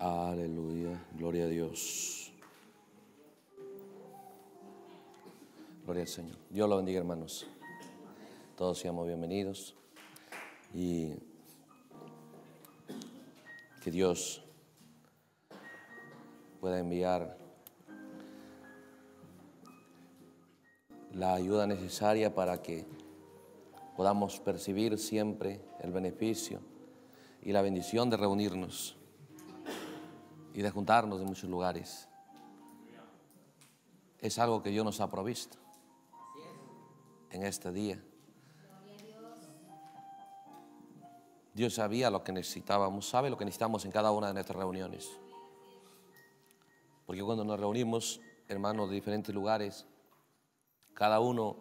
Aleluya, gloria a Dios. Gloria al Señor. Dios lo bendiga, hermanos. Todos seamos bienvenidos y que Dios pueda enviar la ayuda necesaria para que podamos percibir siempre el beneficio y la bendición de reunirnos y de juntarnos en muchos lugares. Es algo que Dios nos ha provisto en este día. Dios sabía lo que necesitábamos, sabe lo que necesitamos en cada una de nuestras reuniones. Porque cuando nos reunimos, hermanos de diferentes lugares, cada uno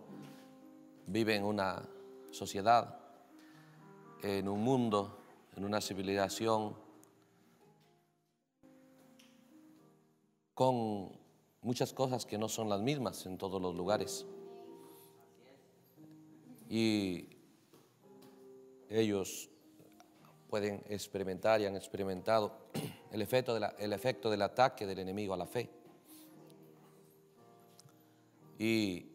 vive en una sociedad, en un mundo, en una civilización, con muchas cosas que no son las mismas en todos los lugares. Y ellos pueden experimentar y han experimentado el efecto, el efecto del ataque del enemigo a la fe. Y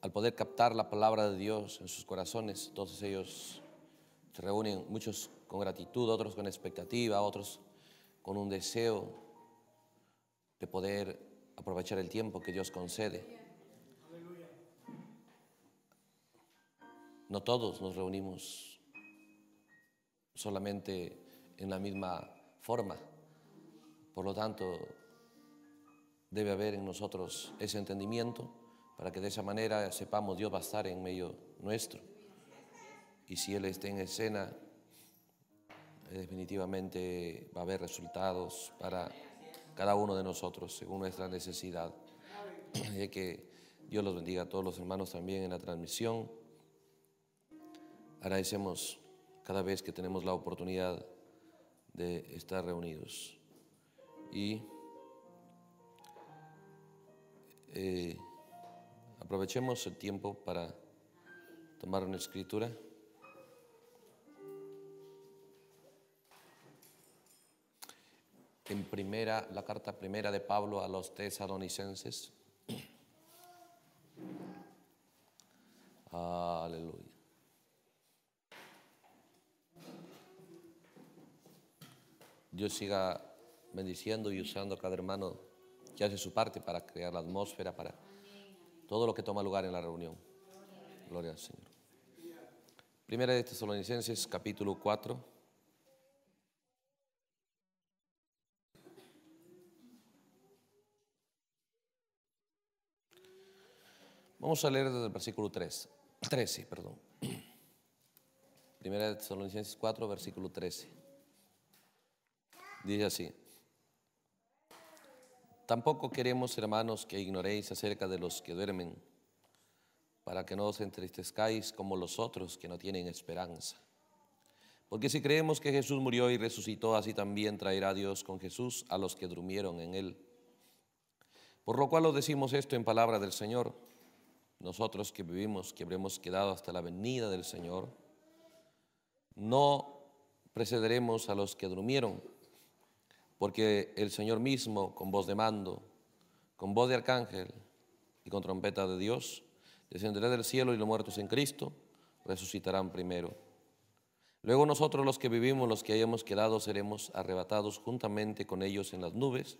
al poder captar la palabra de Dios en sus corazones, entonces ellos se reúnen, muchos con gratitud, otros con expectativa, otros con un deseo de poder aprovechar el tiempo que Dios concede. No todos nos reunimos solamente en la misma forma. Por lo tanto, debe haber en nosotros ese entendimiento para que de esa manera sepamos Dios va a estar en medio nuestro. Y si Él está en escena, definitivamente va a haber resultados para cada uno de nosotros según nuestra necesidad. que Dios los bendiga a todos los hermanos también en la transmisión. Agradecemos cada vez que tenemos la oportunidad de estar reunidos. Y eh, aprovechemos el tiempo para tomar una escritura. en primera, la carta primera de Pablo a los tesalonicenses. Aleluya. Dios siga bendiciendo y usando a cada hermano que hace su parte para crear la atmósfera, para todo lo que toma lugar en la reunión. Gloria al Señor. Primera de Tesalonicenses, capítulo 4. Vamos a leer desde el versículo 3, 13. Perdón. Primera de Tesalonicenses 4, versículo 13. Dice así. Tampoco queremos, hermanos, que ignoréis acerca de los que duermen, para que no os entristezcáis como los otros que no tienen esperanza. Porque si creemos que Jesús murió y resucitó, así también traerá Dios con Jesús a los que durmieron en él. Por lo cual os decimos esto en palabra del Señor nosotros que vivimos, que habremos quedado hasta la venida del Señor, no precederemos a los que durmieron, porque el Señor mismo, con voz de mando, con voz de arcángel y con trompeta de Dios, descenderá del cielo y los muertos en Cristo resucitarán primero. Luego nosotros los que vivimos, los que hayamos quedado, seremos arrebatados juntamente con ellos en las nubes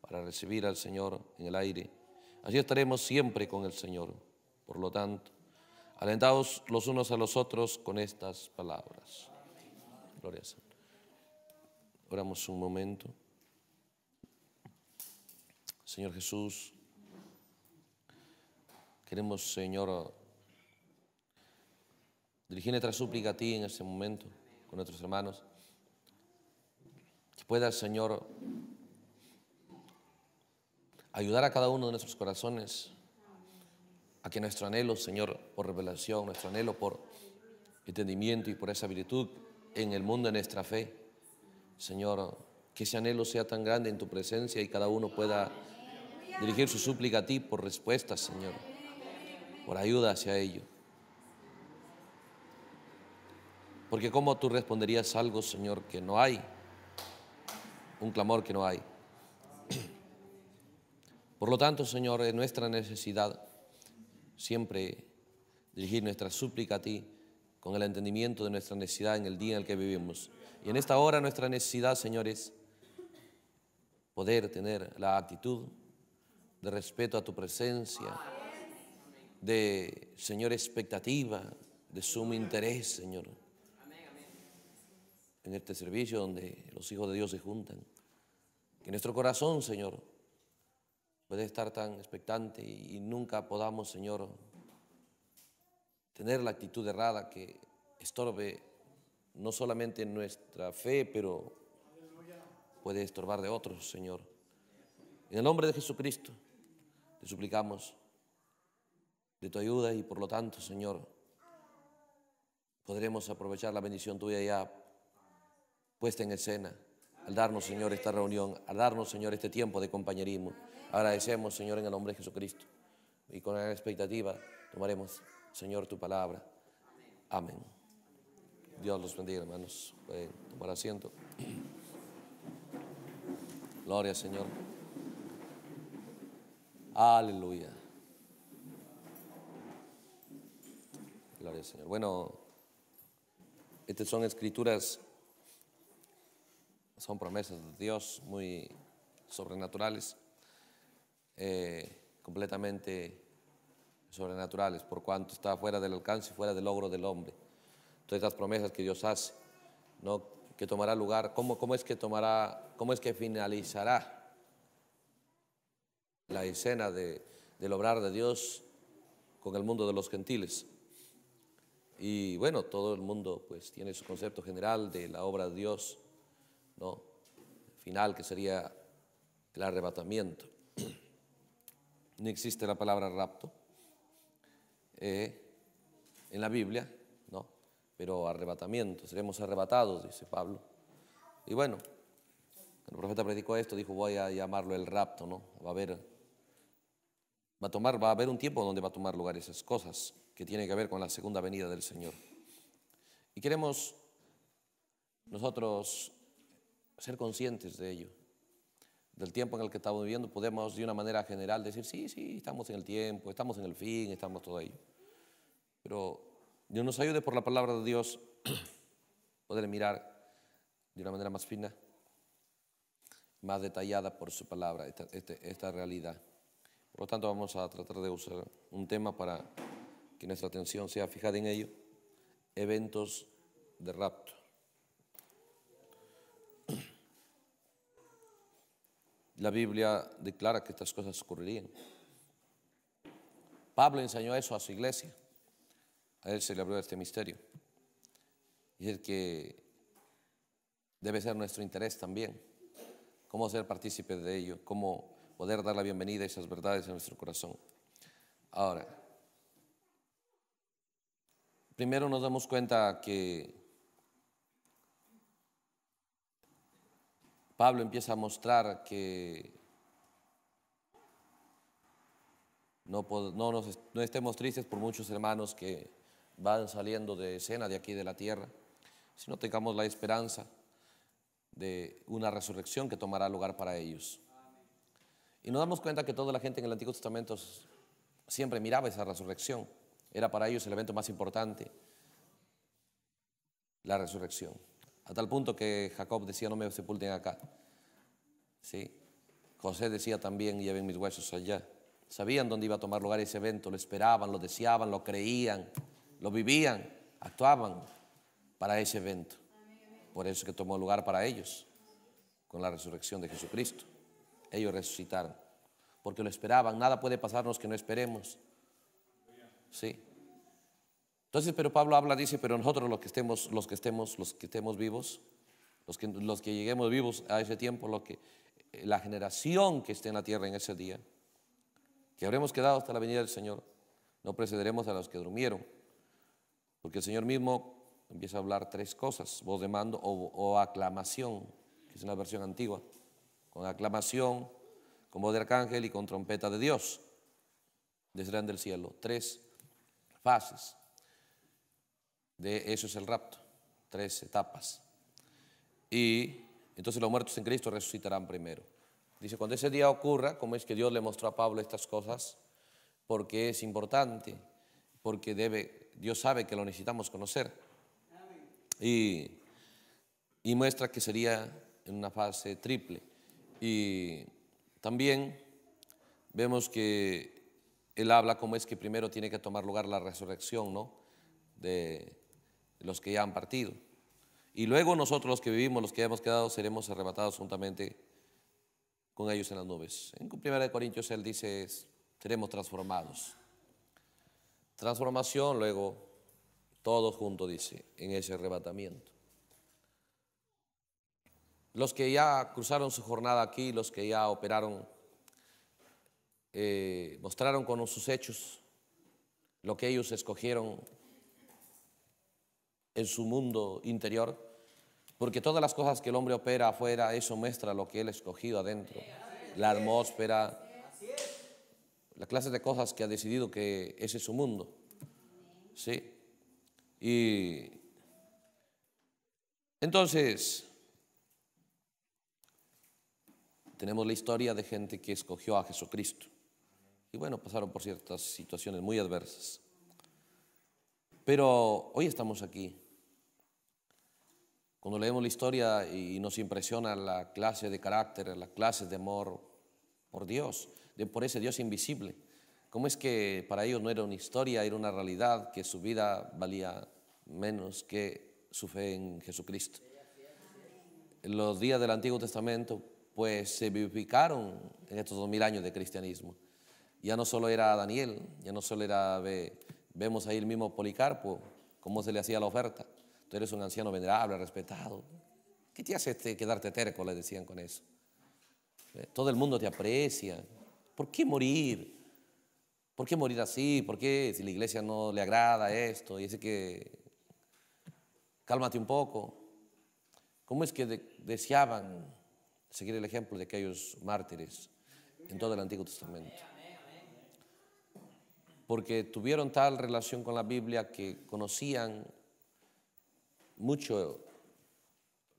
para recibir al Señor en el aire. Así estaremos siempre con el Señor. Por lo tanto, alentados los unos a los otros con estas palabras. Gloria a Dios. Oramos un momento. Señor Jesús, queremos, Señor, dirigir nuestra súplica a ti en este momento con nuestros hermanos. Que pueda, Señor, ayudar a cada uno de nuestros corazones que nuestro anhelo, Señor, por revelación, nuestro anhelo por entendimiento y por esa virtud en el mundo en nuestra fe, Señor, que ese anhelo sea tan grande en tu presencia y cada uno pueda dirigir su súplica a ti por respuesta, Señor, por ayuda hacia ello. Porque ¿cómo tú responderías algo, Señor, que no hay? Un clamor que no hay. Por lo tanto, Señor, es nuestra necesidad siempre dirigir nuestra súplica a ti con el entendimiento de nuestra necesidad en el día en el que vivimos. Y en esta hora nuestra necesidad, señores, poder tener la actitud de respeto a tu presencia, de, Señor, expectativa, de sumo interés, Señor, en este servicio donde los hijos de Dios se juntan. Que nuestro corazón, Señor, puede estar tan expectante y nunca podamos, Señor, tener la actitud errada que estorbe no solamente nuestra fe, pero puede estorbar de otros, Señor. En el nombre de Jesucristo, te suplicamos de tu ayuda y por lo tanto, Señor, podremos aprovechar la bendición tuya ya puesta en escena al darnos, Señor, esta reunión, al darnos, Señor, este tiempo de compañerismo. Agradecemos, Señor, en el nombre de Jesucristo. Y con la expectativa tomaremos, Señor, tu palabra. Amén. Dios los bendiga, hermanos. Pueden tomar asiento. Gloria, Señor. Aleluya. Gloria, Señor. Bueno, estas son escrituras son promesas de Dios muy sobrenaturales, eh, completamente sobrenaturales, por cuanto está fuera del alcance y fuera del logro del hombre. Todas estas promesas que Dios hace, ¿no? que tomará lugar, ¿cómo, cómo es que tomará, cómo es que finalizará la escena del obrar de Dios con el mundo de los gentiles. Y bueno, todo el mundo pues tiene su concepto general de la obra de Dios ¿no? final, que sería el arrebatamiento. No existe la palabra rapto eh, en la Biblia, ¿no? pero arrebatamiento, seremos arrebatados, dice Pablo. Y bueno, el profeta predicó esto, dijo, voy a llamarlo el rapto, ¿no? Va a haber, va a tomar, va a haber un tiempo donde va a tomar lugar esas cosas que tienen que ver con la segunda venida del Señor. Y queremos nosotros ser conscientes de ello, del tiempo en el que estamos viviendo, podemos de una manera general decir, sí, sí, estamos en el tiempo, estamos en el fin, estamos todo ello. Pero Dios nos ayude por la palabra de Dios poder mirar de una manera más fina, más detallada por su palabra esta, este, esta realidad. Por lo tanto, vamos a tratar de usar un tema para que nuestra atención sea fijada en ello, eventos de rapto. La Biblia declara que estas cosas ocurrirían. Pablo enseñó eso a su iglesia. A él se le abrió este misterio. Y es que debe ser nuestro interés también. Cómo ser partícipe de ello, cómo poder dar la bienvenida a esas verdades en nuestro corazón. Ahora, primero nos damos cuenta que Pablo empieza a mostrar que no, estemos tristes por muchos hermanos que van saliendo de escena de aquí de la tierra, sino tengamos la esperanza de una resurrección que tomará lugar para ellos. Y nos damos cuenta que toda la gente en el Antiguo Testamento siempre miraba esa resurrección. Era para ellos el evento más importante, la resurrección a tal punto que Jacob decía, no me sepulten acá. ¿Sí? José decía también, lleven mis huesos allá. Sabían dónde iba a tomar lugar ese evento, lo esperaban, lo deseaban, lo creían, lo vivían, actuaban para ese evento. Por eso que tomó lugar para ellos, con la resurrección de Jesucristo. Ellos resucitaron, porque lo esperaban. Nada puede pasarnos que no esperemos. Sí. Entonces, pero Pablo habla, dice, pero nosotros los que estemos, los que estemos, los que estemos vivos, los que, los que lleguemos vivos a ese tiempo, lo que, eh, la generación que esté en la tierra en ese día, que habremos quedado hasta la venida del Señor, no precederemos a los que durmieron, porque el Señor mismo empieza a hablar tres cosas, voz de mando o, aclamación, que es una versión antigua, con aclamación, con voz de arcángel y con trompeta de Dios, desde el cielo, tres fases. De eso es el rapto, tres etapas. Y entonces los muertos en Cristo resucitarán primero. Dice, cuando ese día ocurra, como es que Dios le mostró a Pablo estas cosas, porque es importante, porque debe, Dios sabe que lo necesitamos conocer. Y, y muestra que sería en una fase triple. Y también vemos que él habla como es que primero tiene que tomar lugar la resurrección, ¿no? De, los que ya han partido. Y luego nosotros los que vivimos, los que hemos quedado, seremos arrebatados juntamente con ellos en las nubes. En 1 Corintios él dice, seremos transformados. Transformación, luego todos juntos, dice, en ese arrebatamiento. Los que ya cruzaron su jornada aquí, los que ya operaron, eh, mostraron con sus hechos lo que ellos escogieron en su mundo interior, porque todas las cosas que el hombre opera afuera, eso muestra lo que él ha escogido adentro, la atmósfera, la clase de cosas que ha decidido que ese es su mundo. ¿Sí? Y entonces, tenemos la historia de gente que escogió a Jesucristo. Y bueno, pasaron por ciertas situaciones muy adversas. Pero hoy estamos aquí. Cuando leemos la historia y nos impresiona la clase de carácter, la clase de amor por Dios, de, por ese Dios invisible. ¿Cómo es que para ellos no era una historia, era una realidad, que su vida valía menos que su fe en Jesucristo? los días del Antiguo Testamento, pues se vivificaron en estos dos mil años de cristianismo. Ya no solo era Daniel, ya no solo era Vemos ahí el mismo Policarpo, cómo se le hacía la oferta. Tú eres un anciano venerable, respetado. ¿Qué te hace quedarte terco? Le decían con eso. Eh, todo el mundo te aprecia. ¿Por qué morir? ¿Por qué morir así? ¿Por qué si la iglesia no le agrada esto? Y dice que cálmate un poco. ¿Cómo es que deseaban seguir el ejemplo de aquellos mártires en todo el Antiguo Testamento? porque tuvieron tal relación con la Biblia que conocían mucho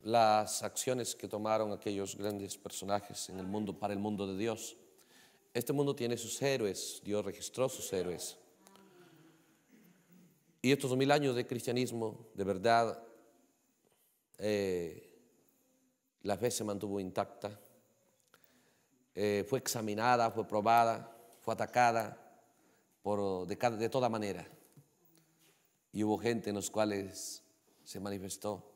las acciones que tomaron aquellos grandes personajes en el mundo para el mundo de Dios. Este mundo tiene sus héroes, Dios registró sus héroes. Y estos mil años de cristianismo, de verdad, eh, la fe se mantuvo intacta, eh, fue examinada, fue probada, fue atacada, por, de, cada, de toda manera. Y hubo gente en los cuales se manifestó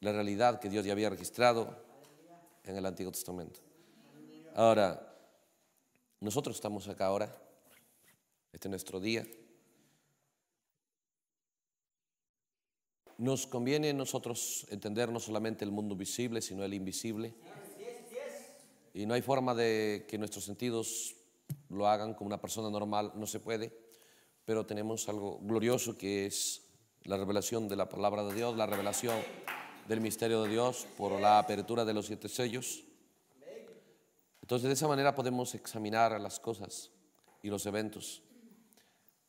la realidad que Dios ya había registrado en el Antiguo Testamento. Ahora, nosotros estamos acá ahora, este es nuestro día. Nos conviene nosotros entender no solamente el mundo visible, sino el invisible. Y no hay forma de que nuestros sentidos lo hagan como una persona normal, no se puede, pero tenemos algo glorioso que es la revelación de la palabra de Dios, la revelación del misterio de Dios por la apertura de los siete sellos. Entonces de esa manera podemos examinar las cosas y los eventos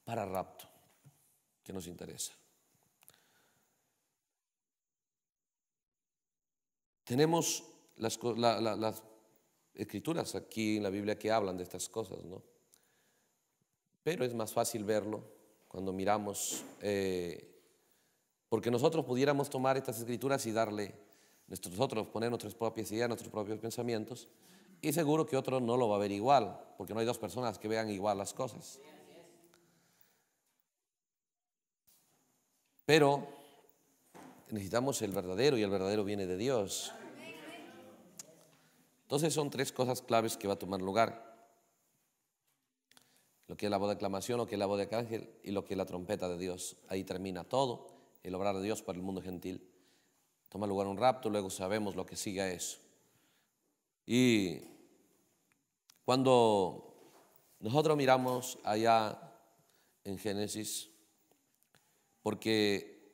para rapto, que nos interesa. Tenemos las, las escrituras aquí en la Biblia que hablan de estas cosas, ¿no? Pero es más fácil verlo cuando miramos, eh, porque nosotros pudiéramos tomar estas escrituras y darle, nosotros poner nuestras propias ideas, nuestros propios pensamientos, y seguro que otro no lo va a ver igual, porque no hay dos personas que vean igual las cosas. Pero necesitamos el verdadero y el verdadero viene de Dios. Entonces son tres cosas claves que va a tomar lugar. Lo que es la voz de aclamación, lo que es la voz de ángel y lo que es la trompeta de Dios. Ahí termina todo el obrar de Dios para el mundo gentil. Toma lugar un rapto, luego sabemos lo que sigue a eso. Y cuando nosotros miramos allá en Génesis, porque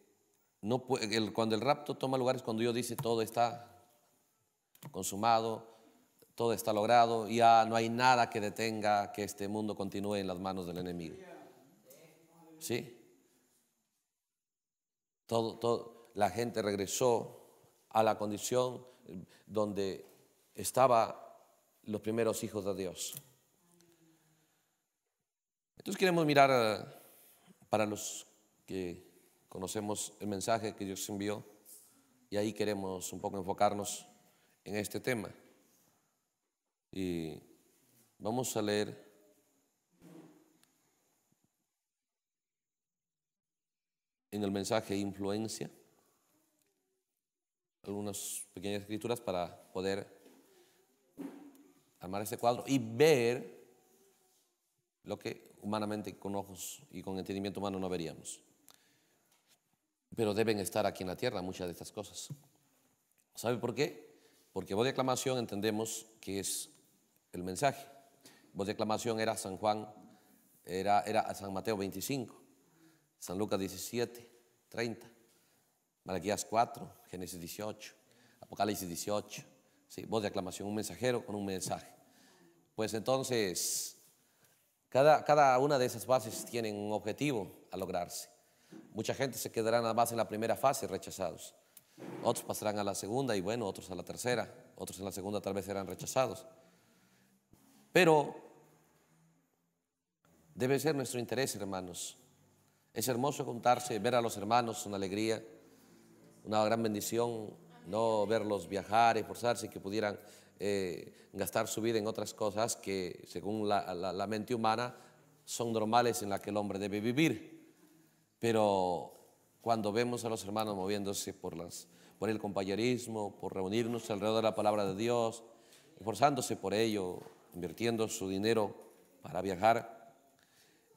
cuando el rapto toma lugar es cuando Dios dice todo está consumado, todo está logrado, ya no hay nada que detenga que este mundo continúe en las manos del enemigo. ¿Sí? la gente regresó a la condición donde estaban los primeros hijos de Dios. Entonces queremos mirar eh, para los que conocemos el mensaje que Dios envió y ahí queremos un poco enfocarnos en este tema. Y vamos a leer en el mensaje influencia algunas pequeñas escrituras para poder armar este cuadro y ver lo que humanamente con ojos y con entendimiento humano no veríamos. Pero deben estar aquí en la tierra muchas de estas cosas. ¿Sabe por qué? Porque voz de aclamación entendemos que es el mensaje. Voz de aclamación era San Juan, era, era San Mateo 25, San Lucas 17, 30, Malaquías 4, Génesis 18, Apocalipsis 18. Sí, voz de aclamación, un mensajero con un mensaje. Pues entonces, cada, cada una de esas bases tiene un objetivo a lograrse. Mucha gente se quedará nada más en la primera fase, rechazados. Otros pasarán a la segunda y bueno, otros a la tercera. Otros en la segunda tal vez serán rechazados. Pero debe ser nuestro interés, hermanos. Es hermoso juntarse, ver a los hermanos, una alegría, una gran bendición, no verlos viajar, esforzarse, que pudieran eh, gastar su vida en otras cosas que, según la, mente humana, son normales en las que el hombre debe vivir. Pero cuando vemos a los hermanos moviéndose por el compañerismo, por reunirnos alrededor de la palabra de Dios, esforzándose por ello, invirtiendo su dinero para viajar.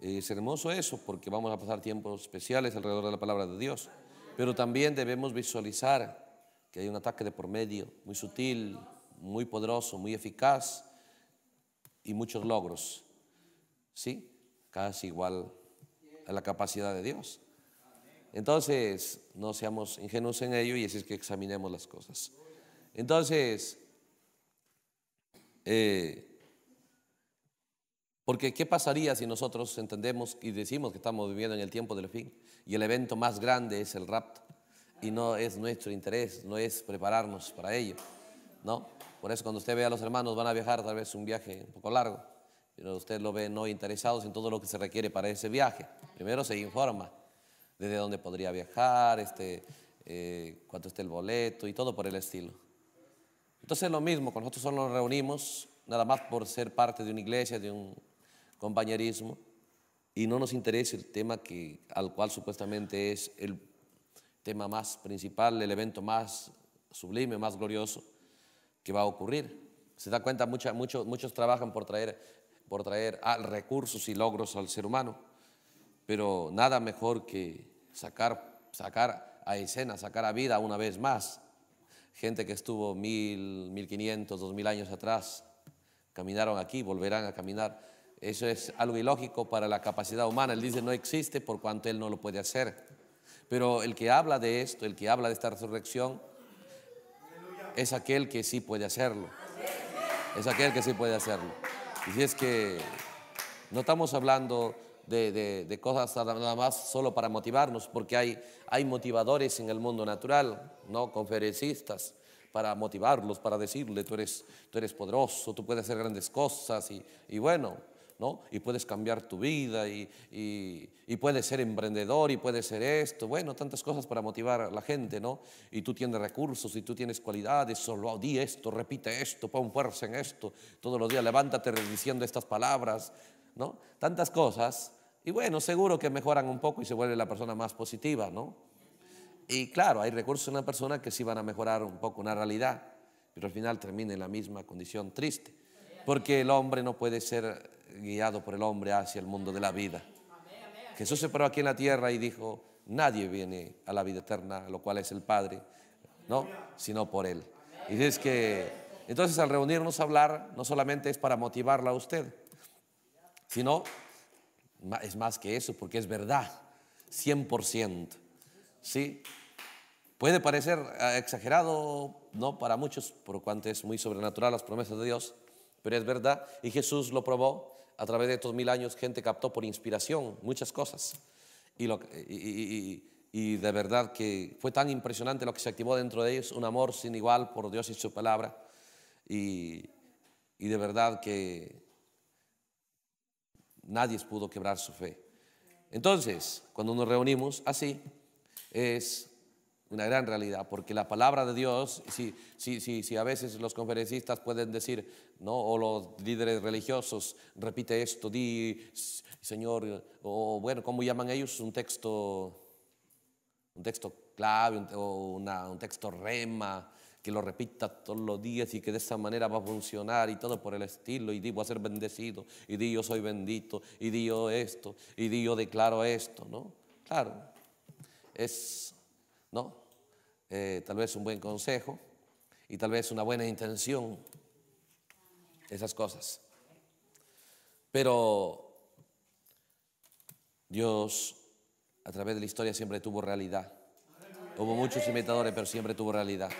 Eh, es hermoso eso porque vamos a pasar tiempos especiales alrededor de la palabra de Dios. Pero también debemos visualizar que hay un ataque de por medio, muy sutil, muy poderoso, muy eficaz y muchos logros. ¿Sí? Casi igual a la capacidad de Dios. Entonces, no seamos ingenuos en ello y así es que examinemos las cosas. Entonces, eh, porque ¿qué pasaría si nosotros entendemos y decimos que estamos viviendo en el tiempo del fin y el evento más grande es el rapto y no es nuestro interés, no es prepararnos para ello, ¿no? Por eso cuando usted ve a los hermanos van a viajar tal vez un viaje un poco largo, pero usted lo ve no interesados en todo lo que se requiere para ese viaje. Primero se informa desde dónde podría viajar, este, eh, cuánto está el boleto y todo por el estilo. Entonces lo mismo, cuando nosotros solo nos reunimos, nada más por ser parte de una iglesia, de un compañerismo, y no nos interesa el tema que, al cual supuestamente es el tema más principal, el evento más sublime, más glorioso que va a ocurrir. Se da cuenta, muchos trabajan por traer, por traer ah, recursos y logros al ser humano, pero nada mejor que sacar, sacar a escena, sacar a vida una vez más gente que estuvo mil, mil quinientos, dos mil años atrás, caminaron aquí, volverán a caminar eso es algo ilógico para la capacidad humana. Él dice, no existe por cuanto Él no lo puede hacer. Pero el que habla de esto, el que habla de esta resurrección, es aquel que sí puede hacerlo. Es aquel que sí puede hacerlo. Y si es que no estamos hablando de, cosas nada más solo para motivarnos, porque hay, motivadores en el mundo natural, ¿no? conferencistas, para motivarlos, para decirle, tú eres, tú eres poderoso, tú puedes hacer grandes cosas, y, y bueno, ¿no? Y puedes cambiar tu vida y, y, y, puedes ser emprendedor y puedes ser esto, bueno, tantas cosas para motivar a la gente, ¿no? Y tú tienes recursos y tú tienes cualidades, solo di esto, repite esto, pon fuerza en esto, todos los días levántate diciendo estas palabras, ¿no? Tantas cosas. Y bueno, seguro que mejoran un poco y se vuelve la persona más positiva, ¿no? Y claro, hay recursos en una persona que sí van a mejorar un poco una realidad, pero al final termina en la misma condición triste, porque el hombre no puede ser guiado por el hombre hacia el mundo de la vida. Jesús se paró aquí en la tierra y dijo, nadie viene a la vida eterna, lo cual es el Padre, ¿no? Sino por Él. Y es que, entonces al reunirnos a hablar, no solamente es para motivarla a usted, sino es más que eso, porque es verdad, 100%. ¿Sí? Puede parecer eh, exagerado, ¿no? Para muchos, por cuanto es muy sobrenatural las promesas de Dios, pero es verdad. Y Jesús lo probó a través de estos mil años gente captó por inspiración muchas cosas. Y, de verdad que fue tan impresionante lo que se activó dentro de ellos, un amor sin igual por Dios y su palabra. Y, de verdad que nadie pudo quebrar su fe. Entonces, cuando nos reunimos así, es una gran realidad, porque la palabra de Dios, si, si, si, a veces los conferencistas pueden decir, ¿no? o los líderes religiosos, repite esto, di, Señor, o bueno, ¿cómo llaman ellos? Un texto, un texto clave, un, o un texto rema, que lo repita todos los días y que de esa manera va a funcionar y todo por el estilo. Y digo a ser bendecido, y di yo soy bendito, y di esto, y di declaro esto, ¿no? Claro, es ¿no? Eh, tal vez un buen consejo y tal vez una buena intención, esas cosas. Pero Dios a través de la historia siempre tuvo realidad. Hubo muchos imitadores, pero siempre tuvo realidad.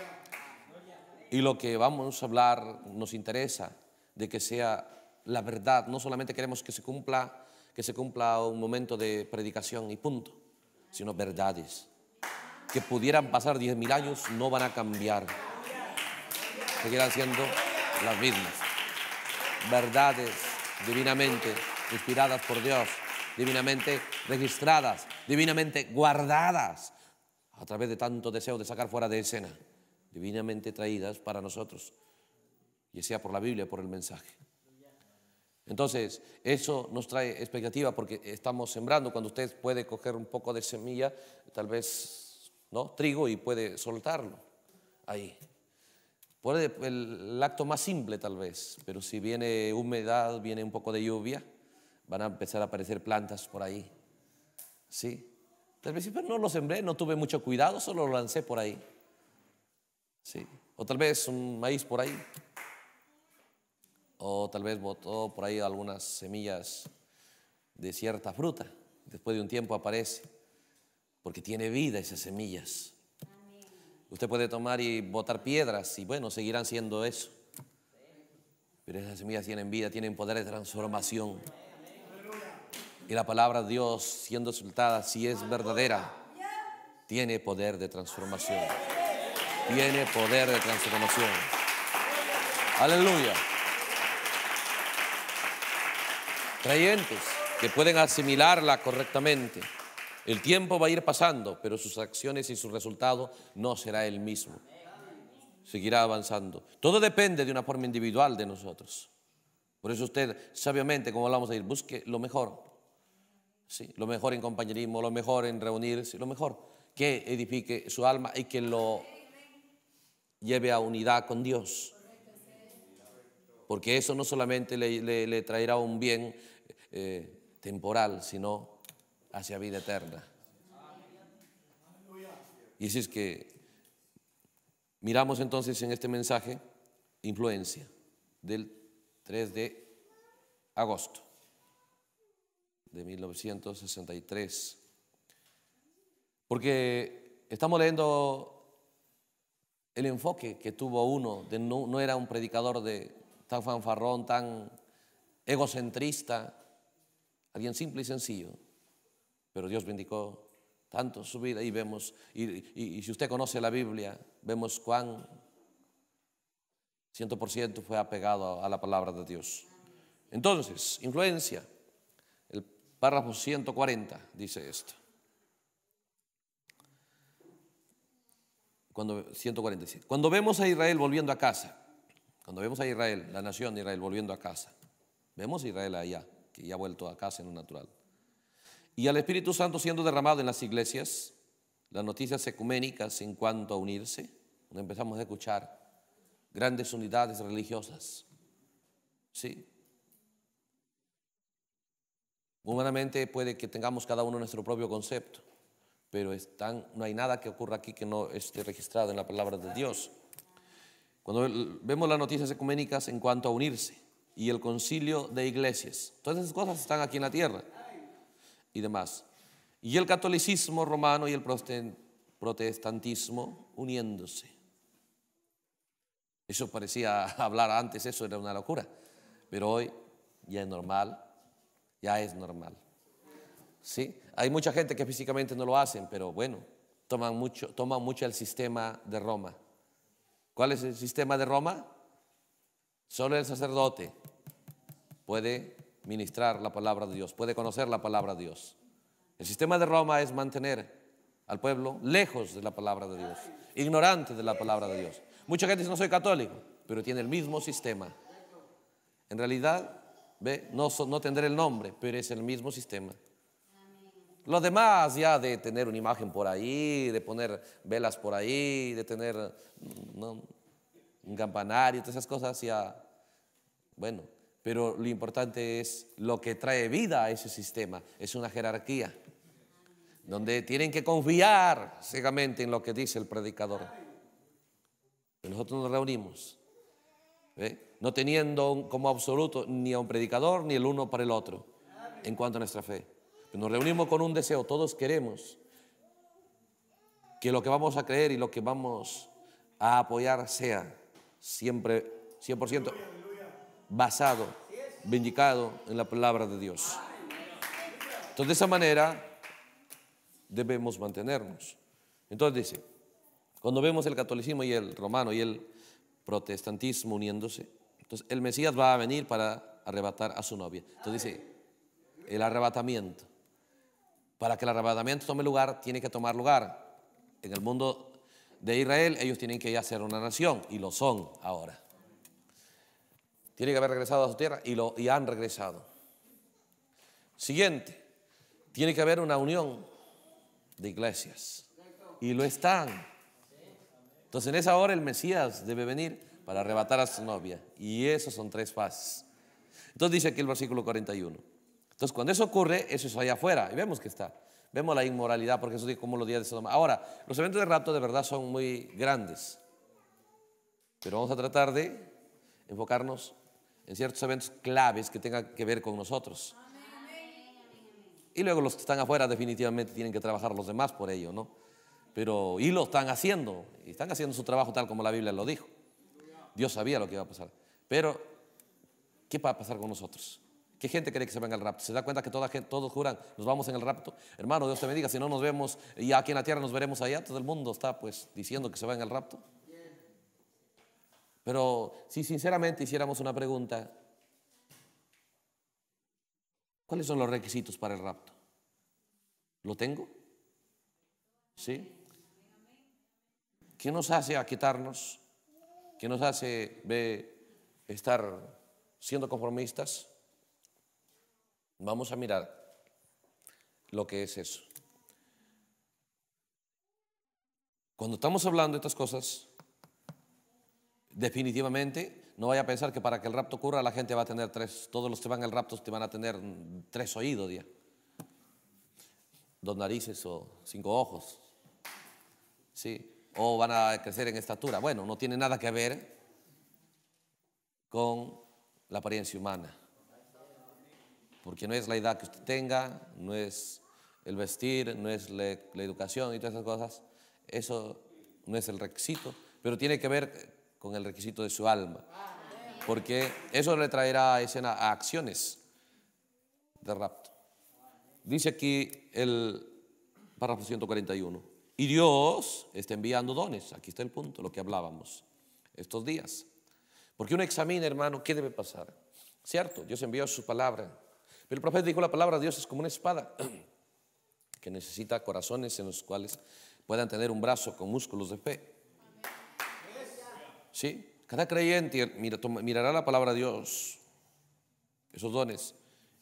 Y lo que vamos a hablar nos interesa de que sea la verdad. No solamente queremos que se cumpla, que se cumpla un momento de predicación y punto, sino verdades que pudieran pasar 10.000 años no van a cambiar. Seguirán siendo las mismas. Verdades divinamente inspiradas por Dios, divinamente registradas, divinamente guardadas a través de tanto deseo de sacar fuera de escena, divinamente traídas para nosotros, ya sea por la Biblia o por el mensaje. Entonces, eso nos trae expectativa porque estamos sembrando. Cuando usted puede coger un poco de semilla, tal vez ¿no? Trigo y puede soltarlo ahí. Puede el acto más simple tal vez, pero si viene humedad, viene un poco de lluvia, van a empezar a aparecer plantas por ahí. ¿Sí? vez pero no lo sembré, no tuve mucho cuidado, solo lo lancé por ahí. ¿Sí? O tal vez un maíz por ahí. O tal vez botó por ahí algunas semillas de cierta fruta. Después de un tiempo aparece porque tiene vida esas semillas. Usted puede tomar y botar piedras y bueno, seguirán siendo eso. Pero esas semillas tienen vida, tienen poder de transformación. Y la palabra de Dios siendo soltada, si es verdadera, tiene poder de transformación. Tiene poder de transformación. Aleluya. Creyentes que pueden asimilarla correctamente el tiempo va a ir pasando, pero sus acciones y su resultado no será el mismo. Seguirá avanzando. Todo depende de una forma individual de nosotros. Por eso usted sabiamente, como hablamos ayer, busque lo mejor. Sí, lo mejor en compañerismo, lo mejor en reunirse, lo mejor que edifique su alma y que lo lleve a unidad con Dios. Porque eso no solamente le, traerá un bien eh, temporal, sino hacia vida eterna. Y así es que miramos entonces en este mensaje influencia del 3 de agosto de 1963. Porque estamos leyendo el enfoque que tuvo uno, de no, no, era un predicador de, tan fanfarrón, tan egocentrista, alguien simple y sencillo, pero Dios bendicó tanto su vida y vemos, y, si usted conoce la Biblia, vemos cuán 100% fue apegado a la palabra de Dios. Entonces, influencia. El párrafo 140 dice esto. Cuando, Cuando vemos a Israel volviendo a casa, cuando vemos a Israel, la nación de Israel volviendo a casa, vemos a Israel allá, que ya ha vuelto a casa en lo natural y al Espíritu Santo siendo derramado en las iglesias, las noticias ecuménicas en cuanto a unirse, donde empezamos a escuchar grandes unidades religiosas. Sí. Humanamente puede que tengamos cada uno nuestro propio concepto, pero no hay nada que ocurra aquí que no esté registrado en la palabra de Dios. Cuando vemos las noticias ecuménicas en cuanto a unirse y el concilio de iglesias, todas esas cosas están aquí en la tierra y demás. Y el catolicismo romano y el protestantismo uniéndose. Eso parecía hablar antes, eso era una locura. Pero hoy ya es normal, ya es normal. ¿Sí? Hay mucha gente que físicamente no lo hacen, pero bueno, toman mucho, toman mucho el sistema de Roma. ¿Cuál es el sistema de Roma? Solo el sacerdote puede ministrar la palabra de Dios, puede conocer la palabra de Dios. El sistema de Roma es mantener al pueblo lejos de la palabra de Dios, ignorante de la palabra de Dios. Mucha gente dice, no soy católico, pero tiene el mismo sistema. En realidad, ve, no, no tendré el nombre, pero es el mismo sistema. Lo demás ya de tener una imagen por ahí, de poner velas por ahí, de tener mm, un campanario, todas esas cosas ya, bueno, pero lo importante es lo que trae vida a ese sistema, es una jerarquía, donde tienen que confiar ciegamente en lo que dice el predicador. Nosotros nos reunimos, no teniendo como absoluto ni a un predicador ni el uno para el otro en cuanto a nuestra fe. Nos reunimos con un deseo, todos queremos que lo que vamos a creer y lo que vamos a apoyar sea siempre 100% basado, vindicado en la palabra de Dios. Entonces, de esa manera debemos mantenernos. Entonces dice, cuando vemos el catolicismo y el romano y el protestantismo uniéndose, entonces el Mesías va a venir para arrebatar a su novia. Entonces dice, el arrebatamiento. Para que el arrebatamiento tome lugar, tiene que tomar lugar. En el mundo de Israel, ellos tienen que ya ser una nación y lo son ahora. Tiene que haber regresado a su tierra y, lo, y han regresado. Siguiente, tiene que haber una unión de iglesias. Y lo están. Entonces en esa hora el Mesías debe venir para arrebatar a su novia. Y eso son tres fases. Entonces dice aquí el versículo 41. Entonces cuando eso ocurre, eso es allá afuera. Y vemos que está. Vemos la inmoralidad, porque eso es como los días de Sodoma. Ahora, los eventos de rapto de verdad son muy grandes. Pero vamos a tratar de enfocarnos en ciertos eventos claves que tengan que ver con nosotros. Y luego los que están afuera definitivamente tienen que trabajar los demás por ello, ¿no? Pero y lo están haciendo, y están haciendo su trabajo tal como la Biblia lo dijo. Dios sabía lo que iba a pasar. Pero, ¿qué va a pasar con nosotros? ¿Qué gente cree que se va en el rapto? ¿Se da cuenta que toda, todos juran, nos vamos en el rapto? Hermano, Dios te bendiga, si no nos vemos y aquí en la tierra nos veremos allá, todo el mundo está pues diciendo que se va en el rapto. Pero si sinceramente hiciéramos una pregunta, ¿cuáles son los requisitos para el rapto? ¿Lo tengo? ¿Sí? ¿Qué nos hace quitarnos ¿Qué nos hace estar siendo conformistas? Vamos a mirar lo que es eso. Cuando estamos hablando de estas cosas, definitivamente no vaya a pensar que para que el rapto ocurra la gente va a tener tres, todos los que van al rapto te van a tener tres oídos, dos narices o cinco ojos, sí, o van a crecer en estatura. Bueno, no tiene nada que ver con la apariencia humana, porque no es la edad que usted tenga, no es el vestir, no es la, la educación y todas esas cosas, eso no es el requisito, pero tiene que ver con el requisito de su alma. Porque eso le traerá a escena a acciones de rapto. Dice aquí el párrafo 141. Y Dios está enviando dones. Aquí está el punto, lo que hablábamos estos días. Porque uno examina, hermano, qué debe pasar. Cierto, Dios envió su palabra. Pero el profeta dijo la palabra de Dios es como una espada que necesita corazones en los cuales puedan tener un brazo con músculos de fe. ¿Sí? Cada creyente mirará la palabra de Dios, esos dones,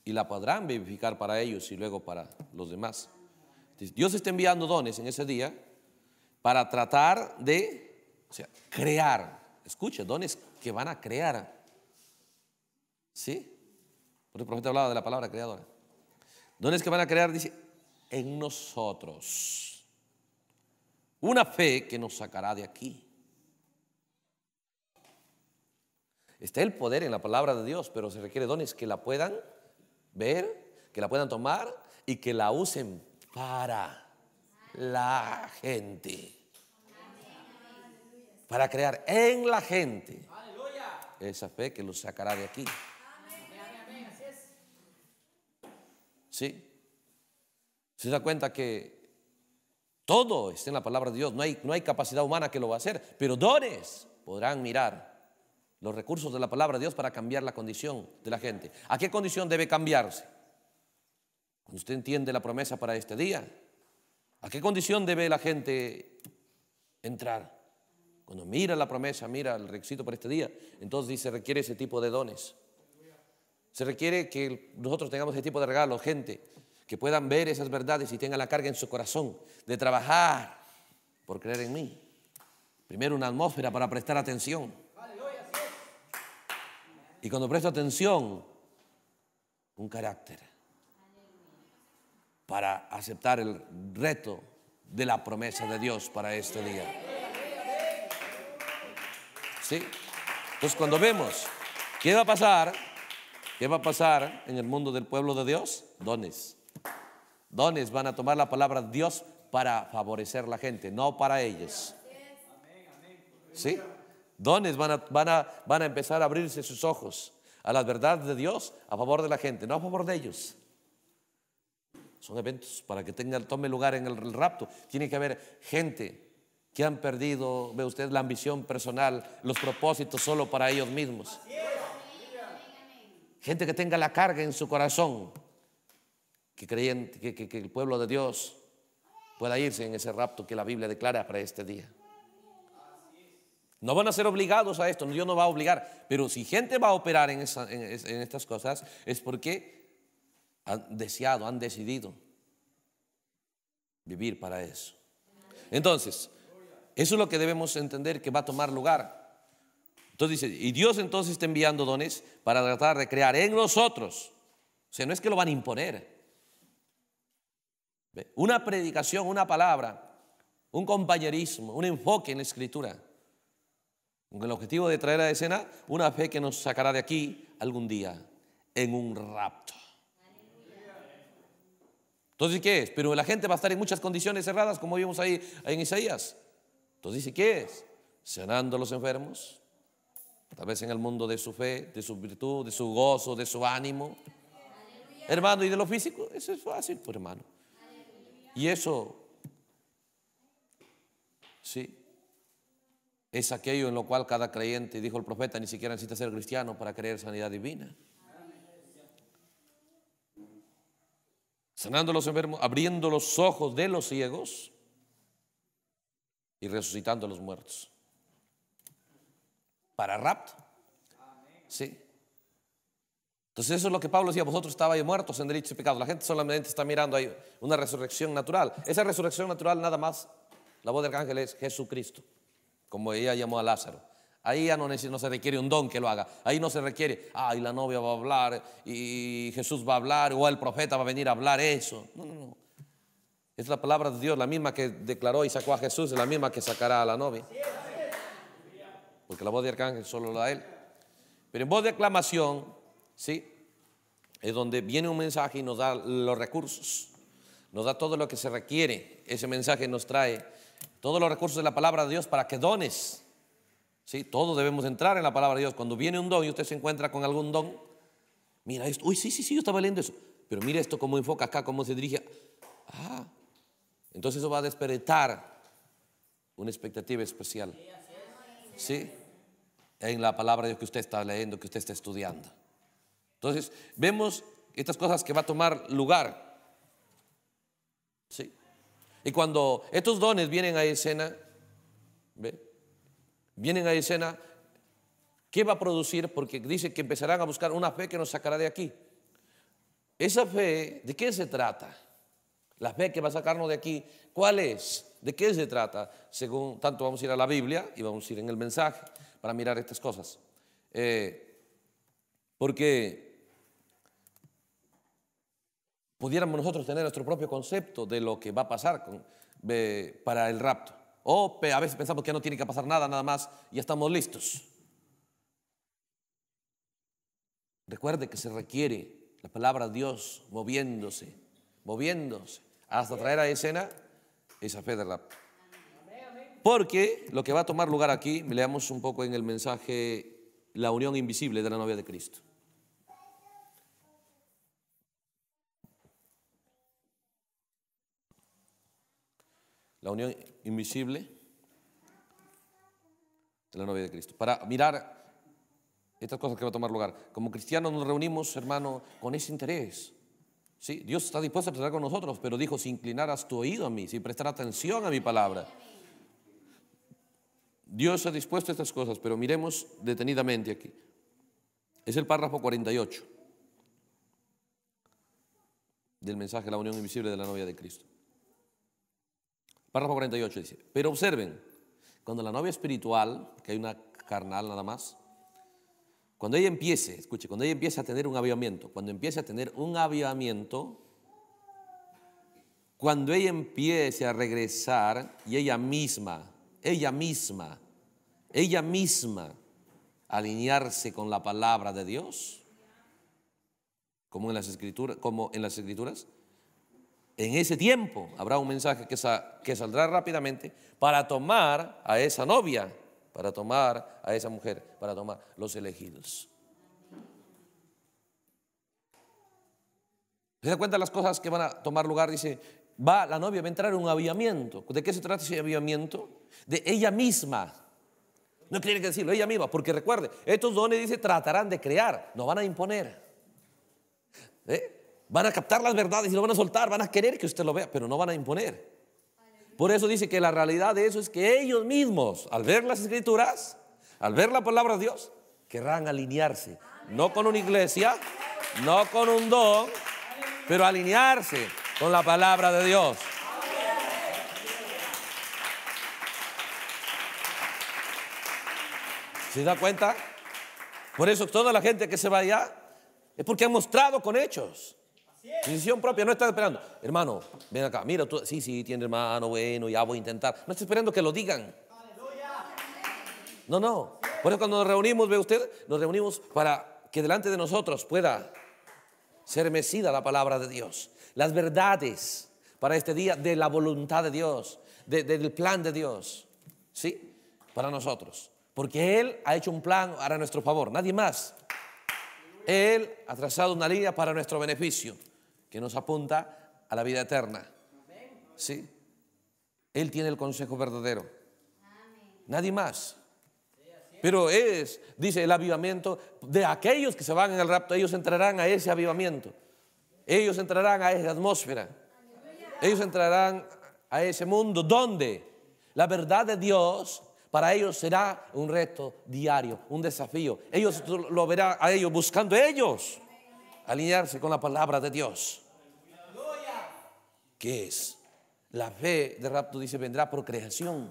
y la podrán vivificar para ellos y luego para los demás. Dios está enviando dones en ese día para tratar de crear. Escuche, dones que van a crear. ¿Sí? Porque el profeta hablaba de la palabra creadora. Dones que van a crear, dice, en nosotros. Una fe que nos sacará de aquí. Está el poder en la palabra de Dios, pero se requiere dones que la puedan ver, que la puedan tomar y que la usen para la gente. Para crear en la gente esa fe que los sacará de aquí. ¿Sí? ¿Se da cuenta que todo está en la palabra de Dios? No hay, no hay capacidad humana que lo va a hacer, pero dones podrán mirar los recursos de la palabra de Dios para cambiar la condición de la gente. ¿A qué condición debe cambiarse? Cuando usted entiende la promesa para este día, ¿a qué condición debe la gente entrar? Cuando mira la promesa, mira el requisito para este día, entonces dice, requiere ese tipo de dones. Se requiere que nosotros tengamos ese tipo de regalo, gente, que puedan ver esas verdades y tengan la carga en su corazón de trabajar por creer en mí. Primero una atmósfera para prestar atención y cuando presto atención, un carácter para aceptar el reto de la promesa de Dios para este día. ¿Sí? Entonces cuando vemos qué va a pasar, qué va a pasar en el mundo del pueblo de Dios, dones. Dones van a tomar la palabra Dios para favorecer a la gente, no para ellos. ¿Sí? dones, van a, empezar a abrirse sus ojos a la verdad de Dios a favor de la gente, no a favor de ellos. Son eventos para que tenga, tome lugar en el rapto. Tiene que haber gente que han perdido, ve usted, la ambición personal, los propósitos solo para ellos mismos. Gente que tenga la carga en su corazón, que creen que el pueblo de Dios pueda irse en ese rapto que la Biblia declara para este día. No van a ser obligados a esto, Dios no va a obligar. Pero si gente va a operar en, estas cosas es porque han deseado, han decidido vivir para eso. Entonces, eso es lo que debemos entender que va a tomar lugar. Entonces dice, y Dios entonces está enviando dones para tratar de crear en nosotros. O sea, no es que lo van a imponer. Una predicación, una palabra, un compañerismo, un enfoque en la escritura con el objetivo de traer a escena una fe que nos sacará de aquí algún día en un rapto. Entonces, ¿qué es? Pero la gente va a estar en muchas condiciones cerradas, como vimos ahí, en Isaías. Entonces ¿qué es? cenando a los enfermos, tal vez en el mundo de su fe, de su virtud, de su gozo, de su ánimo. Hermano, y de lo físico, eso es fácil, pues, hermano. Y eso, sí, es aquello en lo cual cada creyente, dijo el profeta, ni siquiera necesita ser cristiano para creer sanidad divina. Sanando los enfermos, abriendo los ojos de los ciegos y resucitando a los muertos. Para rapto. Sí. Entonces eso es lo que Pablo decía, vosotros estabais muertos en derechos y pecados. La gente solamente está mirando ahí una resurrección natural. Esa resurrección natural nada más, la voz del ángel es Jesucristo como ella llamó a Lázaro. Ahí ya no, se requiere un don que lo haga. Ahí no se requiere, ay, la novia va a hablar y Jesús va a hablar o el profeta va a venir a hablar eso. No, no, no. Es la palabra de Dios, la misma que declaró y sacó a Jesús, es la misma que sacará a la novia. Porque la voz de arcángel solo la da él. Pero en voz de aclamación, ¿sí? Es donde viene un mensaje y nos da los recursos, nos da todo lo que se requiere. Ese mensaje nos trae todos los recursos de la palabra de Dios para que dones. Sí, todos debemos entrar en la palabra de Dios. Cuando viene un don y usted se encuentra con algún don, mira esto, uy, sí, sí, sí, yo estaba leyendo eso. Pero mira esto como enfoca acá, cómo se dirige. Ah, entonces eso va a despertar una expectativa especial. En la palabra de Dios que usted está leyendo, que usted está estudiando. Entonces, vemos estas cosas que va a tomar lugar y cuando estos dones vienen a escena, ¿ve? vienen a escena, ¿qué va a producir? Porque dice que empezarán a buscar una fe que nos sacará de aquí. Esa fe, ¿de qué se trata? La fe que va a sacarnos de aquí, ¿cuál es? ¿De qué se trata? Según tanto vamos a ir a la Biblia y vamos a ir en el mensaje para mirar estas cosas. Eh, porque pudiéramos nosotros tener nuestro propio concepto de lo que va a pasar para el rapto. O a veces pensamos que ya no tiene que pasar nada, nada más, ya estamos listos. Recuerde que se requiere la palabra de Dios moviéndose, moviéndose, hasta traer a escena esa fe de rapto. Porque lo que va a tomar lugar aquí, leamos un poco en el mensaje La unión invisible de la novia de Cristo. la unión invisible de la novia de Cristo. Para mirar estas cosas que va a tomar lugar. Como cristianos nos reunimos, hermano, con ese interés. Dios está dispuesto a tratar con nosotros, pero dijo, si inclinaras tu oído a mí, si prestar atención a mi palabra. Dios ha dispuesto estas cosas, pero miremos detenidamente aquí. Es el párrafo 48 del mensaje de la unión invisible de la novia de Cristo. 48 dice, pero observen, cuando la novia espiritual, que hay una carnal nada más, cuando ella empiece, escuche, cuando ella empiece a tener un avivamiento, cuando empiece a tener un avivamiento, cuando ella empiece a regresar y ella misma, ella misma, ella misma, alinearse con la palabra de Dios, como en las escrituras, como en las escrituras en ese tiempo habrá un mensaje que, saldrá rápidamente para tomar a esa novia, para tomar a esa mujer, para tomar los elegidos. ¿Se da cuenta las cosas que van a tomar lugar? Dice, va, la novia va a entrar en un aviamiento ¿De qué se trata ese aviamiento De ella misma. No tiene que decirlo, ella misma, porque recuerde, estos dones, dice, tratarán de crear, no van a imponer. ¿Eh? Van a captar las verdades y lo van a soltar, van a querer que usted lo vea, pero no van a imponer. Por eso dice que la realidad de eso es que ellos mismos, al ver las escrituras, al ver la palabra de Dios, querrán alinearse. No con una iglesia, no con un don, pero alinearse con la palabra de Dios. ¿Se da cuenta? Por eso toda la gente que se va allá es porque ha mostrado con hechos. Decisión propia, no está esperando. Hermano, ven acá, mira tú, sí, sí, tiene hermano, bueno, ya voy a intentar. No está esperando que lo digan. No, no. Por eso cuando nos reunimos, ve usted, nos reunimos para que delante de nosotros pueda ser mecida la palabra de Dios. Las verdades para este día de la voluntad de Dios, del plan de Dios. ¿Sí? Para nosotros. Porque Él ha hecho un plan para nuestro favor, nadie más. Él ha trazado una línea para nuestro beneficio que nos apunta a la vida eterna. ¿Sí? Él tiene el consejo verdadero. Nadie más. Pero es, dice el avivamiento, de aquellos que se van en el rapto, ellos entrarán a ese avivamiento. Ellos entrarán a esa atmósfera. Ellos entrarán a ese mundo donde la verdad de Dios para ellos será un reto diario, un desafío. Ellos lo verán a ellos buscando ellos alinearse con la palabra de Dios. ¿Qué es? La fe de rapto dice vendrá por creación.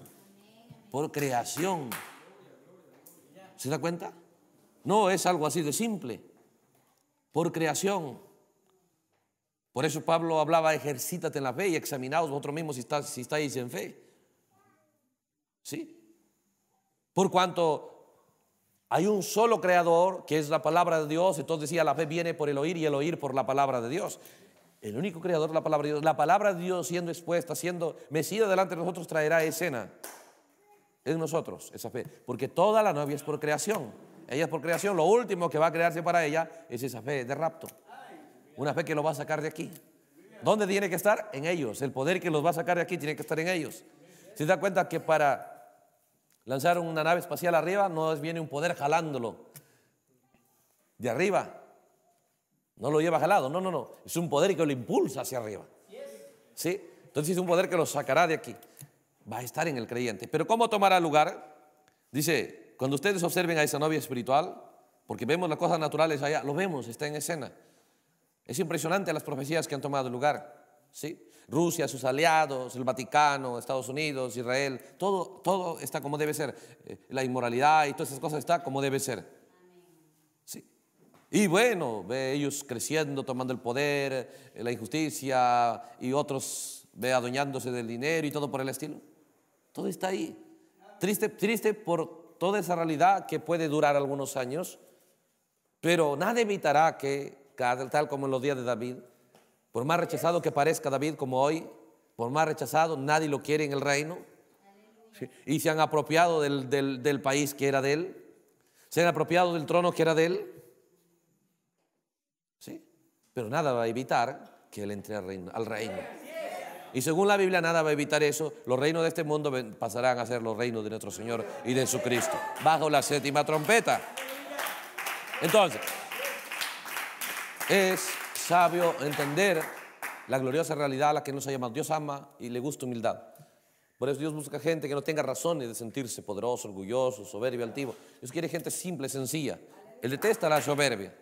Por creación. ¿Se da cuenta? No es algo así de simple. Por creación. Por eso Pablo hablaba, ejercítate en la fe y examinaos vosotros mismos si, si estáis en fe. ¿Sí? Por cuanto hay un solo creador que es la palabra de Dios. Entonces decía, la fe viene por el oír y el oír por la palabra de Dios. El único creador, la palabra de Dios. La palabra de Dios siendo expuesta, siendo mecida delante de nosotros, traerá escena Es nosotros esa fe. Porque toda la novia es por creación. Ella es por creación. Lo último que va a crearse para ella es esa fe de rapto. Una fe que lo va a sacar de aquí. ¿Dónde tiene que estar? En ellos. El poder que los va a sacar de aquí tiene que estar en ellos. ¿Se da cuenta que para Lanzaron una nave espacial arriba, no viene un poder jalándolo. De arriba. No lo lleva jalado, no, no, no. Es un poder que lo impulsa hacia arriba. ¿Sí? Entonces es un poder que lo sacará de aquí. Va a estar en el creyente. Pero ¿cómo tomará lugar? Dice, cuando ustedes observen a esa novia espiritual, porque vemos las cosas naturales allá, lo vemos, está en escena. Es impresionante las profecías que han tomado lugar. ¿sí? Rusia, sus aliados, el Vaticano, Estados Unidos, Israel, todo, todo está como debe ser. Eh, la inmoralidad y todas esas cosas está como debe ser. ¿Sí? Y bueno, ve ellos creciendo, tomando el poder, eh, la injusticia y otros ve adueñándose del dinero y todo por el estilo. Todo está ahí. Triste, triste por toda esa realidad que puede durar algunos años, pero nada evitará que, tal como en los días de David, por más rechazado que parezca David como hoy, por más rechazado, nadie lo quiere en el reino. Y se han apropiado del, país que era de él. Se han apropiado del trono que era de él. ¿Sí? Pero nada va a evitar que él entre al reino. Al reino. Y según la Biblia nada va a evitar eso. Los reinos de este mundo pasarán a ser los reinos de nuestro Señor y de su Cristo. Bajo la séptima trompeta. Entonces, es sabio entender la gloriosa realidad a la que nos ha llamado. Dios ama y le gusta humildad. Por eso Dios busca gente que no tenga razones de sentirse poderoso, orgulloso, soberbio, altivo. Dios quiere gente simple, sencilla. Él detesta la soberbia.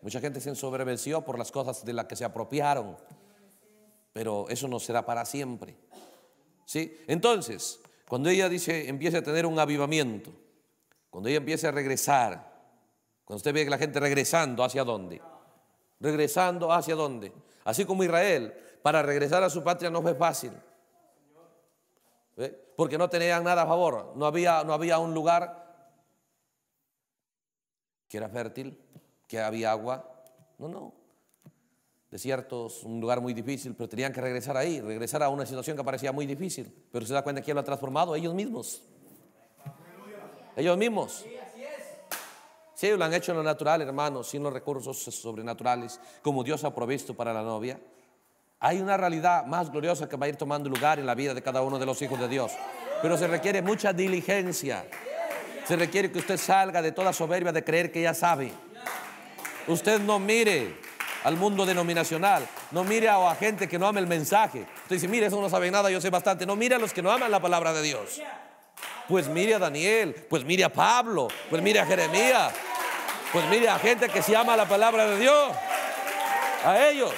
Mucha gente se ensoberbeció por las cosas de las que se apropiaron. Pero eso no será para siempre. ¿Sí? Entonces, cuando ella dice, empiece a tener un avivamiento, cuando ella empiece a regresar, cuando usted ve que la gente regresando, ¿hacia dónde? regresando hacia dónde. Así como Israel, para regresar a su patria no fue fácil. Porque no tenían nada a favor. No había, no había un lugar que era fértil, que había agua. No, no. Desiertos, un lugar muy difícil, pero tenían que regresar ahí, regresar a una situación que parecía muy difícil. Pero se da cuenta que lo ha transformado ellos mismos. Ellos mismos. Si ellos lo han hecho en lo natural, hermanos, sin los recursos sobrenaturales, como Dios ha provisto para la novia, hay una realidad más gloriosa que va a ir tomando lugar en la vida de cada uno de los hijos de Dios. Pero se requiere mucha diligencia. Se requiere que usted salga de toda soberbia de creer que ya sabe. Usted no mire al mundo denominacional, no mire a, gente que no ama el mensaje. Usted dice, mire, eso no sabe nada, yo sé bastante. No mire a los que no aman la palabra de Dios. Pues mire a Daniel, pues mire a Pablo, pues mire a Jeremías, pues mire, a gente que se ama la palabra de Dios. A ellos.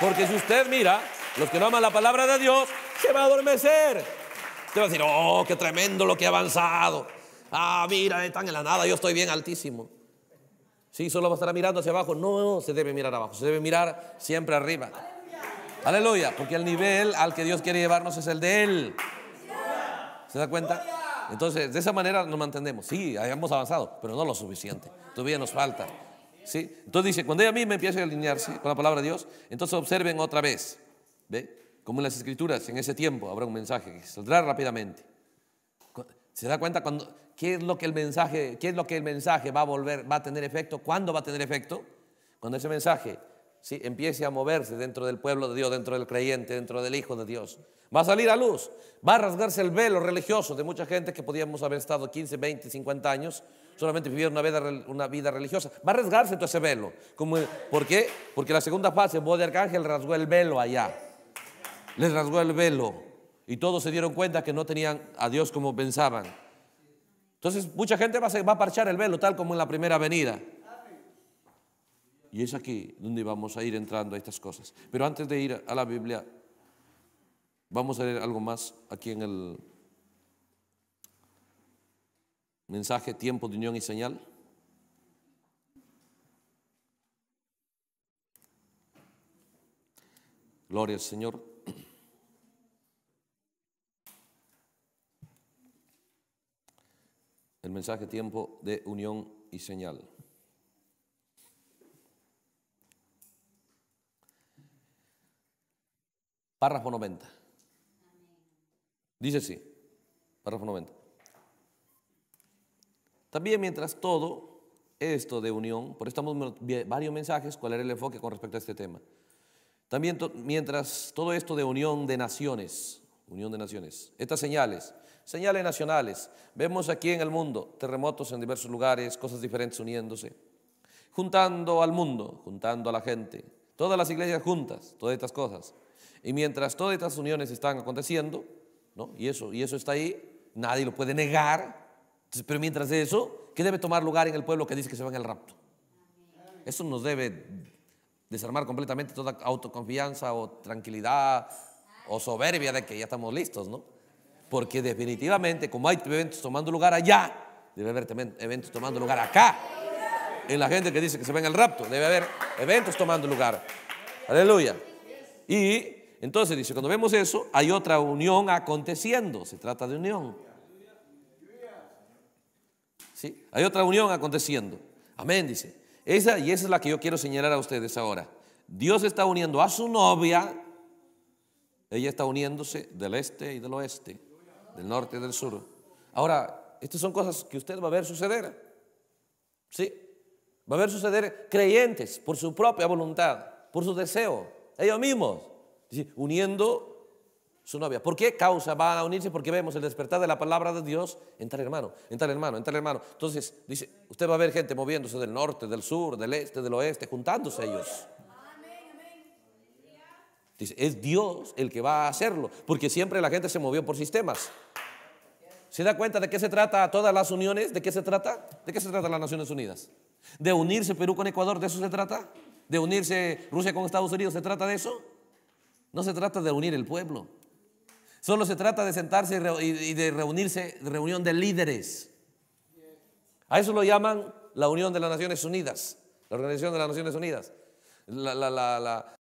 Porque si usted mira, los que no aman la palabra de Dios, se va a adormecer. Usted va a decir, oh, qué tremendo lo que ha avanzado. Ah, mira, están en la nada, yo estoy bien altísimo. Sí, solo va a estar mirando hacia abajo. No, se debe mirar abajo, se debe mirar siempre arriba. Aleluya, porque el nivel al que Dios quiere llevarnos es el de Él. ¿Se da cuenta? Entonces, de esa manera nos mantenemos. Sí, hayamos avanzado, pero no lo suficiente. Todavía nos falta. ¿Sí? Entonces dice, cuando ella me empiece a alinearse con la palabra de Dios, entonces observen otra vez. ¿Ve? Como en las escrituras, en ese tiempo habrá un mensaje que saldrá rápidamente. ¿Se da cuenta cuando, qué es lo que el mensaje, qué es lo que el mensaje va a volver, va a tener efecto? ¿Cuándo va a tener efecto? Cuando ese mensaje ¿sí? empiece a moverse dentro del pueblo de Dios, dentro del creyente, dentro del Hijo de Dios. Va a salir a luz, va a rasgarse el velo religioso de mucha gente que podíamos haber estado 15, 20, 50 años, solamente viviendo una vida, religiosa. Va a rasgarse todo ese velo. ¿Por qué? Porque la segunda fase, voz de arcángel, rasgó el velo allá. Les rasgó el velo. Y todos se dieron cuenta que no tenían a Dios como pensaban. Entonces, mucha gente va a, va a parchar el velo, tal como en la primera venida. Y es aquí donde vamos a ir entrando a estas cosas. Pero antes de ir a la Biblia, vamos a leer algo más aquí en el mensaje Tiempo de Unión y Señal. Gloria al Señor. El mensaje tiempo de unión y señal. Párrafo 90. Dice sí. párrafo 90. También mientras todo esto de unión, por estamos varios mensajes, cuál era el enfoque con respecto a este tema. También mientras todo esto de unión de naciones, unión de naciones, estas señales, señales nacionales, vemos aquí en el mundo terremotos en diversos lugares, cosas diferentes uniéndose, juntando al mundo, juntando a la gente, todas las iglesias juntas, todas estas cosas. Y mientras todas estas uniones están aconteciendo, ¿no? y, eso, y eso está ahí, nadie lo puede negar, pero mientras eso, ¿qué debe tomar lugar en el pueblo que dice que se va en el rapto? Eso nos debe desarmar completamente toda autoconfianza o tranquilidad o soberbia de que ya estamos listos, ¿no? Porque definitivamente, como hay eventos tomando lugar allá, debe haber eventos tomando lugar acá. En la gente que dice que se va en el rapto, debe haber eventos tomando lugar. Aleluya. Y entonces dice, cuando vemos eso, hay otra unión aconteciendo, se trata de unión. ¿Sí? Hay otra unión aconteciendo. Amén, dice. Esa, y esa es la que yo quiero señalar a ustedes ahora. Dios está uniendo a su novia, ella está uniéndose del este y del oeste, del norte y del sur. Ahora, estas son cosas que usted va a ver suceder. ¿Sí? Va a ver suceder creyentes por su propia voluntad, por su deseo, ellos mismos. Dice, uniendo su novia. ¿Por qué causa van a unirse? Porque vemos el despertar de la palabra de Dios en tal hermano, en tal hermano, en tal hermano. Entonces, dice, usted va a ver gente moviéndose del norte, del sur, del este, del oeste, juntándose ellos. Dice, es Dios el que va a hacerlo, porque siempre la gente se movió por sistemas. ¿Se da cuenta de qué se trata todas las uniones? ¿De qué se trata? ¿De qué se trata las Naciones Unidas? ¿De unirse Perú con Ecuador? ¿De eso se trata? ¿De unirse Rusia con Estados Unidos? ¿Se trata de eso? No se trata de unir el pueblo. Solo se trata de sentarse y de reunirse, reunión de líderes. A eso lo llaman la Unión de las Naciones Unidas, la Organización de las Naciones Unidas. La,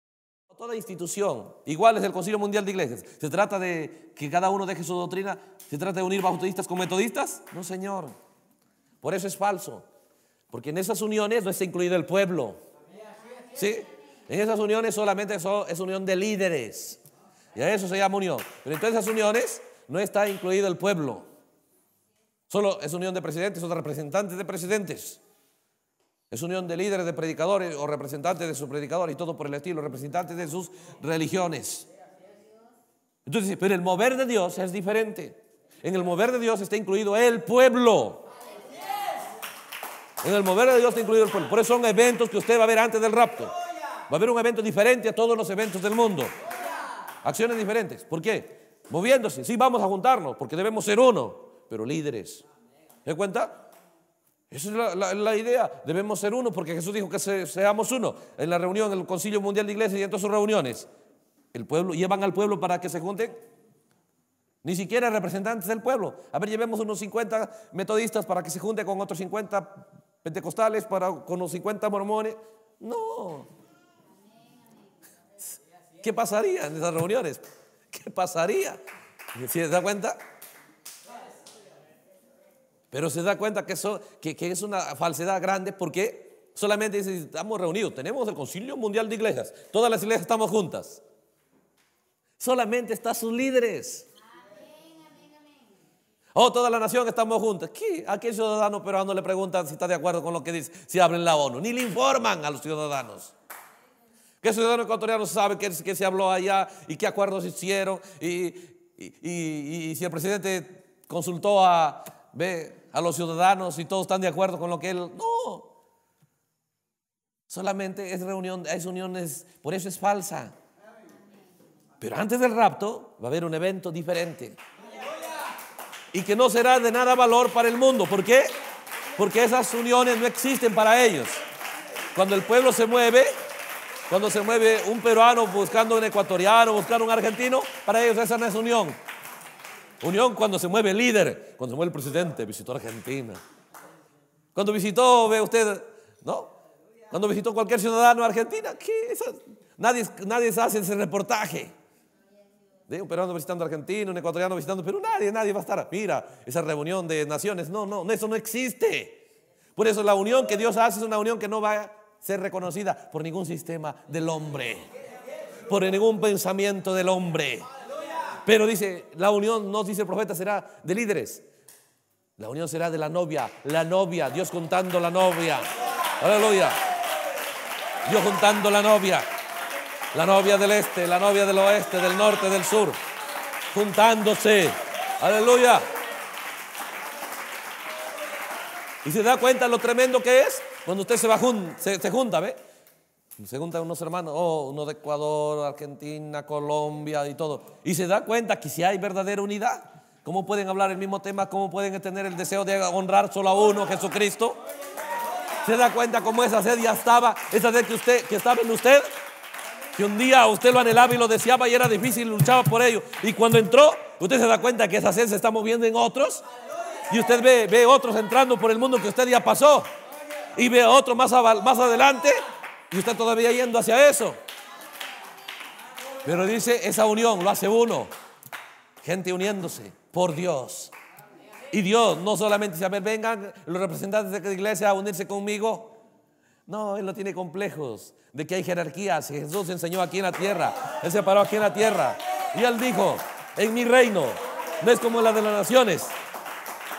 toda institución, igual es el Concilio Mundial de Iglesias. ¿Se trata de que cada uno deje su doctrina? ¿Se trata de unir bautistas con metodistas? No, señor. Por eso es falso. Porque en esas uniones no está incluido el pueblo. ¿Sí? En esas uniones solamente es unión de líderes. Y a eso se llama unión. Pero en todas esas uniones no está incluido el pueblo. Solo es unión de presidentes o representantes de presidentes. Es unión de líderes, de predicadores o representantes de sus predicadores y todo por el estilo, representantes de sus religiones. Entonces, pero el mover de Dios es diferente. En el mover de Dios está incluido el pueblo. En el mover de Dios está incluido el pueblo. Por eso son eventos que usted va a ver antes del rapto. Va a haber un evento diferente a todos los eventos del mundo. Acciones diferentes. ¿Por qué? Moviéndose. Sí, vamos a juntarnos porque debemos ser uno, pero líderes. ¿Se cuenta? Esa es la, idea. Debemos ser uno porque Jesús dijo que seamos uno. En la reunión, en el Concilio Mundial de Iglesias y en todas sus reuniones, el pueblo, llevan al pueblo para que se junten. Ni siquiera representantes del pueblo. A ver, llevemos unos 50 metodistas para que se junten con otros 50 pentecostales, para, con unos 50 mormones. No. ¿Qué pasaría en esas reuniones? ¿Qué pasaría? ¿Sí se da cuenta? Pero se da cuenta que, eso, que, es una falsedad grande porque solamente estamos reunidos, tenemos el Concilio Mundial de Iglesias, todas las iglesias estamos juntas. Solamente están sus líderes. o oh, toda la nación estamos juntas. ¿Qué? ¿A qué ciudadano no le preguntan si está de acuerdo con lo que dice, si abren la ONU? Ni le informan a los ciudadanos. ¿Qué ciudadano ecuatoriano sabe qué, qué se habló allá y qué acuerdos se hicieron? Y, si el presidente consultó a, a los ciudadanos y todos están de acuerdo con lo que él... No. Solamente es reunión, es uniones, por eso es falsa. Pero antes del rapto va a haber un evento diferente. Y que no será de nada valor para el mundo. ¿Por qué? Porque esas uniones no existen para ellos. Cuando el pueblo se mueve, cuando se mueve un peruano buscando un ecuatoriano, buscando un argentino, para ellos esa no es unión. Unión cuando se mueve el líder, cuando se mueve el presidente, visitó Argentina. Cuando visitó, ve usted, ¿no? Cuando visitó cualquier ciudadano argentino, Argentina, ¿qué? nadie, nadie hace ese reportaje. un peruano visitando Argentina, un ecuatoriano visitando Perú, nadie, nadie va a estar. Mira, esa reunión de naciones, no, no, eso no existe. Por eso la unión que Dios hace es una unión que no va ser reconocida por ningún sistema del hombre, por ningún pensamiento del hombre. Pero dice, la unión, no dice el profeta, será de líderes. La unión será de la novia, la novia, Dios contando la novia. Aleluya. Dios juntando la novia. La novia del este, la novia del oeste, del norte, del sur. Juntándose. Aleluya. ¿Y se da cuenta lo tremendo que es? Cuando usted se, va ¿ves? se, junta, ¿ve? Se unos hermanos, oh, uno de Ecuador, Argentina, Colombia y todo. Y se da cuenta que si hay verdadera unidad, ¿cómo pueden hablar el mismo tema? ¿Cómo pueden tener el deseo de honrar solo a uno, Jesucristo? ¿Se da cuenta cómo esa sed ya estaba? Esa sed que, usted, que estaba en usted, que un día usted lo anhelaba y lo deseaba y era difícil, luchaba por ello. Y cuando entró, usted se da cuenta que esa sed se está moviendo en otros. Y usted ve, ve otros entrando por el mundo que usted ya pasó. Y ve a otro más, más adelante. Y usted todavía yendo hacia eso. Pero dice, esa unión lo hace uno. Gente uniéndose por Dios. Y Dios no solamente dice, a ver, vengan los representantes de esta iglesia a unirse conmigo. No, Él no tiene complejos de que hay jerarquías. Jesús enseñó aquí en la tierra. Él se paró aquí en la tierra. Y Él dijo, en mi reino no es como la de las naciones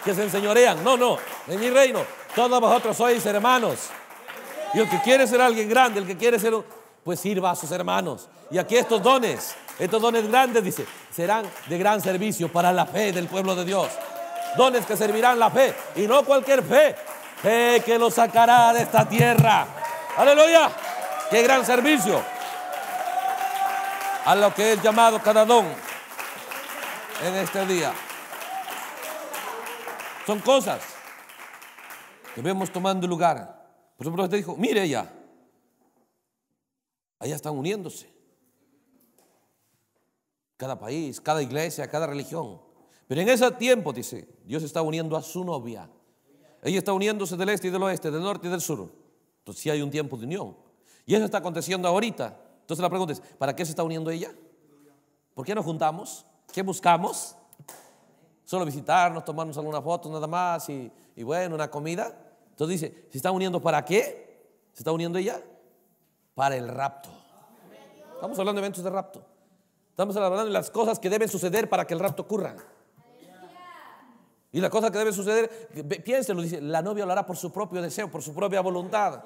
que se enseñorean. No, no, en mi reino todos vosotros sois hermanos. Y el que quiere ser alguien grande, el que quiere ser, pues sirva a sus hermanos. Y aquí estos dones, estos dones grandes, dice, serán de gran servicio para la fe del pueblo de Dios. Dones que servirán la fe y no cualquier fe, fe que lo sacará de esta tierra. Aleluya, qué gran servicio a lo que es llamado cada don en este día. Son cosas que vemos tomando lugar. Por ejemplo, usted dijo, mire ella, allá están uniéndose. Cada país, cada iglesia, cada religión. Pero en ese tiempo, dice, Dios está uniendo a su novia. Ella está uniéndose del este y del oeste, del norte y del sur. Entonces sí hay un tiempo de unión. Y eso está aconteciendo ahorita. Entonces la pregunta es, ¿para qué se está uniendo ella? ¿Por qué nos juntamos? ¿Qué buscamos? solo visitarnos, tomarnos alguna foto nada más y, bueno, una comida. Entonces dice, ¿se está uniendo para qué? ¿Se está uniendo ella? Para el rapto. Estamos hablando de eventos de rapto. Estamos hablando de las cosas que deben suceder para que el rapto ocurra. Y la cosa que debe suceder, piénselo, dice, la novia hablará por su propio deseo, por su propia voluntad.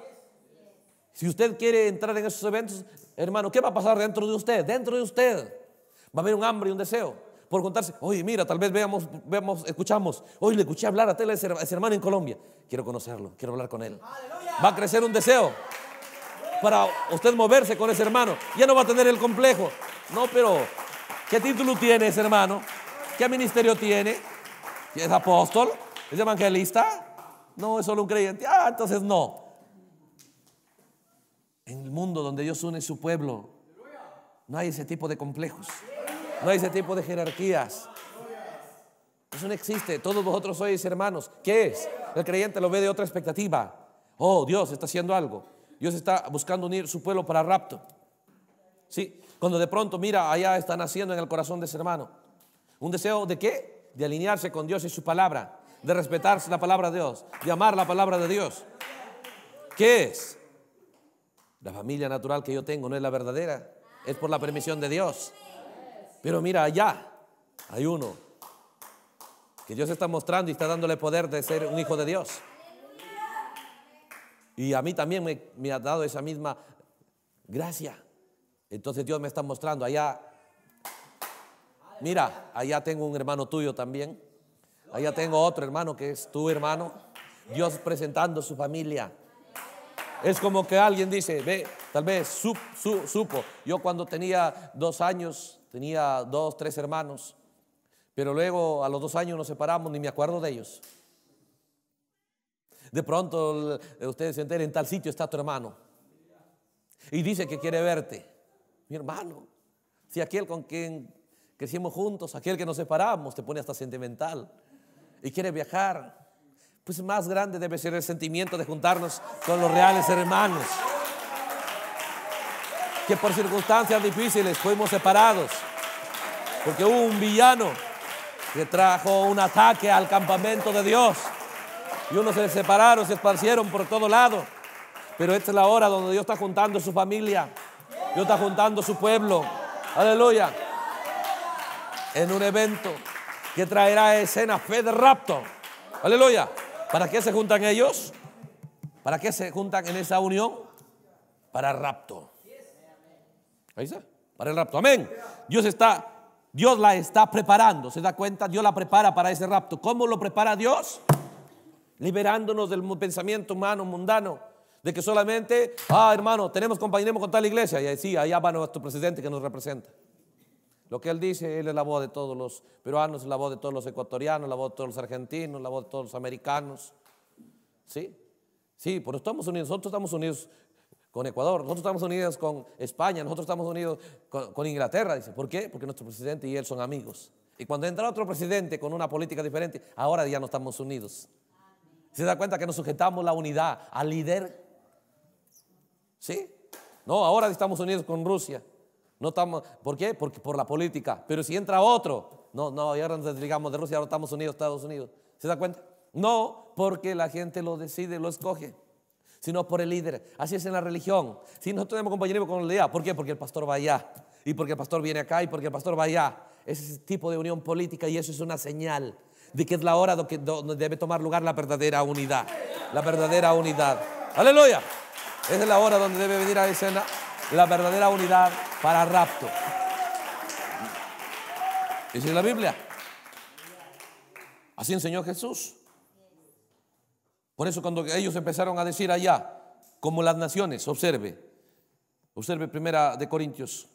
Si usted quiere entrar en esos eventos, hermano, ¿qué va a pasar dentro de usted? Dentro de usted va a haber un hambre y un deseo por contarse, oye, mira, tal vez veamos, veamos escuchamos, hoy le escuché hablar a ese hermano en Colombia, quiero conocerlo, quiero hablar con él. Va a crecer un deseo para usted moverse con ese hermano, ya no va a tener el complejo. No, pero, ¿qué título tiene ese hermano? ¿Qué ministerio tiene? ¿Es apóstol? ¿Es evangelista? No, es solo un creyente. Ah, entonces no. En el mundo donde Dios une su pueblo, no hay ese tipo de complejos. No hay ese tipo de jerarquías. Eso no existe. Todos vosotros sois hermanos. ¿Qué es? El creyente lo ve de otra expectativa. Oh, Dios está haciendo algo. Dios está buscando unir su pueblo para rapto. Sí, cuando de pronto mira, allá está naciendo en el corazón de ese hermano. ¿Un deseo de qué? De alinearse con Dios y su palabra, de respetarse la palabra de Dios, de amar la palabra de Dios. ¿Qué es? La familia natural que yo tengo no es la verdadera, es por la permisión de Dios. Pero mira, allá hay uno que Dios está mostrando y está dándole poder de ser un hijo de Dios. Y a mí también me, ha dado esa misma gracia. Entonces Dios me está mostrando allá. Mira, allá tengo un hermano tuyo también. Allá tengo otro hermano que es tu hermano. Dios presentando su familia. Es como que alguien dice, ve, tal vez supo, yo cuando tenía dos años, tenía dos, tres hermanos, pero luego a los dos años nos separamos, ni me acuerdo de ellos. De pronto ustedes se enteren, en tal sitio está tu hermano y dice que quiere verte. Mi hermano, si aquel con quien crecimos juntos, aquel que nos separamos, te pone hasta sentimental y quiere viajar, pues más grande debe ser el sentimiento de juntarnos con los reales hermanos que por circunstancias difíciles fuimos separados, porque hubo un villano que trajo un ataque al campamento de Dios. Y unos se separaron, se esparcieron por todo lado. Pero esta es la hora donde Dios está juntando su familia. Dios está juntando su pueblo. Aleluya. En un evento que traerá escena fe de rapto. Aleluya. ¿Para qué se juntan ellos? ¿Para qué se juntan en esa unión? Para rapto. Ahí está, para el rapto. Amén. Dios está Dios la está preparando, ¿se da cuenta? Dios la prepara para ese rapto. ¿Cómo lo prepara Dios? Liberándonos del pensamiento humano, mundano, de que solamente, ah, hermano, tenemos compañeros con tal iglesia. Y sí, allá va nuestro presidente que nos representa. Lo que él dice, él es la voz de todos los peruanos, la voz de todos los ecuatorianos, la voz de todos los argentinos, la voz de todos los americanos. ¿Sí? Sí, pero estamos unidos, nosotros estamos unidos con Ecuador, nosotros estamos unidos con España, nosotros estamos unidos con, Inglaterra. Dice, ¿por qué? Porque nuestro presidente y él son amigos. Y cuando entra otro presidente con una política diferente, ahora ya no estamos unidos. ¿Se da cuenta que nos sujetamos la unidad al líder? ¿Sí? No, ahora estamos unidos con Rusia. No estamos, ¿Por qué? Porque por la política. Pero si entra otro, no, no, ahora nos desligamos de Rusia, ahora estamos unidos, Estados Unidos. ¿Se da cuenta? No, porque la gente lo decide, lo escoge sino por el líder. Así es en la religión. Si no tenemos compañerismo con el día ¿por qué? Porque el pastor va allá, y porque el pastor viene acá, y porque el pastor va allá. Ese tipo de unión política y eso es una señal de que es la hora donde debe tomar lugar la verdadera unidad. La verdadera unidad. Aleluya. es la hora donde debe venir a escena la verdadera unidad para rapto. Dice es la Biblia. Así enseñó Jesús. Por eso cuando ellos empezaron a decir allá, como las naciones, observe, observe primera de Corintios.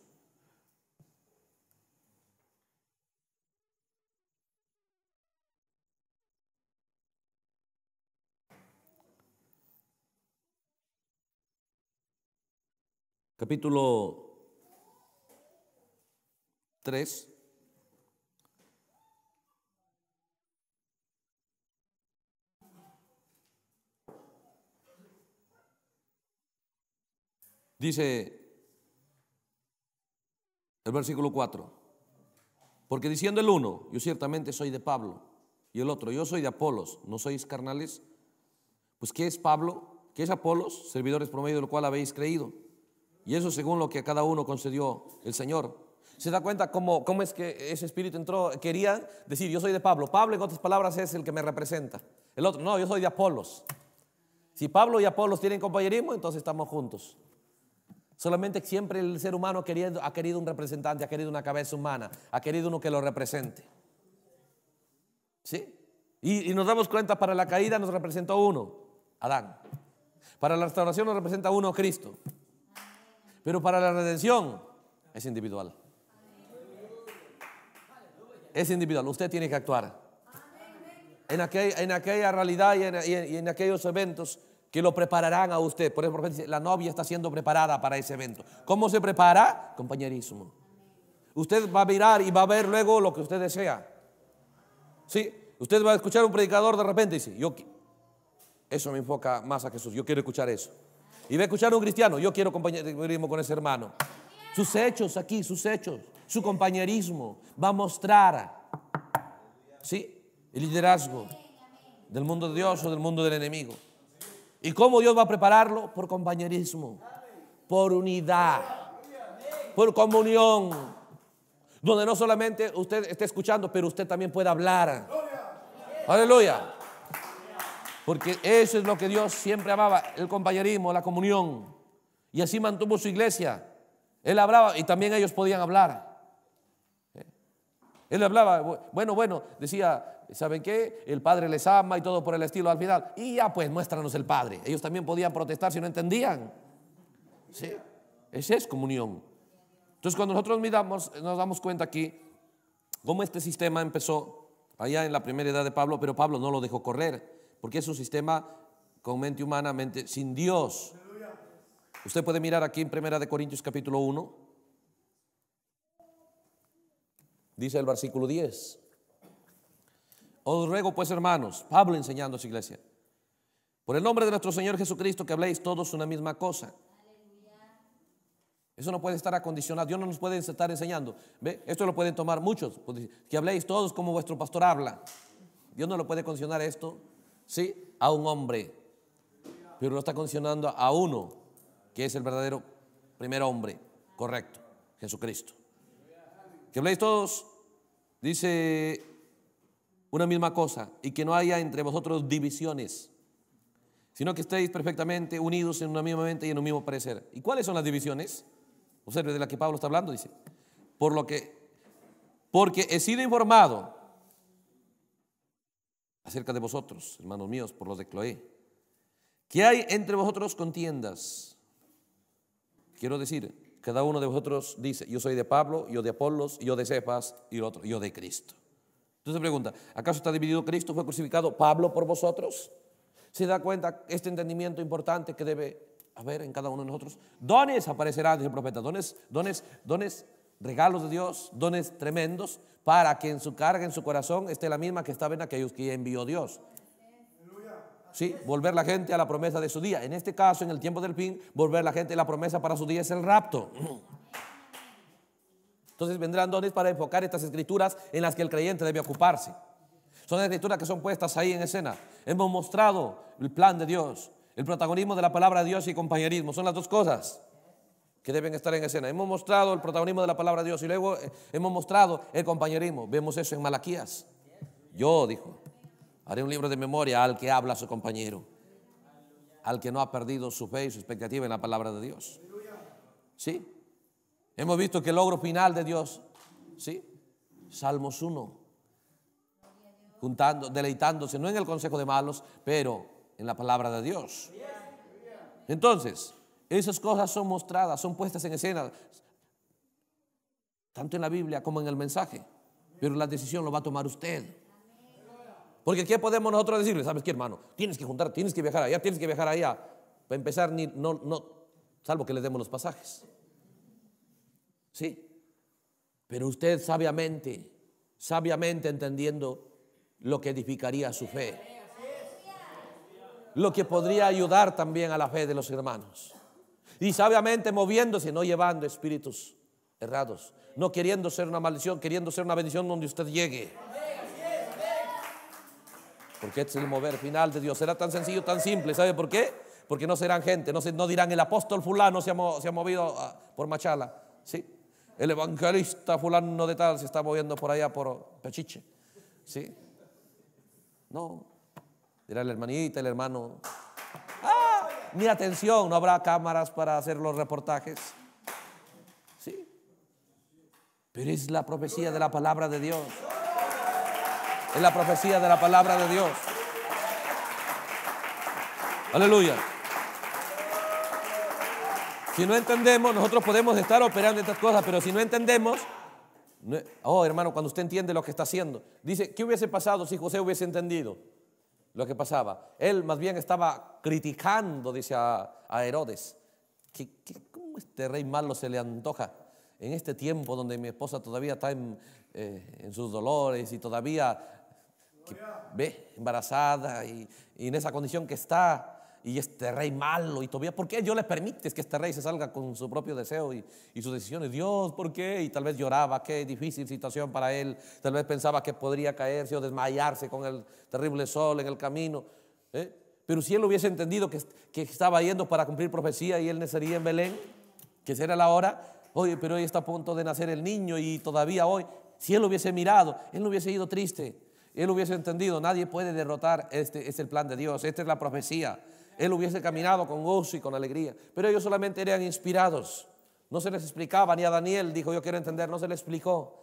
Capítulo 3. Dice el versículo 4. Porque diciendo el uno, yo ciertamente soy de Pablo, y el otro, yo soy de Apolos, ¿no sois carnales? Pues ¿qué es Pablo? ¿Qué es Apolos? Servidores por medio lo cual habéis creído. Y eso según lo que a cada uno concedió el Señor. ¿Se da cuenta cómo, cómo es que ese espíritu entró? Quería decir, yo soy de Pablo. Pablo, en otras palabras, es el que me representa. El otro, no, yo soy de Apolos. Si Pablo y Apolos tienen compañerismo, entonces estamos juntos. Solamente siempre el ser humano ha querido, un representante, ha querido una cabeza humana, ha querido uno que lo represente. ¿Sí? Y, nos damos cuenta, para la caída nos representó uno, Adán. Para la restauración nos representa uno, Cristo. Pero para la redención es individual. Es individual, usted tiene que actuar. En aquella, realidad y en aquellos eventos que lo prepararán a usted. Por eso la novia está siendo preparada para ese evento. ¿Cómo se prepara? Compañerismo. Usted va a mirar y va a ver luego lo que usted desea. Sí, usted va a escuchar un predicador de repente y dice, yo, eso me enfoca más a Jesús, yo quiero escuchar eso. Y va a escuchar a un cristiano, yo quiero compañerismo con ese hermano. Sus hechos aquí, sus hechos, su compañerismo va a mostrar, ¿sí? El liderazgo del mundo de Dios o del mundo del enemigo. ¿Y cómo Dios va a prepararlo? Por compañerismo, por unidad, por comunión. Donde no solamente usted esté escuchando, pero usted también pueda hablar. Aleluya. Porque eso es lo que Dios siempre amaba, el compañerismo, la comunión. Y así mantuvo su iglesia. Él hablaba y también ellos podían hablar. ¿Eh? Él hablaba, bueno, bueno, decía, ¿saben qué? El Padre les ama y todo por el estilo al final. Y ya pues muéstranos el Padre. Ellos también podían protestar si no entendían. Sí, esa es comunión. Entonces cuando nosotros miramos, nos damos cuenta aquí cómo este sistema empezó allá en la primera edad de Pablo, pero Pablo no lo dejó correr, porque es un sistema con mente humana, mente sin Dios. Usted puede mirar aquí en Primera de Corintios capítulo 1. Dice el versículo 10. Os ruego pues, hermanos, Pablo enseñando a su iglesia, por el nombre de nuestro Señor Jesucristo, que habléis todos una misma cosa. Eso no puede estar acondicionado. Dios no nos puede estar enseñando. ¿Ve? Esto lo pueden tomar muchos. Pues, que habléis todos como vuestro pastor habla. Dios no lo puede condicionar esto, ¿sí? A un hombre. Pero lo está condicionando a uno, que es el verdadero primer hombre, correcto, Jesucristo. Que habléis todos, dice una misma cosa y que no haya entre vosotros divisiones, sino que estéis perfectamente unidos en una misma mente y en un mismo parecer. ¿Y cuáles son las divisiones? Observe de la que Pablo está hablando, dice. Por lo que, porque he sido informado acerca de vosotros, hermanos míos, por los de Cloé, que hay entre vosotros contiendas. Quiero decir, cada uno de vosotros dice, yo soy de Pablo, yo de Apolos, yo de Cepas y el otro, yo de Cristo. Entonces pregunta, ¿acaso está dividido Cristo? ¿Fue crucificado Pablo por vosotros? ¿Se da cuenta este entendimiento importante que debe haber en cada uno de nosotros? Dones aparecerán, dice el profeta, dones, dones, dones, regalos de Dios, dones tremendos, para que en su carga, en su corazón, esté la misma que estaba en aquellos que envió Dios. ¿sí? Volver la gente a la promesa de su día. En este caso, en el tiempo del fin, volver la gente a la promesa para su día es el rapto. Entonces vendrán dones para enfocar estas escrituras en las que el creyente debe ocuparse. Son escrituras que son puestas ahí en escena. Hemos mostrado el plan de Dios, el protagonismo de la palabra de Dios y compañerismo. Son las dos cosas que deben estar en escena. Hemos mostrado el protagonismo de la palabra de Dios y luego eh, hemos mostrado el compañerismo. Vemos eso en Malaquías. Yo, dijo, haré un libro de memoria al que habla su compañero, al que no ha perdido su fe y su expectativa en la palabra de Dios. ¿Sí? Hemos visto que el logro final de Dios, ¿sí? Salmos 1. Juntando, deleitándose, no en el consejo de malos, pero en la palabra de Dios. Entonces, esas cosas son mostradas, son puestas en escena, tanto en la Biblia como en el mensaje. Pero la decisión lo va a tomar usted. Porque ¿qué podemos nosotros decirle? ¿Sabes qué, hermano? Tienes que juntar, tienes que viajar allá, tienes que viajar allá. Para empezar, ni, no, no, salvo que le demos los pasajes. Sí. Pero usted sabiamente, sabiamente entendiendo lo que edificaría su fe. Lo que podría ayudar también a la fe de los hermanos. Y sabiamente moviéndose, no llevando espíritus errados. No queriendo ser una maldición, queriendo ser una bendición donde usted llegue. Porque este es el mover final de Dios. Será tan sencillo, tan simple. ¿Sabe por qué? Porque no serán gente. No, dirán el apóstol fulano se ha, se ha movido ah, por Machala. ¿Sí? el evangelista fulano de tal se está moviendo por allá por Pechiche. ¿Sí? No. Dirá el hermanita, el hermano. ¡Ah! atención, no habrá cámaras para hacer los reportajes. ¿Sí? Pero es la profecía de la palabra de Dios. Es la profecía de la palabra de Dios. Aleluya. Si no entendemos, nosotros podemos estar operando estas cosas, pero si no entendemos, oh hermano, cuando usted entiende lo que está haciendo, dice, ¿qué hubiese pasado si José hubiese entendido lo que pasaba? Él más bien estaba criticando, dice a, Herodes, que, ¿cómo este rey malo se le antoja? En este tiempo donde mi esposa todavía está en, eh, sus dolores y todavía ve embarazada y en esa condición que está, y este rey malo y todavía, ¿por qué Dios le permite que este rey se salga con su propio deseo y, y, sus decisiones? Dios, ¿por qué? Y tal vez lloraba, qué difícil situación para él, tal vez pensaba que podría caerse o desmayarse con el terrible sol en el camino. ¿eh? Pero si él hubiese entendido que, que estaba yendo para cumplir profecía y él nacería en Belén, que será la hora, oye, pero hoy está a punto de nacer el niño y todavía hoy, si él hubiese mirado, él no hubiese ido triste. Él hubiese entendido, nadie puede derrotar, este, este es el plan de Dios, esta es la profecía él hubiese caminado con gozo y con alegría. Pero ellos solamente eran inspirados. No se les explicaba, ni a Daniel dijo, yo quiero entender, no se le explicó.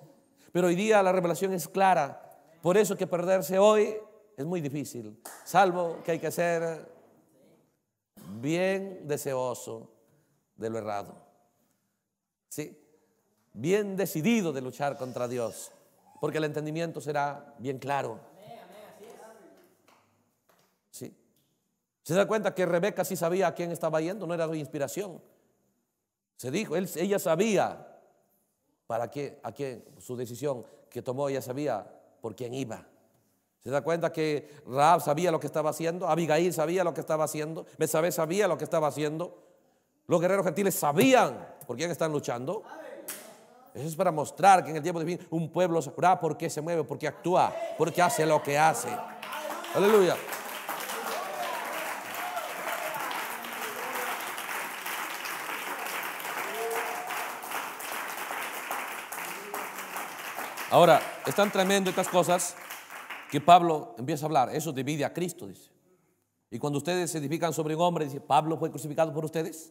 Pero hoy día la revelación es clara. Por eso que perderse hoy es muy difícil, salvo que hay que ser bien deseoso de lo errado. ¿Sí? Bien decidido de luchar contra Dios, porque el entendimiento será bien claro. ¿Sí? ¿Se da cuenta que Rebeca sí sabía a quién estaba yendo? No era de inspiración. Se dijo, ella sabía para qué, a quién, su decisión que tomó, ella sabía por quién iba. ¿Se da cuenta que Raab sabía lo que estaba haciendo? Abigail sabía lo que estaba haciendo. Mesabé sabía lo que estaba haciendo. Los guerreros gentiles sabían por quién están luchando. Eso es para mostrar que en el tiempo de fin un pueblo sabrá por qué se mueve, por actúa, por hace lo que hace. Aleluya. Ahora, están tremendo estas cosas que Pablo empieza a hablar. Eso divide a Cristo, dice. Y cuando ustedes se edifican sobre un hombre, dice, Pablo fue crucificado por ustedes.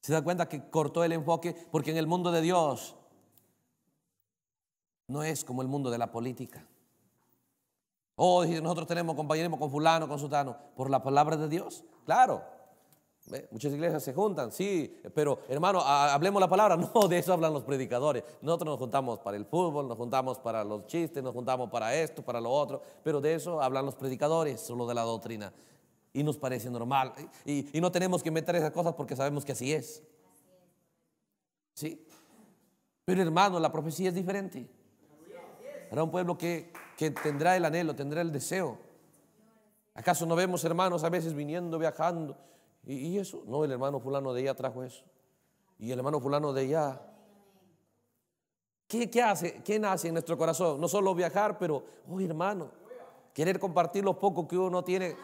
¿Se da cuenta que cortó el enfoque? Porque en el mundo de Dios no es como el mundo de la política. Oh, nosotros tenemos compañerismo con fulano, con sultano Por la palabra de Dios, claro. Muchas iglesias se juntan, sí, pero hermano, hablemos la palabra. No, de eso hablan los predicadores. Nosotros nos juntamos para el fútbol, nos juntamos para los chistes, nos juntamos para esto, para lo otro, pero de eso hablan los predicadores, solo de la doctrina. Y nos parece normal. Y, no tenemos que meter esas cosas porque sabemos que así es. ¿Sí? Pero hermano, la profecía es diferente. Era un pueblo que tendrá el anhelo, tendrá el deseo. ¿Acaso no vemos hermanos a veces viniendo, viajando? ¿Y, eso? No, el hermano fulano de ella trajo eso. Y el hermano fulano de ella. ¿Qué, hace? ¿Qué nace en nuestro corazón? No solo viajar, pero, oh hermano, querer compartir lo poco que uno tiene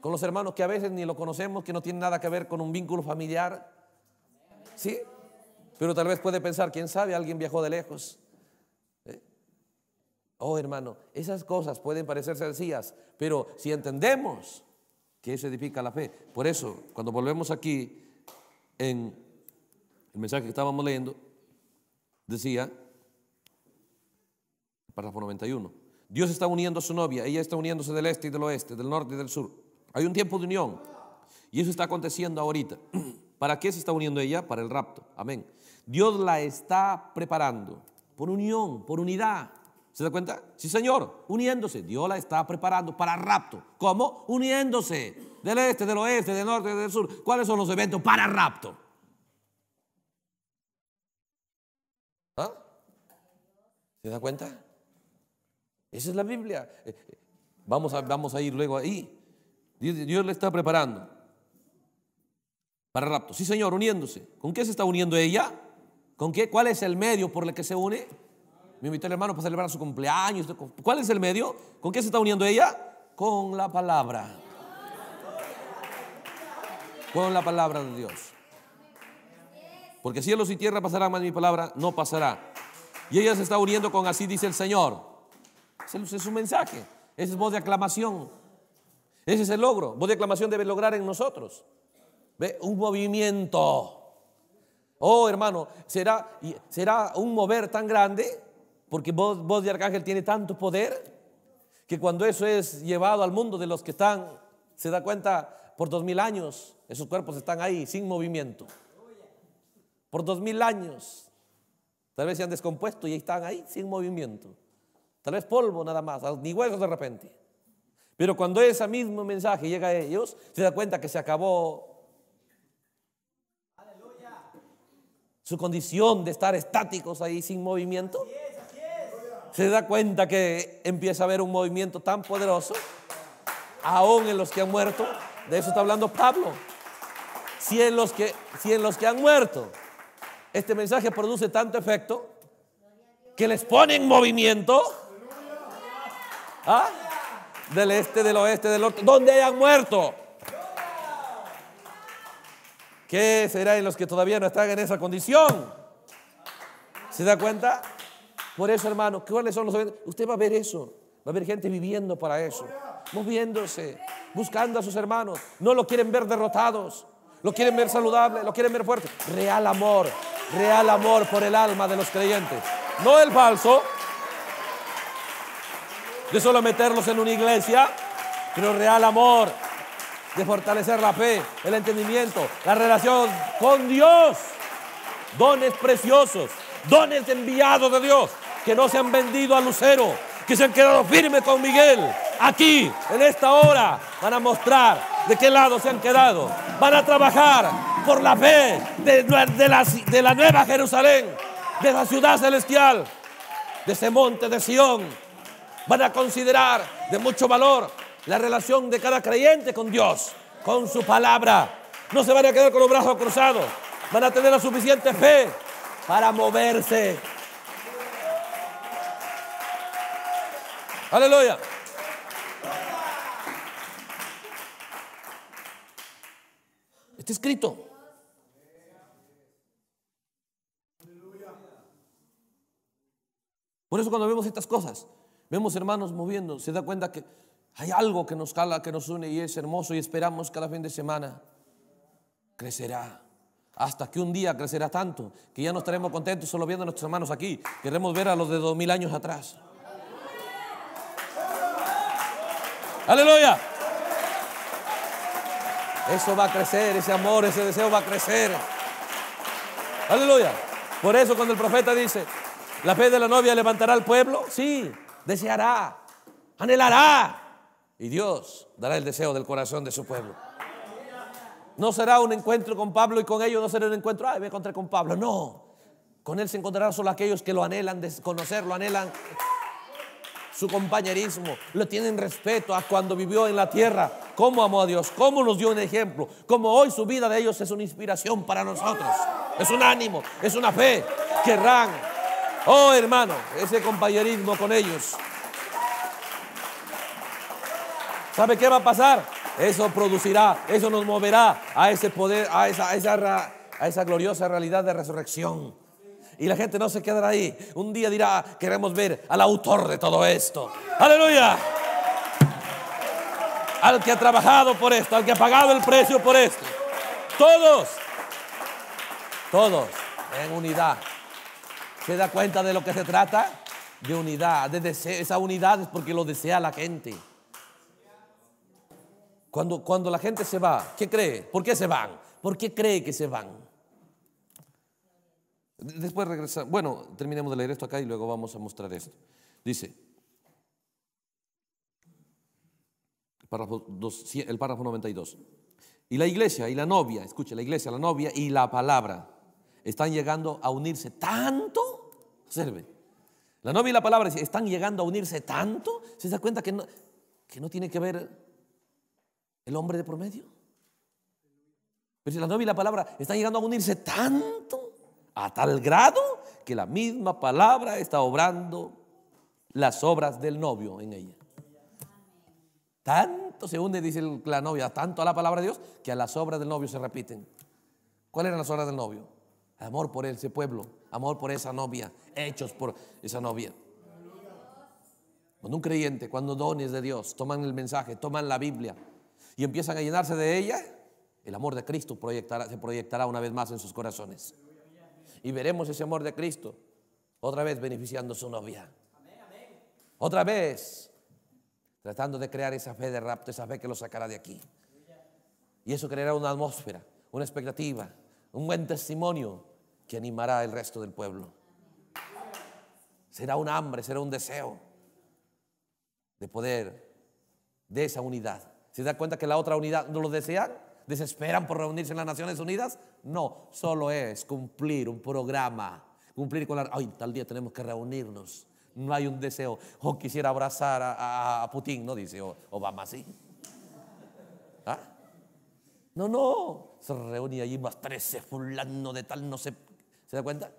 con los hermanos que a veces ni lo conocemos, que no tienen nada que ver con un vínculo familiar. ¿Sí? Pero tal vez puede pensar, quién sabe, alguien viajó de lejos. ¿Eh? Oh hermano, esas cosas pueden parecer sencillas, pero si entendemos que se edifica la fe. Por eso, cuando volvemos aquí, en el mensaje que estábamos leyendo, decía, párrafo 91, Dios está uniendo a su novia, ella está uniéndose del este y del oeste, del norte y del sur. Hay un tiempo de unión y eso está aconteciendo ahorita. ¿Para qué se está uniendo ella? Para el rapto. Amén. Dios la está preparando por unión, por unidad. ¿Se da cuenta? Sí, Señor, uniéndose. Dios la está preparando para rapto. ¿Cómo? Uniéndose. Del este, del oeste, del norte, del sur. ¿Cuáles son los eventos para rapto? ¿Ah? ¿Se da cuenta? Esa es la Biblia. Eh, eh, vamos a, vamos a ir luego ahí. Dios, Dios le está preparando para rapto. Sí, Señor, uniéndose. ¿Con qué se está uniendo ella? ¿Con qué? ¿Cuál es el medio por el que se une? Mi invitó hermano para celebrar su cumpleaños. ¿Cuál es el medio? ¿Con qué se está uniendo ella? Con la palabra. Con la palabra de Dios. Porque cielos y tierra pasarán, más mi palabra no pasará. Y ella se está uniendo con así dice el Señor. Ese es su mensaje. Ese es voz de aclamación. Ese es el logro. Voz de aclamación debe lograr en nosotros. ¿Ve? Un movimiento. Oh, hermano, será, será un mover tan grande porque voz, voz de arcángel tiene tanto poder que cuando eso es llevado al mundo de los que están, se da cuenta, por dos mil años esos cuerpos están ahí sin movimiento. Por dos mil años. Tal vez se han descompuesto y están ahí sin movimiento. Tal vez polvo nada más, ah, ni huesos de repente. Pero cuando ese mismo mensaje llega a ellos, se da cuenta que se acabó su condición de estar estáticos ahí sin movimiento se da cuenta que empieza a haber un movimiento tan poderoso, aún en los que han muerto. De eso está hablando Pablo. Si en los que, si en los que han muerto este mensaje produce tanto efecto que les pone en movimiento ¿ah? del este, del oeste, del otro, donde hayan muerto. ¿Qué será en los que todavía no están en esa condición? ¿Se da cuenta? Por eso, hermano, ¿cuáles son los Usted va a ver eso. Va a ver gente viviendo para eso, moviéndose, buscando a sus hermanos. No lo quieren ver derrotados, lo quieren ver saludable, lo quieren ver fuerte. Real amor, real amor por el alma de los creyentes. No el falso, de solo meterlos en una iglesia, pero real amor, de fortalecer la fe, el entendimiento, la relación con Dios. Dones preciosos, dones enviados de Dios que no se han vendido a Lucero, que se han quedado firmes con Miguel, aquí, en esta hora, van a mostrar de qué lado se han quedado. Van a trabajar por la fe de, de, la, de la nueva Jerusalén, de la ciudad celestial, de ese monte de Sión. Van a considerar de mucho valor la relación de cada creyente con Dios, con su palabra. No se van a quedar con los brazos cruzados. Van a tener la suficiente fe para moverse Aleluya. Está escrito. Por eso cuando vemos estas cosas, vemos hermanos moviendo, se da cuenta que hay algo que nos cala, que nos une y es hermoso y esperamos cada fin de semana crecerá. Hasta que un día crecerá tanto que ya no estaremos contentos solo viendo a nuestros hermanos aquí. Queremos ver a los de dos mil años atrás. Aleluya. Eso va a crecer, ese amor, ese deseo va a crecer. Aleluya. Por eso cuando el profeta dice, la fe de la novia levantará al pueblo, sí, deseará, anhelará. Y Dios dará el deseo del corazón de su pueblo. No será un encuentro con Pablo y con ellos no será un encuentro, ay, me encontré con Pablo. No, con él se encontrarán solo aquellos que lo anhelan, lo anhelan su compañerismo, le tienen respeto a cuando vivió en la tierra, cómo amó a Dios, cómo nos dio un ejemplo, cómo hoy su vida de ellos es una inspiración para nosotros, es un ánimo, es una fe. Querrán, oh hermano, ese compañerismo con ellos. ¿Sabe qué va a pasar? Eso producirá, eso nos moverá a ese poder, a esa, a esa, a esa gloriosa realidad de resurrección. Y la gente no se quedará ahí. Un día dirá, queremos ver al autor de todo esto. Aleluya. Al que ha trabajado por esto, al que ha pagado el precio por esto. Todos, todos en unidad. ¿Se da cuenta de lo que se trata? De unidad, Esa unidad es porque lo desea la gente. Cuando, cuando la gente se va, ¿qué cree? ¿Por qué se van? ¿Por qué cree que se van? Después regresamos. Bueno, terminemos de leer esto acá y luego vamos a mostrar esto. Dice, el párrafo 92. Y la iglesia y la novia, escuche, la iglesia, la novia y la palabra están llegando a unirse tanto. Observe. La novia y la palabra están llegando a unirse tanto. ¿Se da cuenta que no, que no tiene que ver el hombre de promedio? Pero si la novia y la palabra están llegando a unirse tanto a tal grado que la misma palabra está obrando las obras del novio en ella. Tanto se hunde, dice la novia, tanto a la palabra de Dios que a las obras del novio se repiten. ¿Cuáles eran las obras del novio? Amor por ese pueblo, amor por esa novia, hechos por esa novia. Cuando un creyente, cuando dones de Dios toman el mensaje, toman la Biblia y empiezan a llenarse de ella, el amor de Cristo proyectará, se proyectará una vez más en sus corazones y veremos ese amor de Cristo otra vez beneficiando a su novia. Otra vez tratando de crear esa fe de rapto, esa fe que lo sacará de aquí. Y eso creará una atmósfera, una expectativa, un buen testimonio que animará al resto del pueblo. Será un hambre, será un deseo de poder, de esa unidad. ¿Se da cuenta que la otra unidad no lo desean? desesperan por reunirse en las Naciones Unidas. No, solo es cumplir un programa, cumplir con la... Ay, tal día tenemos que reunirnos. No hay un deseo. O quisiera abrazar a, Putin, ¿no? Dice Obama así. ¿Ah? No, no. Se reúne allí más 13, fulano de tal, no sé. ¿Se da cuenta?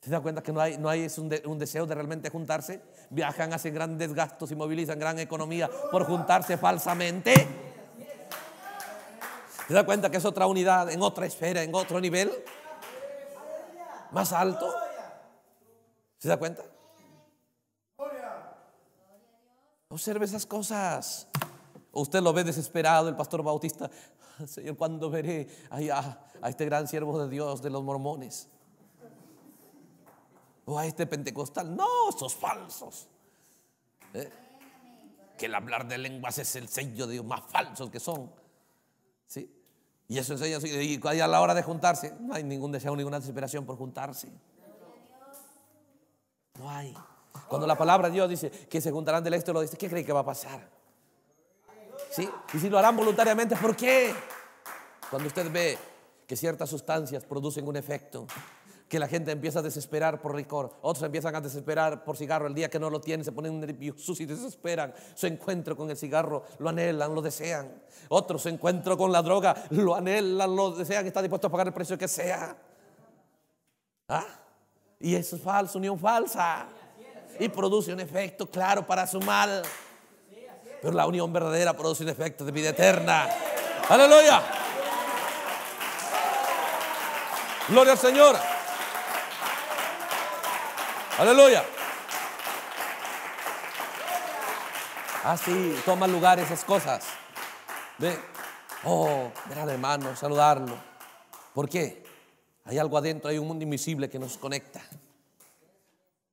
¿Se da cuenta que no hay, no hay un, un, deseo de realmente juntarse? Viajan, hacen grandes gastos y movilizan gran economía por juntarse falsamente. ¿Se da cuenta que es otra unidad, en otra esfera, en otro nivel? Más alto. ¿Se da cuenta? Observe esas cosas. Usted lo ve desesperado, el pastor Bautista. Ah, Señor, ¿cuándo veré a este gran siervo de Dios de los mormones? O a este pentecostal. No, esos falsos. ¿Eh? Que el hablar de lenguas es el sello de Dios, más falsos que son. ¿Sí? Y eso enseña, y a la hora de juntarse, no hay ningún deseo, ninguna desesperación por juntarse. No hay. Cuando la palabra de Dios dice que se juntarán del éxito, lo dice, ¿qué cree que va a pasar? ¿Sí? Y si lo harán voluntariamente, ¿por qué? Cuando usted ve que ciertas sustancias producen un efecto, que la gente empieza a desesperar por licor, otros empiezan a desesperar por cigarro, el día que no lo tienen se ponen nerviosos y desesperan, su encuentro con el cigarro lo anhelan, lo desean, otros su encuentro con la droga lo anhelan, lo desean, Está dispuesto a pagar el precio que sea. ¿Ah? Y eso es falso, unión falsa. Y produce un efecto claro para su mal. Pero la unión verdadera produce un efecto de vida eterna. Aleluya. Gloria al Señor. Aleluya. Así ah, toman lugar esas cosas. Ve, oh, al hermano, saludarlo. ¿Por qué? Hay algo adentro, hay un mundo invisible que nos conecta.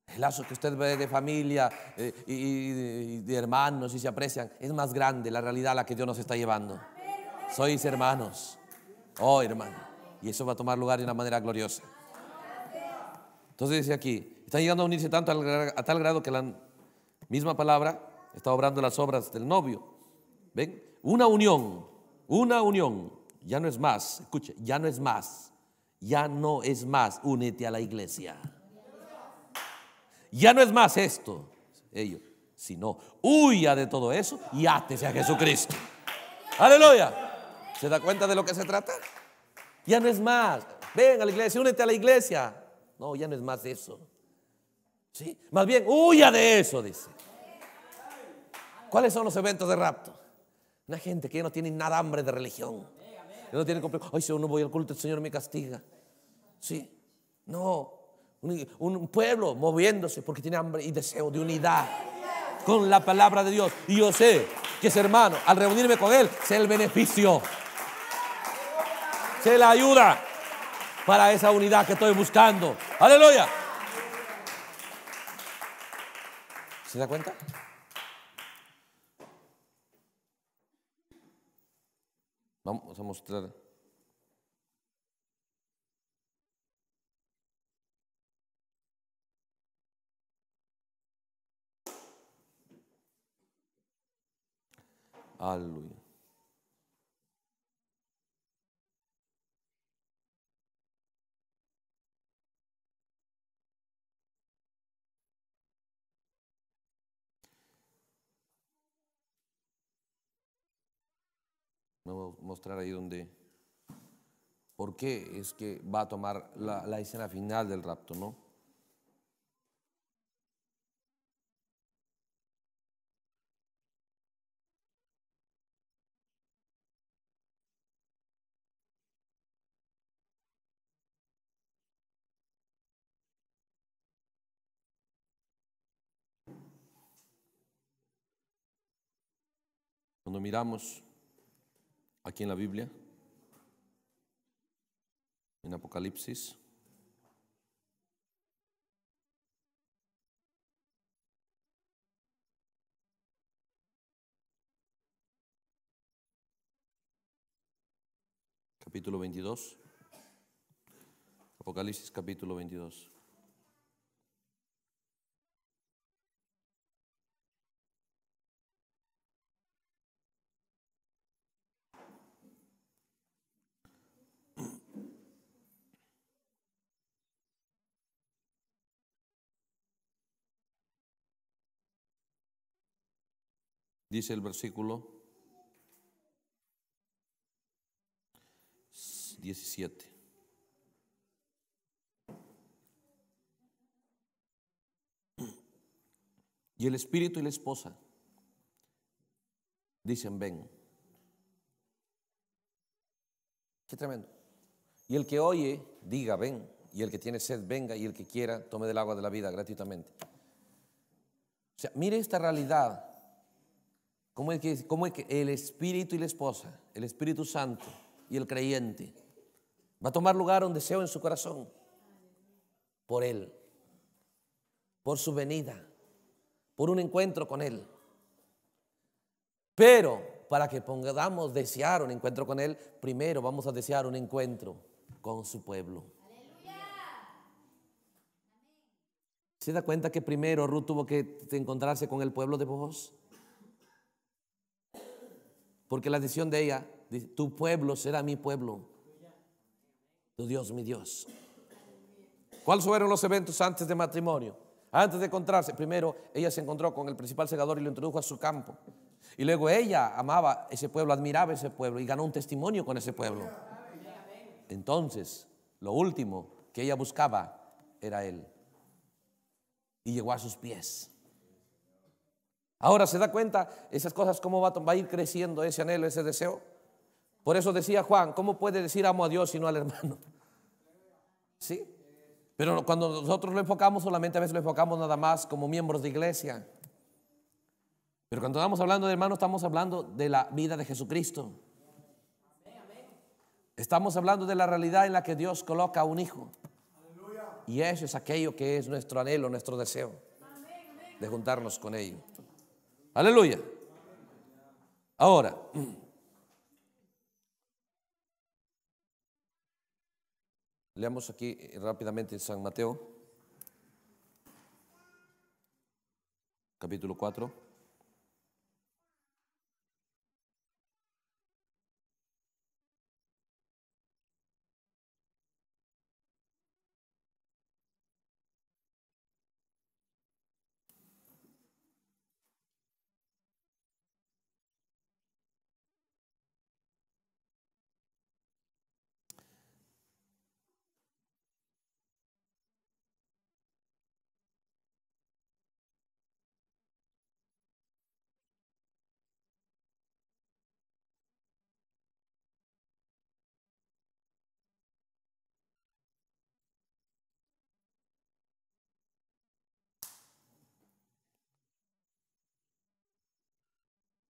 El lazo que usted ve de familia eh, y, de hermanos y se aprecian es más grande la realidad a la que Dios nos está llevando. Sois hermanos. Oh, hermano. Y eso va a tomar lugar de una manera gloriosa. Entonces dice aquí, están llegando a unirse tanto a tal grado que la misma palabra está obrando las obras del novio. ¿Ven? Una unión, una unión. Ya no es más, escuche, ya no es más. Ya no es más, únete a la iglesia. Ya no es más esto, ellos, sino huya de todo eso y átese a Jesucristo. Aleluya. ¿Se da cuenta de lo que se trata? Ya no es más. Ven a la iglesia, únete a la iglesia. No, ya no es más eso. Más bien, huya de eso, dice. ¿Cuáles son los eventos de rapto? Una gente que no tiene nada hambre de religión. no tiene complejo. Ay, si no voy al culto, el Señor me castiga. Sí. No. Un, pueblo moviéndose porque tiene hambre y deseo de unidad con la palabra de Dios. Y yo sé que ese hermano, al reunirme con él, Se el beneficio. Se la ayuda para esa unidad que estoy buscando. Aleluya. ¿Se da cuenta? Vamos a mostrar. Aleluya. mostrar ahí donde... ¿Por qué es que va a tomar la, la escena final del rapto, no? Cuando miramos aquí en la Biblia, en Apocalipsis. Capítulo 22. Apocalipsis capítulo 22. dice el versículo 17. Y el espíritu y la esposa dicen, ven. Qué tremendo. Y el que oye, diga, ven. Y el que tiene sed, venga. Y el que quiera, tome del agua de la vida gratuitamente. O sea, mire esta realidad ¿Cómo es, que, el Espíritu y la esposa, el Espíritu Santo y el creyente va a tomar lugar un deseo en su corazón? Por Él, por su venida, por un encuentro con Él. Pero para que pongamos desear un encuentro con Él, primero vamos a desear un encuentro con su pueblo. ¿Se da cuenta que primero Ruth tuvo que encontrarse con el pueblo de vos? Porque la decisión de ella, tu pueblo será mi pueblo, tu Dios mi Dios. ¿Cuáles fueron los eventos antes de matrimonio? Antes de encontrarse, primero ella se encontró con el principal segador y lo introdujo a su campo. Y luego ella amaba ese pueblo, admiraba ese pueblo y ganó un testimonio con ese pueblo. Entonces, lo último que ella buscaba era él. Y llegó a sus pies. Ahora se da cuenta esas cosas, cómo va, a ir creciendo ese anhelo, ese deseo. Por eso decía Juan, ¿cómo puede decir amo a Dios y no al hermano? ¿Sí? Pero cuando nosotros lo enfocamos, solamente a veces lo enfocamos nada más como miembros de iglesia. Pero cuando estamos hablando de hermano, estamos hablando de la vida de Jesucristo. Estamos hablando de la realidad en la que Dios coloca a un hijo. Y eso es aquello que es nuestro anhelo, nuestro deseo de juntarnos con ellos. Aleluya. Ahora, leamos aquí rápidamente en San Mateo, capítulo 4.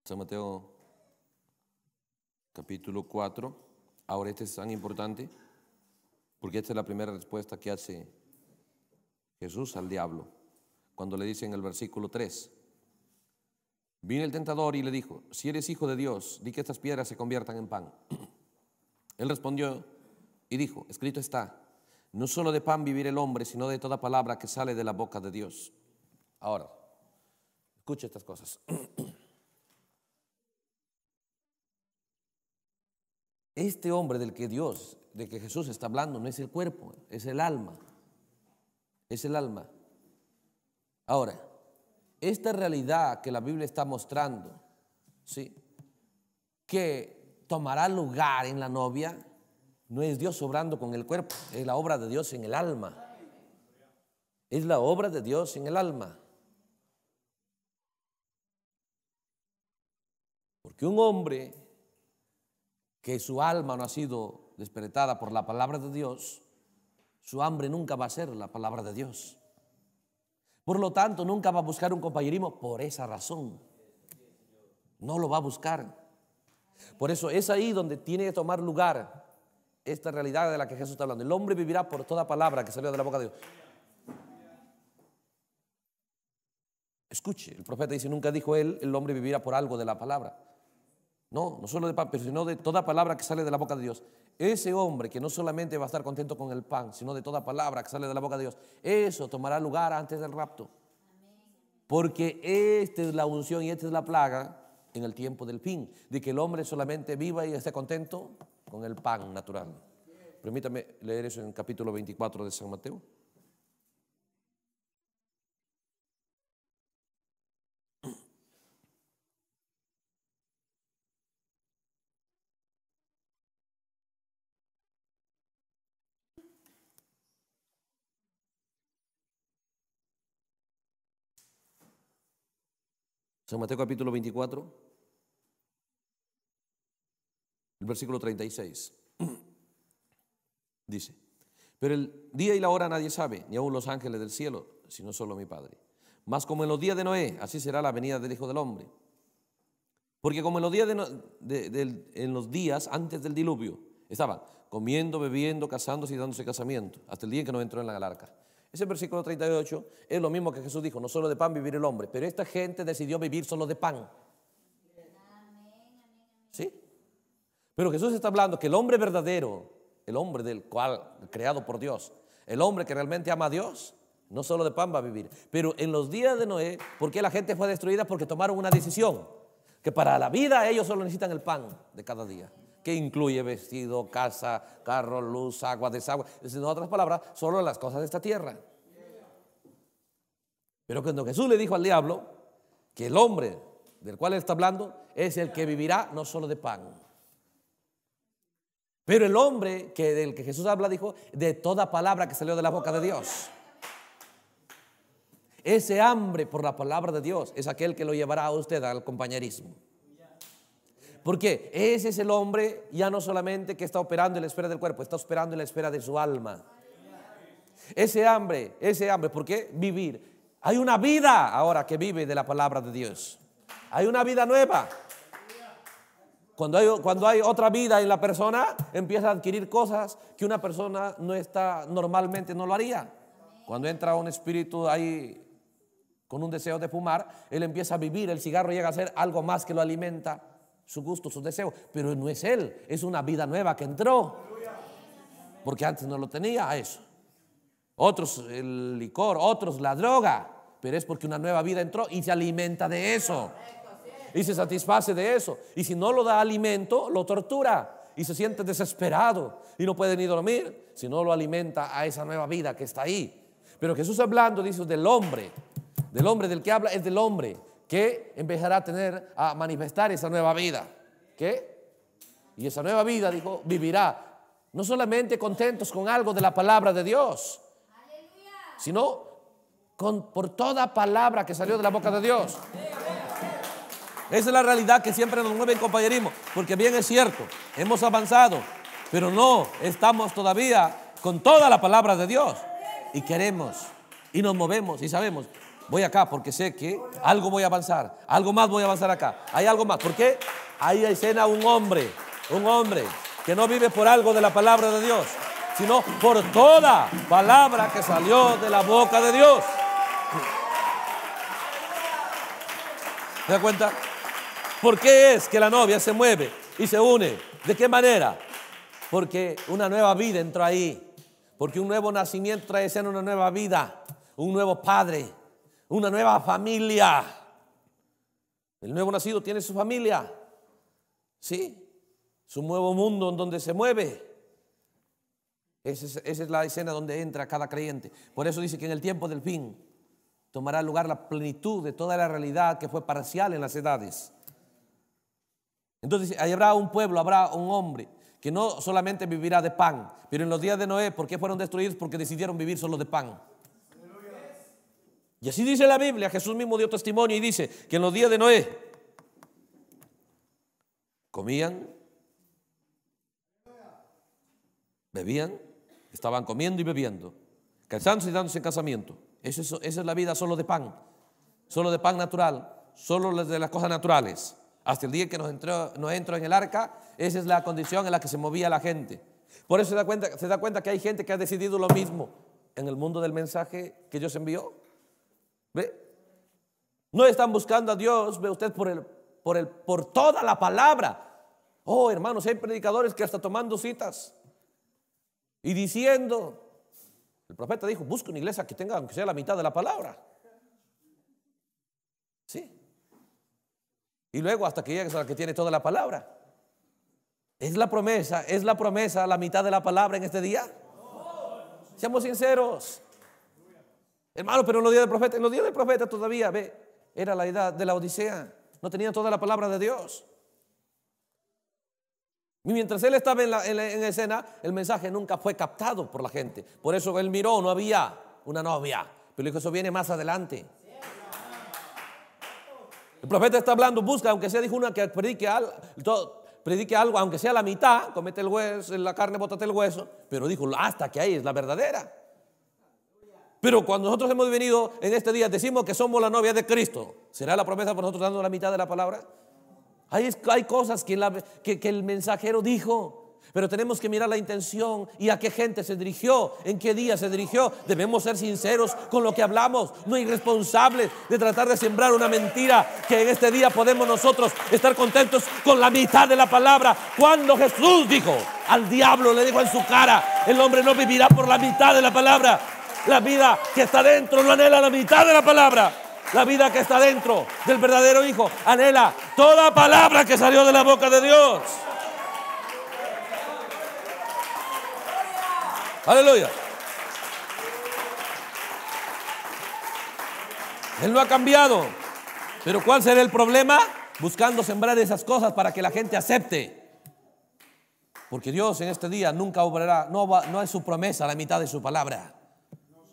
San Mateo capítulo 4. Ahora este es tan importante porque esta es la primera respuesta que hace Jesús al diablo cuando le dice en el versículo 3. Vino el tentador y le dijo, si eres hijo de Dios, di que estas piedras se conviertan en pan. Él respondió y dijo, escrito está, no solo de pan vivir el hombre, sino de toda palabra que sale de la boca de Dios. Ahora, escucha estas cosas. Este hombre del que Dios, de que Jesús está hablando, no es el cuerpo, es el alma. Es el alma. Ahora, esta realidad que la Biblia está mostrando, ¿sí? que tomará lugar en la novia, no es Dios obrando con el cuerpo, es la obra de Dios en el alma. Es la obra de Dios en el alma. Porque un hombre que su alma no ha sido despertada por la palabra de Dios, su hambre nunca va a ser la palabra de Dios. Por lo tanto, nunca va a buscar un compañerismo por esa razón. No lo va a buscar. Por eso es ahí donde tiene que tomar lugar esta realidad de la que Jesús está hablando. El hombre vivirá por toda palabra que salió de la boca de Dios. Escuche, el profeta dice, nunca dijo él, el hombre vivirá por algo de la palabra. No, no solo de pan, sino de toda palabra que sale de la boca de Dios. Ese hombre que no solamente va a estar contento con el pan, sino de toda palabra que sale de la boca de Dios, eso tomará lugar antes del rapto. Porque esta es la unción y esta es la plaga en el tiempo del fin, de que el hombre solamente viva y esté contento con el pan natural. Permítame leer eso en el capítulo 24 de San Mateo. San Mateo capítulo 24, el versículo 36. Dice, pero el día y la hora nadie sabe, ni aun los ángeles del cielo, sino solo mi Padre. Mas como en los días de Noé, así será la venida del Hijo del Hombre. Porque como en los días, en los días antes del diluvio, estaban comiendo, bebiendo, casándose y dándose casamiento, hasta el día en que no entró en la galarca. Ese versículo 38 es lo mismo que Jesús dijo, no solo de pan vivir el hombre, pero esta gente decidió vivir solo de pan. ¿Sí? Pero Jesús está hablando que el hombre verdadero, el hombre del cual creado por Dios, el hombre que realmente ama a Dios, no solo de pan va a vivir. Pero en los días de Noé, ¿por qué la gente fue destruida? Porque tomaron una decisión, que para la vida ellos solo necesitan el pan de cada día que incluye vestido, casa, carro, luz, agua, desagüe. En otras palabras, solo las cosas de esta tierra. Pero cuando Jesús le dijo al diablo que el hombre del cual él está hablando es el que vivirá no solo de pan. Pero el hombre que, del que Jesús habla dijo de toda palabra que salió de la boca de Dios. Ese hambre por la palabra de Dios es aquel que lo llevará a usted al compañerismo. Porque ese es el hombre ya no solamente que está operando en la esfera del cuerpo, está operando en la esfera de su alma. Ese hambre, ese hambre, ¿por qué? Vivir. Hay una vida ahora que vive de la palabra de Dios. Hay una vida nueva. Cuando hay, cuando hay, otra vida en la persona, empieza a adquirir cosas que una persona no está normalmente no lo haría. Cuando entra un espíritu ahí con un deseo de fumar, él empieza a vivir, el cigarro llega a ser algo más que lo alimenta su gusto, sus deseos, pero no es Él, es una vida nueva que entró, porque antes no lo tenía a eso. Otros el licor, otros la droga, pero es porque una nueva vida entró y se alimenta de eso. Y se satisface de eso. Y si no lo da alimento, lo tortura y se siente desesperado y no puede ni dormir si no lo alimenta a esa nueva vida que está ahí. Pero Jesús hablando, dice, del hombre, del hombre del que habla es del hombre, que empezará a tener, a manifestar esa nueva vida. ¿Qué? Y esa nueva vida, dijo, vivirá no solamente contentos con algo de la palabra de Dios, sino con, por toda palabra que salió de la boca de Dios. Esa es la realidad que siempre nos mueve en compañerismo, porque bien es cierto, hemos avanzado, pero no estamos todavía con toda la palabra de Dios. Y queremos, y nos movemos, y sabemos Voy acá porque sé que algo voy a avanzar, algo más voy a avanzar acá. Hay algo más. ¿Por qué? Ahí Hay escena un hombre, un hombre que no vive por algo de la palabra de Dios, sino por toda palabra que salió de la boca de Dios. ¿Se da cuenta? ¿Por qué es que la novia se mueve y se une? ¿De qué manera? Porque una nueva vida entró ahí. Porque un nuevo nacimiento trae en una nueva vida, un nuevo padre, una nueva familia. El nuevo nacido tiene su familia, ¿sí? Su nuevo mundo en donde se mueve. Esa es, esa es, la escena donde entra cada creyente. Por eso dice que en el tiempo del fin tomará lugar la plenitud de toda la realidad que fue parcial en las edades. Entonces, ahí habrá un pueblo, habrá un hombre que no solamente vivirá de pan, pero en los días de Noé, ¿por qué fueron destruidos? Porque decidieron vivir solo de pan. Y así dice la Biblia, Jesús mismo dio testimonio y dice que en los días de Noé comían, bebían, estaban comiendo y bebiendo, casándose y dándose en casamiento. Eso esa es la vida solo de pan, solo de pan natural, solo de las cosas naturales. Hasta el día que nos entró, nos entró en el arca, esa es la condición en la que se movía la gente. Por eso se da, cuenta, se da cuenta que hay gente que ha decidido lo mismo en el mundo del mensaje que Dios envió. No están buscando a Dios, ve usted, por, el, por, el, por toda la palabra. Oh, hermanos, hay predicadores que hasta tomando citas y diciendo, el profeta dijo, busca una iglesia que tenga, aunque sea la mitad de la palabra. Sí. Y luego hasta que llegues a la que tiene toda la palabra. Es la promesa, es la promesa la mitad de la palabra en este día. Seamos sinceros. Hermano, pero en los días del profeta, en los días del profeta todavía, ve, era la edad de la Odisea. No tenían toda la palabra de Dios. Y mientras él estaba en, la, escena, el mensaje nunca fue captado por la gente. Por eso él miró, no había una novia. Pero dijo, eso viene más adelante. El profeta está hablando, busca, aunque sea, dijo una que predique, predique algo, aunque sea la mitad, comete el hueso, la carne, bótate el hueso. Pero dijo, hasta que ahí es la verdadera. Pero cuando nosotros hemos venido en este día, decimos que somos la novia de Cristo. ¿Será la promesa por nosotros dando la mitad de la palabra? Hay, cosas que, que el mensajero dijo. Pero tenemos que mirar la intención y a qué gente se dirigió, en qué día se dirigió. Debemos ser sinceros con lo que hablamos, no irresponsables de tratar de sembrar una mentira que en este día podemos nosotros estar contentos con la mitad de la palabra. Cuando Jesús dijo al diablo, le dijo en su cara, el hombre no vivirá por la mitad de la palabra, la vida que está dentro no anhela la mitad de la palabra. La vida que está dentro del verdadero Hijo anhela toda palabra que salió de la boca de Dios. Aleluya. Él no ha cambiado. Pero ¿cuál será el problema? Buscando sembrar esas cosas para que la gente acepte. Porque Dios en este día nunca obrará, no, no es su promesa la mitad de su palabra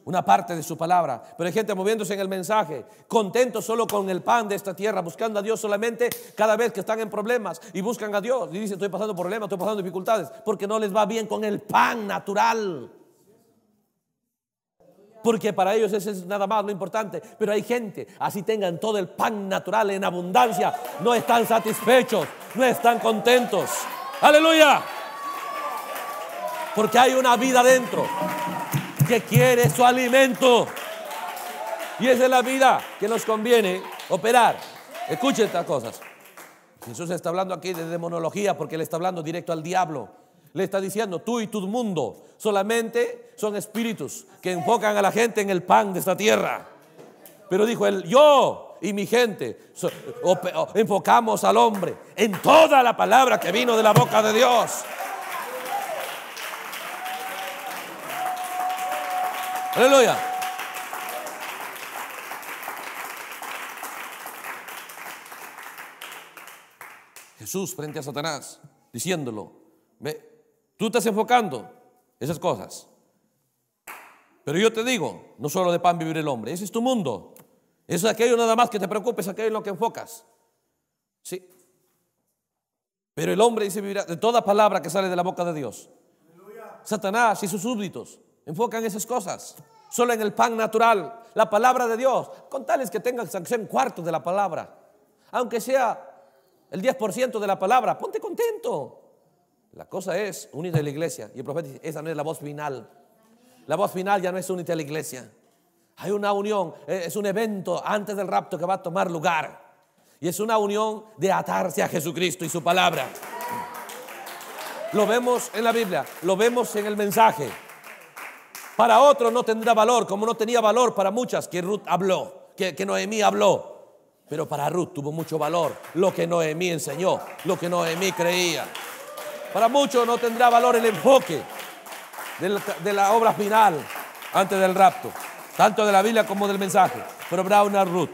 una parte de su palabra. Pero hay gente moviéndose en el mensaje, contento solo con el pan de esta tierra, buscando a Dios solamente cada vez que están en problemas y buscan a Dios y dicen, estoy pasando problemas, estoy pasando dificultades, porque no les va bien con el pan natural. Porque para ellos eso es nada más lo importante. Pero hay gente, así tengan todo el pan natural en abundancia, no están satisfechos, no están contentos. Aleluya. Porque hay una vida dentro que quiere su alimento. Y esa es la vida que nos conviene operar. Escuchen estas cosas. Jesús está hablando aquí de demonología porque le está hablando directo al diablo. Le está diciendo, tú y tu mundo solamente son espíritus que enfocan a la gente en el pan de esta tierra. Pero dijo él, yo y mi gente enfocamos al hombre en toda la palabra que vino de la boca de Dios. Aleluya. Jesús frente a Satanás, diciéndolo, ve, tú estás enfocando esas cosas. Pero yo te digo, no solo de pan vivir el hombre, ese es tu mundo. Eso es aquello nada más que te preocupes, aquello en lo que enfocas. Sí. Pero el hombre dice vivirá de toda palabra que sale de la boca de Dios. Satanás y sus súbditos enfocan esas cosas. Solo en el pan natural, la palabra de Dios, con tales que tengan sanción cuarto de la palabra. Aunque sea el 10% de la palabra, ponte contento. La cosa es unirte a la iglesia. Y el profeta dice, esa no es la voz final. La voz final ya no es unirte a la iglesia. Hay una unión, eh, es un evento antes del rapto que va a tomar lugar. Y es una unión de atarse a Jesucristo y su palabra. Lo vemos en la Biblia, lo vemos en el mensaje. Para otros no tendrá valor, como no tenía valor para muchas que Ruth habló, que, Noemí habló. Pero para Ruth tuvo mucho valor lo que Noemí enseñó, lo que Noemí creía. Para muchos no tendrá valor el enfoque de la, obra final antes del rapto, tanto de la Biblia como del mensaje. Pero habrá una Ruth,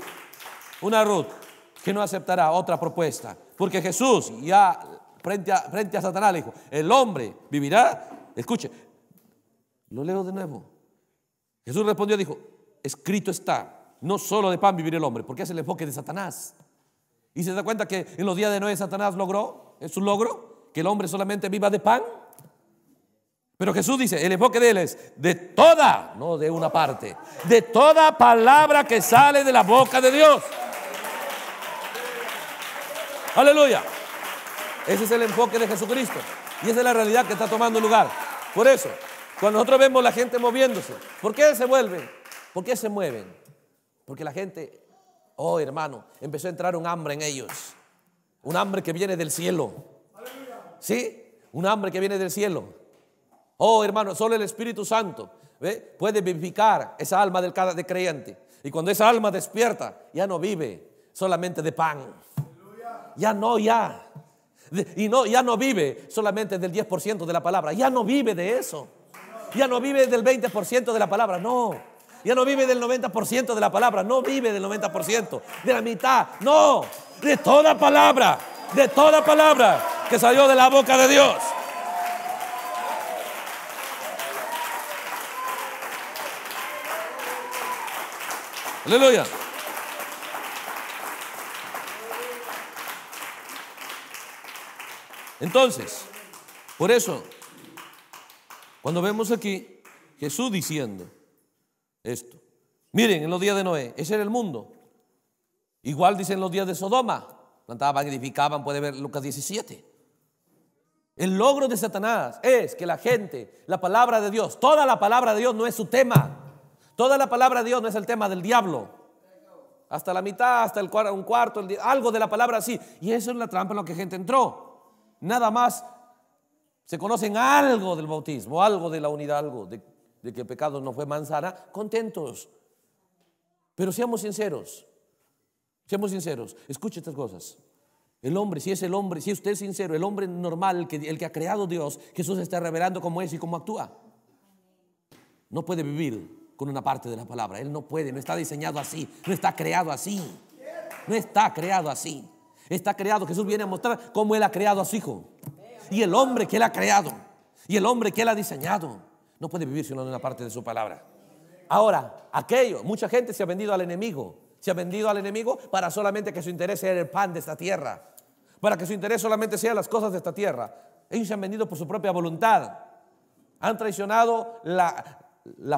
una Ruth que no aceptará otra propuesta, porque Jesús ya frente a, frente a Satanás le dijo, el hombre vivirá, escuche, lo leo de nuevo. Jesús respondió y dijo, escrito está, no solo de pan vivir el hombre, porque es el enfoque de Satanás. Y se da cuenta que en los días de Noé Satanás logró, es un logro, que el hombre solamente viva de pan. Pero Jesús dice, el enfoque de él es de toda, no de una parte, de toda palabra que sale de la boca de Dios. Aleluya. Ese es el enfoque de Jesucristo. Y esa es la realidad que está tomando lugar. Por eso, cuando nosotros vemos la gente moviéndose, ¿por qué se vuelven? ¿Por qué se mueven? Porque la gente, oh hermano, empezó a entrar un hambre en ellos. Un hambre que viene del cielo. ¿Sí? Un hambre que viene del cielo. Oh hermano, solo el Espíritu Santo ¿ve? puede vivificar esa alma del cada de creyente. Y cuando esa alma despierta, ya no vive solamente de pan. Ya no, ya. y no, ya no vive solamente del 10% de la palabra. Ya no vive de eso. Ya no vive del 20% de la palabra, no. Ya no vive del 90% de la palabra, no vive del 90%, de la mitad, no. De toda palabra, de toda palabra que salió de la boca de Dios. Aleluya. Entonces, por eso cuando vemos aquí Jesús diciendo esto. Miren, en los días de Noé, ese era el mundo. Igual dicen los días de Sodoma, plantaban, edificaban, puede ver Lucas 17. El logro de Satanás es que la gente, la palabra de Dios, toda la palabra de Dios no es su tema. Toda la palabra de Dios no es el tema del diablo. Hasta la mitad, hasta el cuarto, un cuarto, algo de la palabra así. Y eso es la trampa en la que gente entró. Nada más se conocen algo del bautismo, algo de la unidad, algo de, que el pecado no fue manzana, contentos. Pero seamos sinceros, seamos sinceros, escuche estas cosas. El hombre, si es el hombre, si usted es sincero, el hombre normal, que, el que ha creado Dios, Jesús está revelando cómo es y cómo actúa. No puede vivir con una parte de la palabra. Él no puede, no está diseñado así, no está creado así. No está creado así. Está creado, Jesús viene a mostrar cómo Él ha creado a su Hijo y el hombre que Él ha creado y el hombre que Él ha diseñado no puede vivir sino en una parte de su palabra. Ahora, aquello, mucha gente se ha vendido al enemigo. Se ha vendido al enemigo para solamente que su interés sea el pan de esta tierra. Para que su interés solamente sea las cosas de esta tierra. Ellos se han vendido por su propia voluntad. Han traicionado la,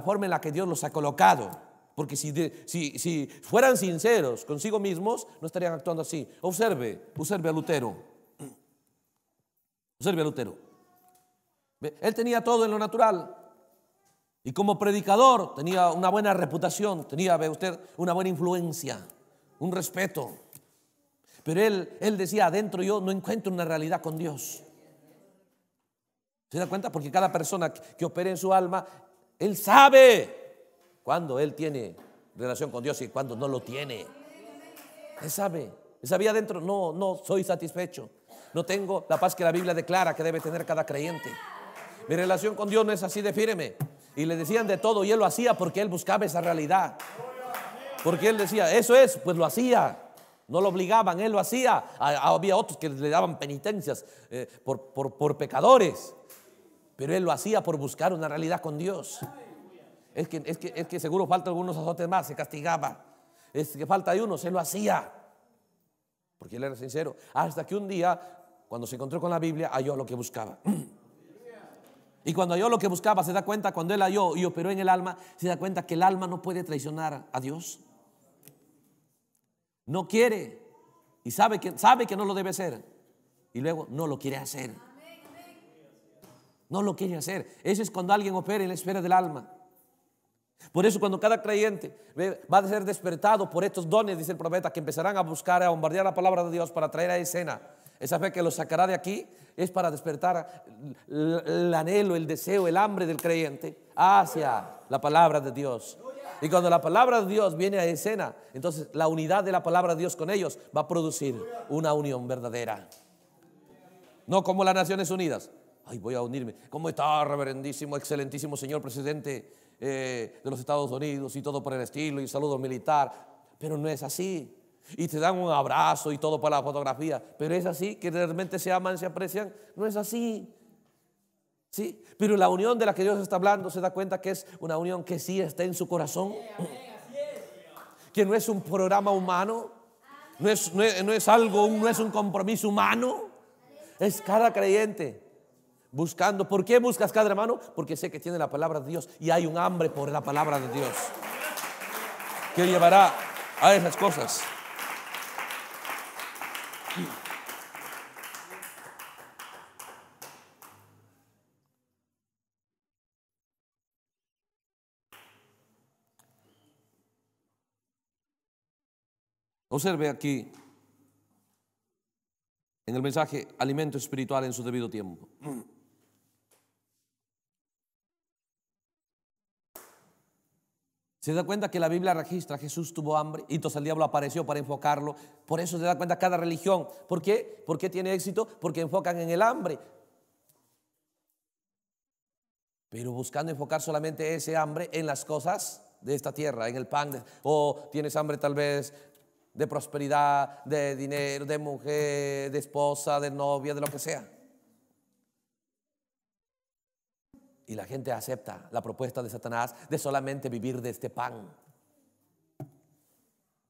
forma en la que Dios los ha colocado. Porque si, si fueran sinceros consigo mismos, no estarían actuando así. Observe, observe a Lutero. Observe Lutero. Él tenía todo en lo natural. Y como predicador tenía una buena reputación, tenía, ve usted, una buena influencia, un respeto. Pero él, él decía, adentro yo no encuentro una realidad con Dios. ¿Se da cuenta? Porque cada persona que opere en su alma, él sabe cuando él tiene relación con Dios y cuando no lo tiene. Él sabe. Él sabía adentro, no, no soy satisfecho no tengo la paz que la Biblia declara que debe tener cada creyente. Mi relación con Dios no es así de Y le decían de todo y él lo hacía porque él buscaba esa realidad. Porque él decía, eso es, pues lo hacía. No lo obligaban, él lo hacía. Ah, ah, había otros que le daban penitencias eh, por, pecadores. Pero él lo hacía por buscar una realidad con Dios. Es que, es que, seguro falta algunos azotes más, se castigaba. Es que falta de uno, se lo hacía. Porque él era sincero. Hasta que un día cuando se encontró con la Biblia, halló lo que buscaba. Y cuando halló lo que buscaba, se da cuenta, cuando él halló y operó en el alma, se da cuenta que el alma no puede traicionar a Dios. No quiere y sabe que, sabe que no lo debe hacer. Y luego no lo quiere hacer. No lo quiere hacer. Eso es cuando alguien opera en la esfera del alma. Por eso cuando cada creyente va a ser despertado por estos dones, dice el profeta, que empezarán a buscar, a bombardear la palabra de Dios para traer a escena esa fe que los sacará de aquí es para despertar el anhelo, el deseo, el hambre del creyente hacia la palabra de Dios. Y cuando la palabra de Dios viene a escena, entonces la unidad de la palabra de Dios con ellos va a producir una unión verdadera. No como las Naciones Unidas. Ay, voy a unirme. ¿Cómo está, reverendísimo, excelentísimo señor presidente eh, de los Estados Unidos y todo por el estilo y saludo militar? Pero no es así y te dan un abrazo y todo para la fotografía. Pero es así, que realmente se aman, se aprecian. No es así. Sí, pero la unión de la que Dios está hablando se da cuenta que es una unión que sí está en su corazón. Que no es un programa humano, no es, algo, no es un compromiso humano. Es cada creyente buscando. ¿Por qué buscas cada hermano? Porque sé que tiene la palabra de Dios y hay un hambre por la palabra de Dios que llevará a esas cosas. Observe aquí en el mensaje alimento espiritual en su debido tiempo. Mm. Se da cuenta que la Biblia registra, Jesús tuvo hambre y entonces el diablo apareció para enfocarlo. Por eso se da cuenta cada religión. ¿Por qué? ¿Por qué tiene éxito? Porque enfocan en el hambre. Pero buscando enfocar solamente ese hambre en las cosas de esta tierra, en el pan. o tienes hambre tal vez de prosperidad, de dinero, de mujer, de esposa, de novia, de lo que sea. Y la gente acepta la propuesta de Satanás de solamente vivir de este pan,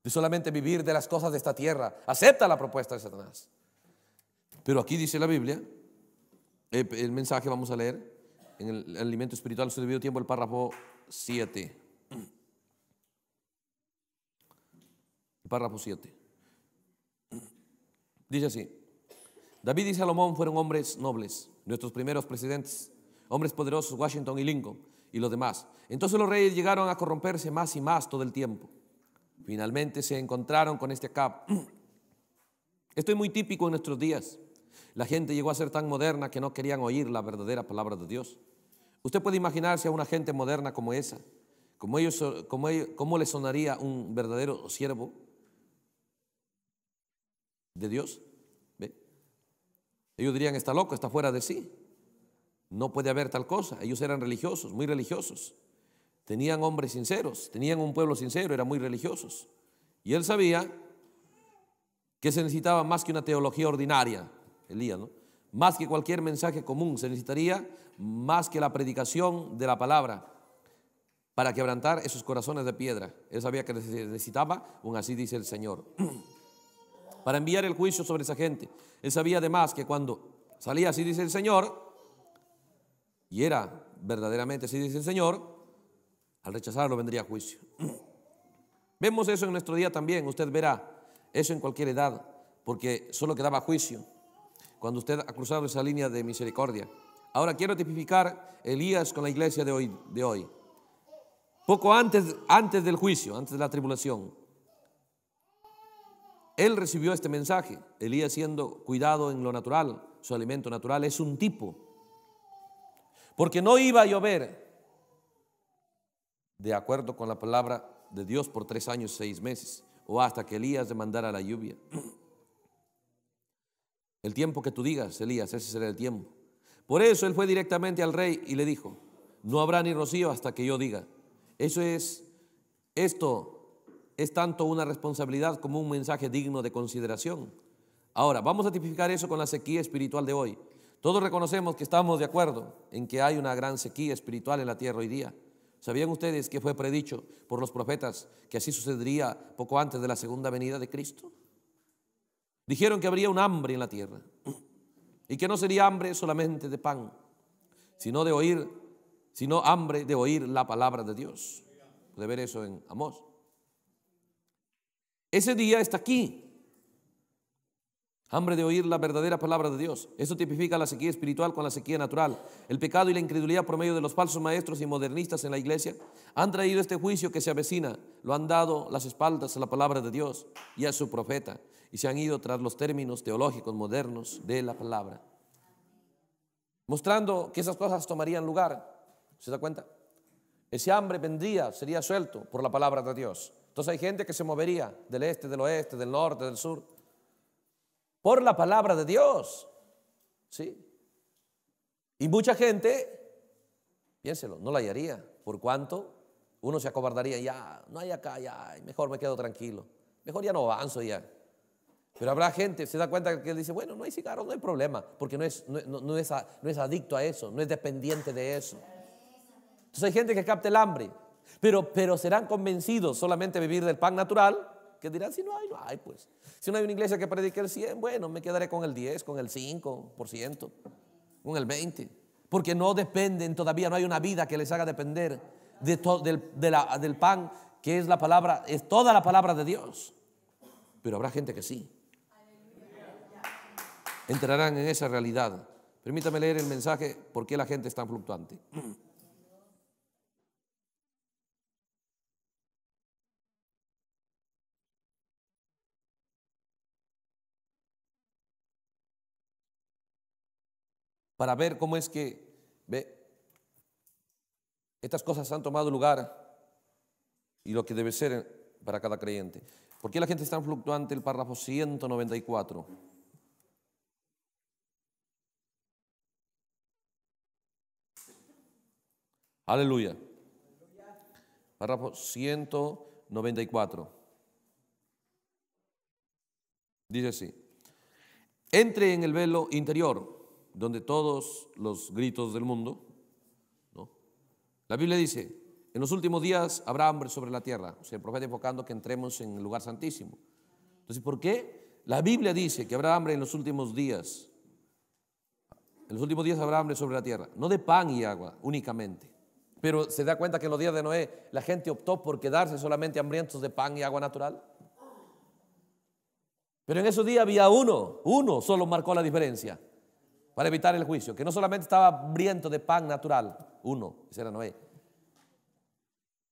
de solamente vivir de las cosas de esta tierra. Acepta la propuesta de Satanás. Pero aquí dice la Biblia, el mensaje vamos a leer en el alimento espiritual, su debido tiempo, el párrafo 7. El párrafo 7. Dice así, David y Salomón fueron hombres nobles, nuestros primeros presidentes hombres poderosos, Washington y Lincoln y los demás. Entonces los reyes llegaron a corromperse más y más todo el tiempo. Finalmente se encontraron con este acá Esto es muy típico en nuestros días. La gente llegó a ser tan moderna que no querían oír la verdadera palabra de Dios. Usted puede imaginarse a una gente moderna como esa, como ellos, como cómo le sonaría un verdadero siervo de Dios. ¿Ve? Ellos dirían, está loco, está fuera de sí. No puede haber tal cosa. Ellos eran religiosos, muy religiosos. Tenían hombres sinceros, tenían un pueblo sincero, eran muy religiosos. Y él sabía que se necesitaba más que una teología ordinaria, Elías, ¿no? Más que cualquier mensaje común, se necesitaría más que la predicación de la palabra para quebrantar esos corazones de piedra. Él sabía que necesitaba un así dice el Señor. Para enviar el juicio sobre esa gente. Él sabía además que cuando salía así dice el Señor, y era verdaderamente así, dice el Señor, al rechazarlo vendría a juicio. Vemos eso en nuestro día también, usted verá eso en cualquier edad, porque solo quedaba juicio cuando usted ha cruzado esa línea de misericordia. Ahora quiero tipificar Elías con la iglesia de hoy. De hoy. Poco antes, antes del juicio, antes de la tribulación, él recibió este mensaje. Elías siendo cuidado en lo natural, su alimento natural es un tipo porque no iba a llover, de acuerdo con la palabra de Dios, por tres años, seis meses, o hasta que Elías demandara la lluvia. El tiempo que tú digas, Elías, ese será el tiempo. Por eso él fue directamente al rey y le dijo, no habrá ni rocío hasta que yo diga. Eso es, esto es tanto una responsabilidad como un mensaje digno de consideración. Ahora, vamos a tipificar eso con la sequía espiritual de hoy. Todos reconocemos que estamos de acuerdo en que hay una gran sequía espiritual en la tierra hoy día. ¿Sabían ustedes que fue predicho por los profetas que así sucedería poco antes de la segunda venida de Cristo? Dijeron que habría un hambre en la tierra y que no sería hambre solamente de pan, sino de oír, sino hambre de oír la palabra de Dios. De ver eso en Amós. Ese día está aquí hambre de oír la verdadera palabra de Dios. Eso tipifica la sequía espiritual con la sequía natural. El pecado y la incredulidad por medio de los falsos maestros y modernistas en la iglesia han traído este juicio que se avecina, lo han dado las espaldas a la palabra de Dios y a su profeta, y se han ido tras los términos teológicos modernos de la palabra. Mostrando que esas cosas tomarían lugar. ¿Se da cuenta? Ese hambre vendría, sería suelto por la palabra de Dios. Entonces hay gente que se movería del este, del oeste, del norte, del sur por la palabra de Dios. ¿Sí? Y mucha gente, piénselo, no la hallaría. ¿Por cuánto? Uno se acobardaría, ya, no hay acá, ya, mejor me quedo tranquilo. Mejor ya no avanzo ya. Pero habrá gente, se da cuenta que dice, bueno, no hay cigarro, no hay problema, porque no es, no, adicto a eso, no es dependiente de eso. Entonces hay gente que capta el hambre, pero, pero serán convencidos solamente de vivir del pan natural que dirán, si no hay, no hay, pues. Si no hay una iglesia que predique el 100, bueno, me quedaré con el 10, con el 5%, con el 20%. Porque no dependen, todavía no hay una vida que les haga depender de del, del pan, que es la palabra, es toda la palabra de Dios. Pero habrá gente que sí. Entrarán en esa realidad. Permítame leer el mensaje, ¿por qué la gente es tan fluctuante? para ver cómo es que ve, estas cosas han tomado lugar y lo que debe ser para cada creyente. ¿Por qué la gente está fluctuante el párrafo 194? Aleluya. Párrafo 194. Dice así. Entre en el velo interior donde todos los gritos del mundo, ¿no? La Biblia dice, en los últimos días habrá hambre sobre la tierra, o sea, el profeta enfocando que entremos en el lugar santísimo. Entonces, ¿por qué? La Biblia dice que habrá hambre en los últimos días. En los últimos días habrá hambre sobre la tierra, no de pan y agua únicamente. Pero se da cuenta que en los días de Noé la gente optó por quedarse solamente hambrientos de pan y agua natural. Pero en esos días había uno, uno solo marcó la diferencia para evitar el juicio, que no solamente estaba hambriento de pan natural, uno, ese era Noé.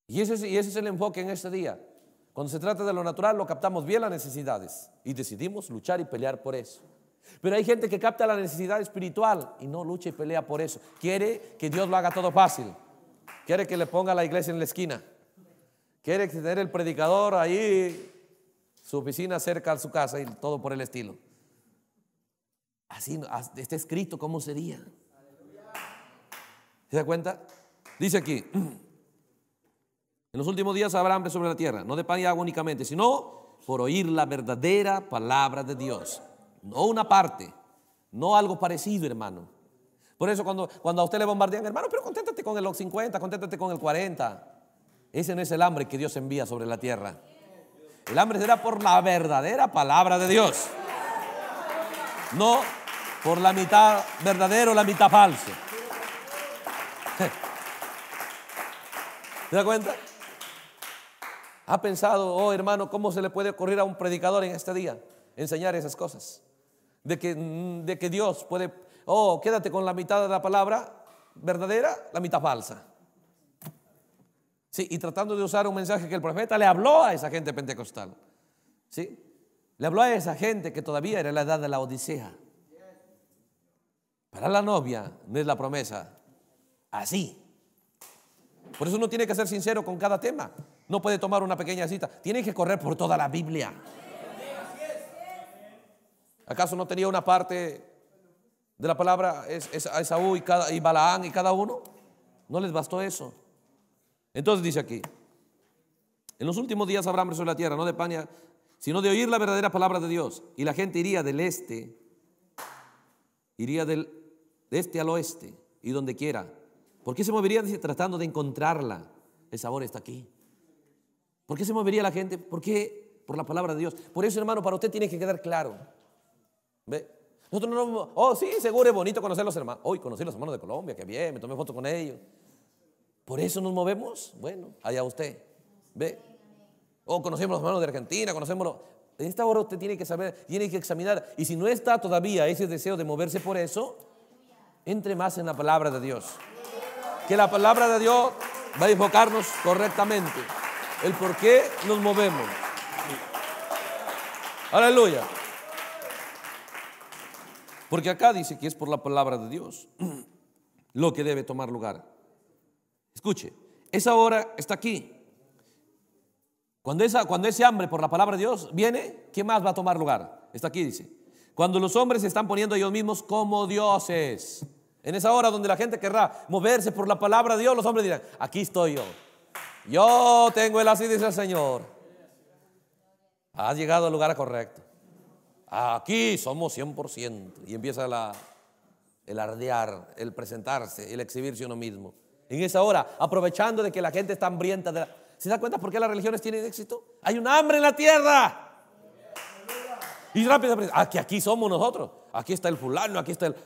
Y ese, es, ese es el enfoque en este día. Cuando se trata de lo natural, lo captamos bien las necesidades y decidimos luchar y pelear por eso. Pero hay gente que capta la necesidad espiritual y no lucha y pelea por eso. Quiere que Dios lo haga todo fácil. Quiere que le ponga la iglesia en la esquina. Quiere tener el predicador ahí, su oficina cerca a su casa y todo por el estilo. Así está escrito cómo sería. ¿Se da cuenta? Dice aquí, en los últimos días habrá hambre sobre la tierra, no de pan y agua únicamente, sino por oír la verdadera palabra de Dios. No una parte, no algo parecido, hermano. Por eso cuando, cuando a usted le bombardean, hermano, pero conténtate con el 50, conténtate con el 40. Ese no es el hambre que Dios envía sobre la tierra. El hambre será por la verdadera palabra de Dios. No por la mitad verdadero, la mitad falsa. ¿Te das cuenta? ¿Ha pensado, oh hermano, cómo se le puede ocurrir a un predicador en este día enseñar esas cosas? De que, mm, de que Dios puede, oh, quédate con la mitad de la palabra verdadera, la mitad falsa. Sí, y tratando de usar un mensaje que el profeta le habló a esa gente pentecostal. Sí, le habló a esa gente que todavía era la edad de la Odisea. Para la novia no es la promesa. Así. Por eso uno tiene que ser sincero con cada tema. No puede tomar una pequeña cita. Tiene que correr por toda la Biblia. ¿Acaso no tenía una parte de la palabra a Esaú y, cada, y Balaán y cada uno? No les bastó eso. Entonces dice aquí, en los últimos días habrá hambre sobre la tierra, no de paña, sino de oír la verdadera palabra de Dios. Y la gente iría del este, iría del de este al oeste y donde quiera. ¿Por qué se movería tratando de encontrarla? El sabor está aquí. ¿Por qué se movería la gente? ¿Por qué? Por la palabra de Dios. Por eso, hermano, para usted tiene que quedar claro. ¿Ve? Nosotros no, oh, sí, seguro es bonito conocer los hermanos. Hoy conocí a los hermanos de Colombia, qué bien, me tomé foto con ellos. ¿Por eso nos movemos? Bueno, allá usted. ¿Ve? O oh, conocemos a los hermanos de Argentina, conocemos los... En esta hora usted tiene que saber, tiene que examinar. Y si no está todavía ese deseo de moverse por eso, entre más en la palabra de Dios. Que la palabra de Dios va a enfocarnos correctamente. El por qué nos movemos. Aleluya. Porque acá dice que es por la palabra de Dios lo que debe tomar lugar. Escuche, esa hora está aquí. Cuando, esa, cuando ese hambre por la palabra de Dios viene, ¿qué más va a tomar lugar? Está aquí, dice. Cuando los hombres se están poniendo ellos mismos como dioses. En esa hora donde la gente querrá moverse por la palabra de Dios, los hombres dirán, aquí estoy yo. Yo tengo el así, dice el Señor. Has llegado al lugar correcto. Aquí somos 100%. Y empieza el ardear, el presentarse, el exhibirse uno mismo. En esa hora, aprovechando de que la gente está hambrienta. ¿Se da cuenta por qué las religiones tienen éxito? Hay un hambre en la tierra. Y rápido, aquí, ah, aquí somos nosotros. Aquí está el fulano, aquí está el...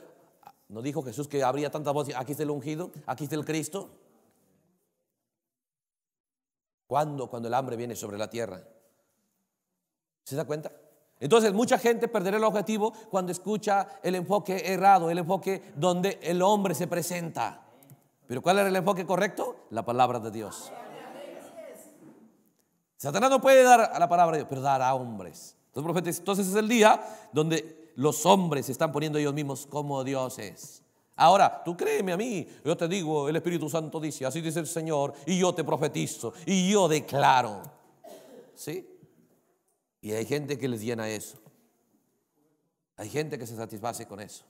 ¿No dijo Jesús que habría tantas voces? Aquí está el ungido, aquí está el Cristo. cuando Cuando el hambre viene sobre la tierra. ¿Se da cuenta? Entonces mucha gente perderá el objetivo cuando escucha el enfoque errado, el enfoque donde el hombre se presenta. Pero ¿cuál era el enfoque correcto? La palabra de Dios. Satanás no puede dar a la palabra de Dios, pero dará a hombres. Los entonces es el día donde los hombres se están poniendo ellos mismos como dioses. Ahora, tú créeme a mí, yo te digo, el Espíritu Santo dice, así dice el Señor, y yo te profetizo, y yo declaro. ¿Sí? Y hay gente que les llena eso. Hay gente que se satisface con eso.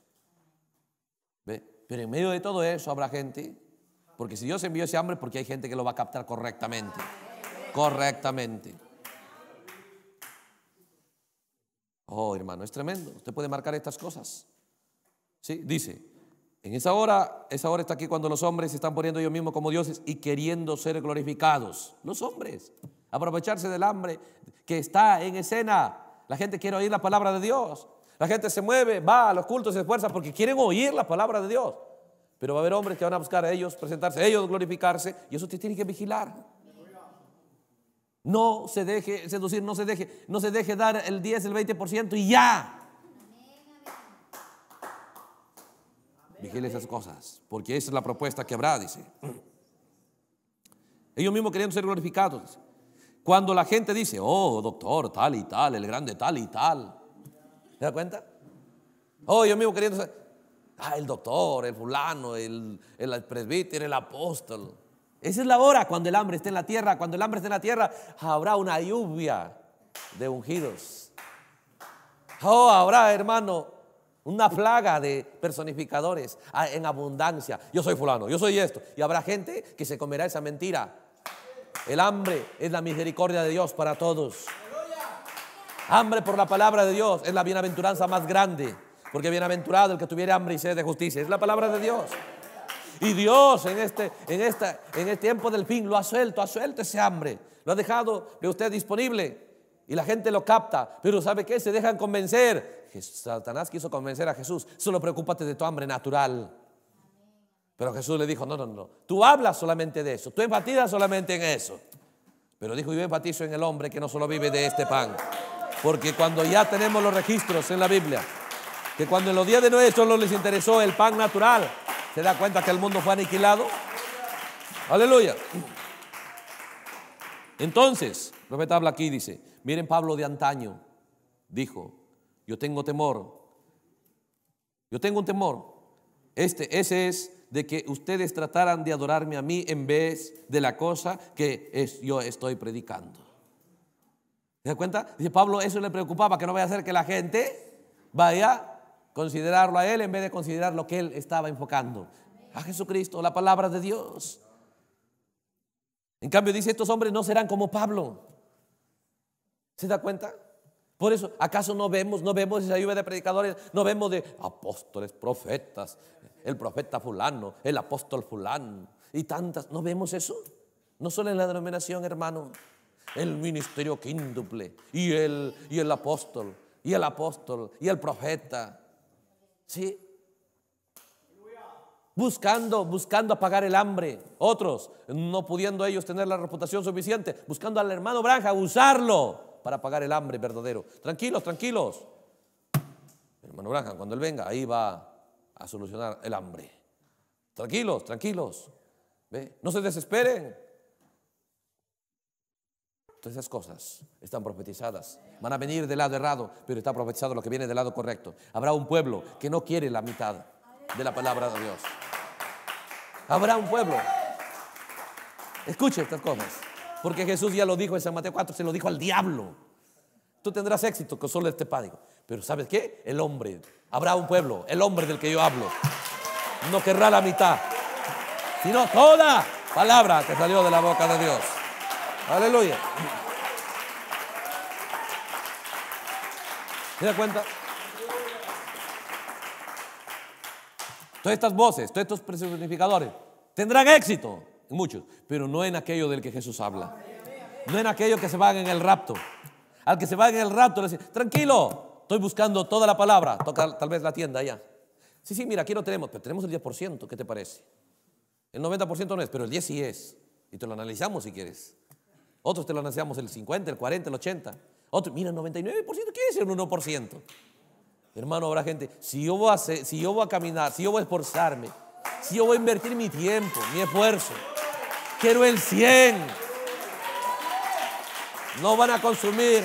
¿Ve? Pero en medio de todo eso habrá gente, porque si Dios envió ese hambre, porque hay gente que lo va a captar correctamente. Correctamente. Oh, hermano, es tremendo. Usted puede marcar estas cosas. ¿Sí? Dice, en esa hora, esa hora está aquí cuando los hombres se están poniendo ellos mismos como dioses y queriendo ser glorificados. Los hombres, aprovecharse del hambre que está en escena. La gente quiere oír la palabra de Dios. La gente se mueve, va a los cultos, se esfuerza porque quieren oír la palabra de Dios. Pero va a haber hombres que van a buscar a ellos, presentarse, a ellos glorificarse, y eso usted tiene que vigilar. No se deje seducir, no se deje, no se deje dar el 10, el 20% y ya. Vigile esas cosas, porque esa es la propuesta que habrá, dice. Ellos mismos querían ser glorificados. Cuando la gente dice, oh, doctor, tal y tal, el grande tal y tal. ¿Se da cuenta? Oh, yo mismo queriendo ser, ah, el doctor, el fulano, el, el presbítero, el apóstol. Esa es la hora cuando el hambre esté en la tierra. Cuando el hambre esté en la tierra, habrá una lluvia de ungidos. Oh, habrá, hermano, una plaga de personificadores ah, en abundancia. Yo soy fulano, yo soy esto. Y habrá gente que se comerá esa mentira. El hambre es la misericordia de Dios para todos. Hambre por la palabra de Dios es la bienaventuranza más grande. Porque bienaventurado el que tuviera hambre y sed de justicia. Es la palabra de Dios. Y Dios en este, en, esta, en el tiempo del fin lo ha suelto, ha suelto ese hambre, lo ha dejado de usted disponible. Y la gente lo capta, pero ¿sabe qué? Se dejan convencer. Satanás quiso convencer a Jesús, solo preocúpate de tu hambre natural. Pero Jesús le dijo, no, no, no, tú hablas solamente de eso, tú enfatizas solamente en eso. Pero dijo, yo empatizo en el hombre que no solo vive de este pan. Porque cuando ya tenemos los registros en la Biblia, que cuando en los días de nuestro no les interesó el pan natural, ¿Se da cuenta que el mundo fue aniquilado? Aleluya. Entonces, el profeta habla aquí, dice, miren Pablo de antaño, dijo, yo tengo temor, yo tengo un temor. Este, ese es de que ustedes trataran de adorarme a mí en vez de la cosa que yo estoy predicando. ¿Se da cuenta? Dice Pablo, eso le preocupaba, que no vaya a hacer que la gente vaya Considerarlo a Él en vez de considerar lo que Él estaba enfocando. A Jesucristo, la palabra de Dios. En cambio dice, estos hombres no serán como Pablo. ¿Se da cuenta? Por eso, ¿acaso no vemos, no vemos esa lluvia de predicadores? No vemos de apóstoles, profetas, el profeta fulano, el apóstol fulano y tantas. ¿No vemos eso? No solo en la denominación, hermano. El ministerio quíntuple y el, y el apóstol, y el apóstol, y el profeta, Sí. Buscando, buscando apagar el hambre. Otros, no pudiendo ellos tener la reputación suficiente, buscando al hermano Branja, usarlo para apagar el hambre verdadero. Tranquilos, tranquilos. hermano Branja, cuando él venga, ahí va a solucionar el hambre. Tranquilos, tranquilos. ¿Ve? No se desesperen esas cosas están profetizadas. Van a venir del lado errado, pero está profetizado lo que viene del lado correcto. Habrá un pueblo que no quiere la mitad de la palabra de Dios. Habrá un pueblo. Escuche estas cosas. Porque Jesús ya lo dijo en San Mateo 4, se lo dijo al diablo. Tú tendrás éxito con solo este pánico. Pero ¿sabes qué? El hombre. Habrá un pueblo, el hombre del que yo hablo. No querrá la mitad, sino toda palabra que salió de la boca de Dios. Aleluya. ¿Se da cuenta? Todas estas voces, todos estos personificadores tendrán éxito en muchos, pero no en aquello del que Jesús habla. No en aquello que se va en el rapto. Al que se va en el rapto le dice, tranquilo, estoy buscando toda la palabra. Toca tal vez la tienda allá. Sí, sí, mira, aquí lo tenemos, pero tenemos el 10%, ¿qué te parece? El 90% no es, pero el 10 sí es. Y te lo analizamos si quieres. Otros te lo anunciamos el 50, el 40, el 80. Otros, mira, el 99%, ¿qué es el 1%? Hermano, habrá gente, si yo, voy a si yo voy a caminar, si yo voy a esforzarme, si yo voy a invertir mi tiempo, mi esfuerzo, quiero el 100. No van a consumir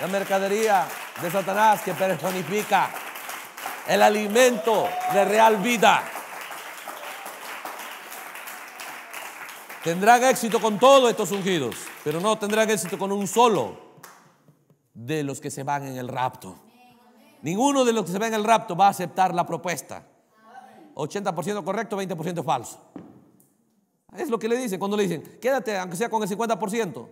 la mercadería de Satanás que personifica el alimento de real vida. Tendrán éxito con todos estos ungidos, pero no tendrán éxito con un solo de los que se van en el rapto. Ninguno de los que se van en el rapto va a aceptar la propuesta. 80% correcto, 20% falso. Es lo que le dicen cuando le dicen, quédate aunque sea con el 50%.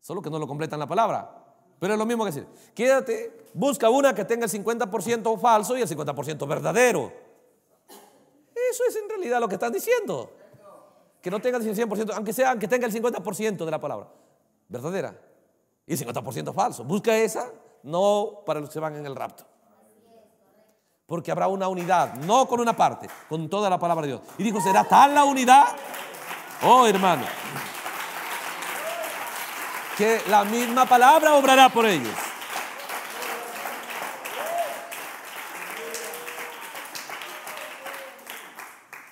Solo que no lo completan la palabra. Pero es lo mismo que decir, quédate, busca una que tenga el 50% falso y el 50% verdadero. Eso es en realidad lo que están diciendo que no tenga el 100%, aunque sea, aunque tenga el 50% de la palabra verdadera. Y el 50% falso. Busca esa, no para los que se van en el rapto. Porque habrá una unidad, no con una parte, con toda la palabra de Dios. Y dijo, ¿será tal la unidad? Oh, hermano. Que la misma palabra obrará por ellos.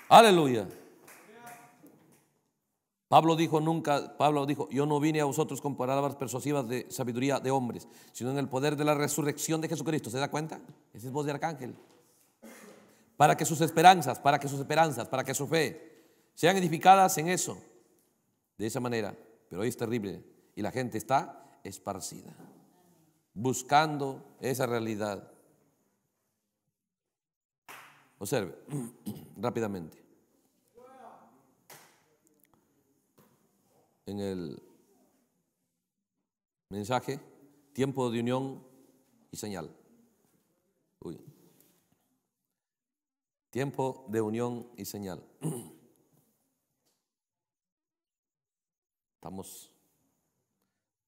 Aleluya. Pablo dijo nunca, Pablo dijo, yo no vine a vosotros con palabras persuasivas de sabiduría de hombres, sino en el poder de la resurrección de Jesucristo. ¿Se da cuenta? Esa es voz de arcángel. Para que sus esperanzas, para que sus esperanzas, para que su fe sean edificadas en eso. De esa manera. Pero hoy es terrible y la gente está esparcida, buscando esa realidad. Observe rápidamente. en el mensaje, tiempo de unión y señal. Tiempo de unión y señal. Estamos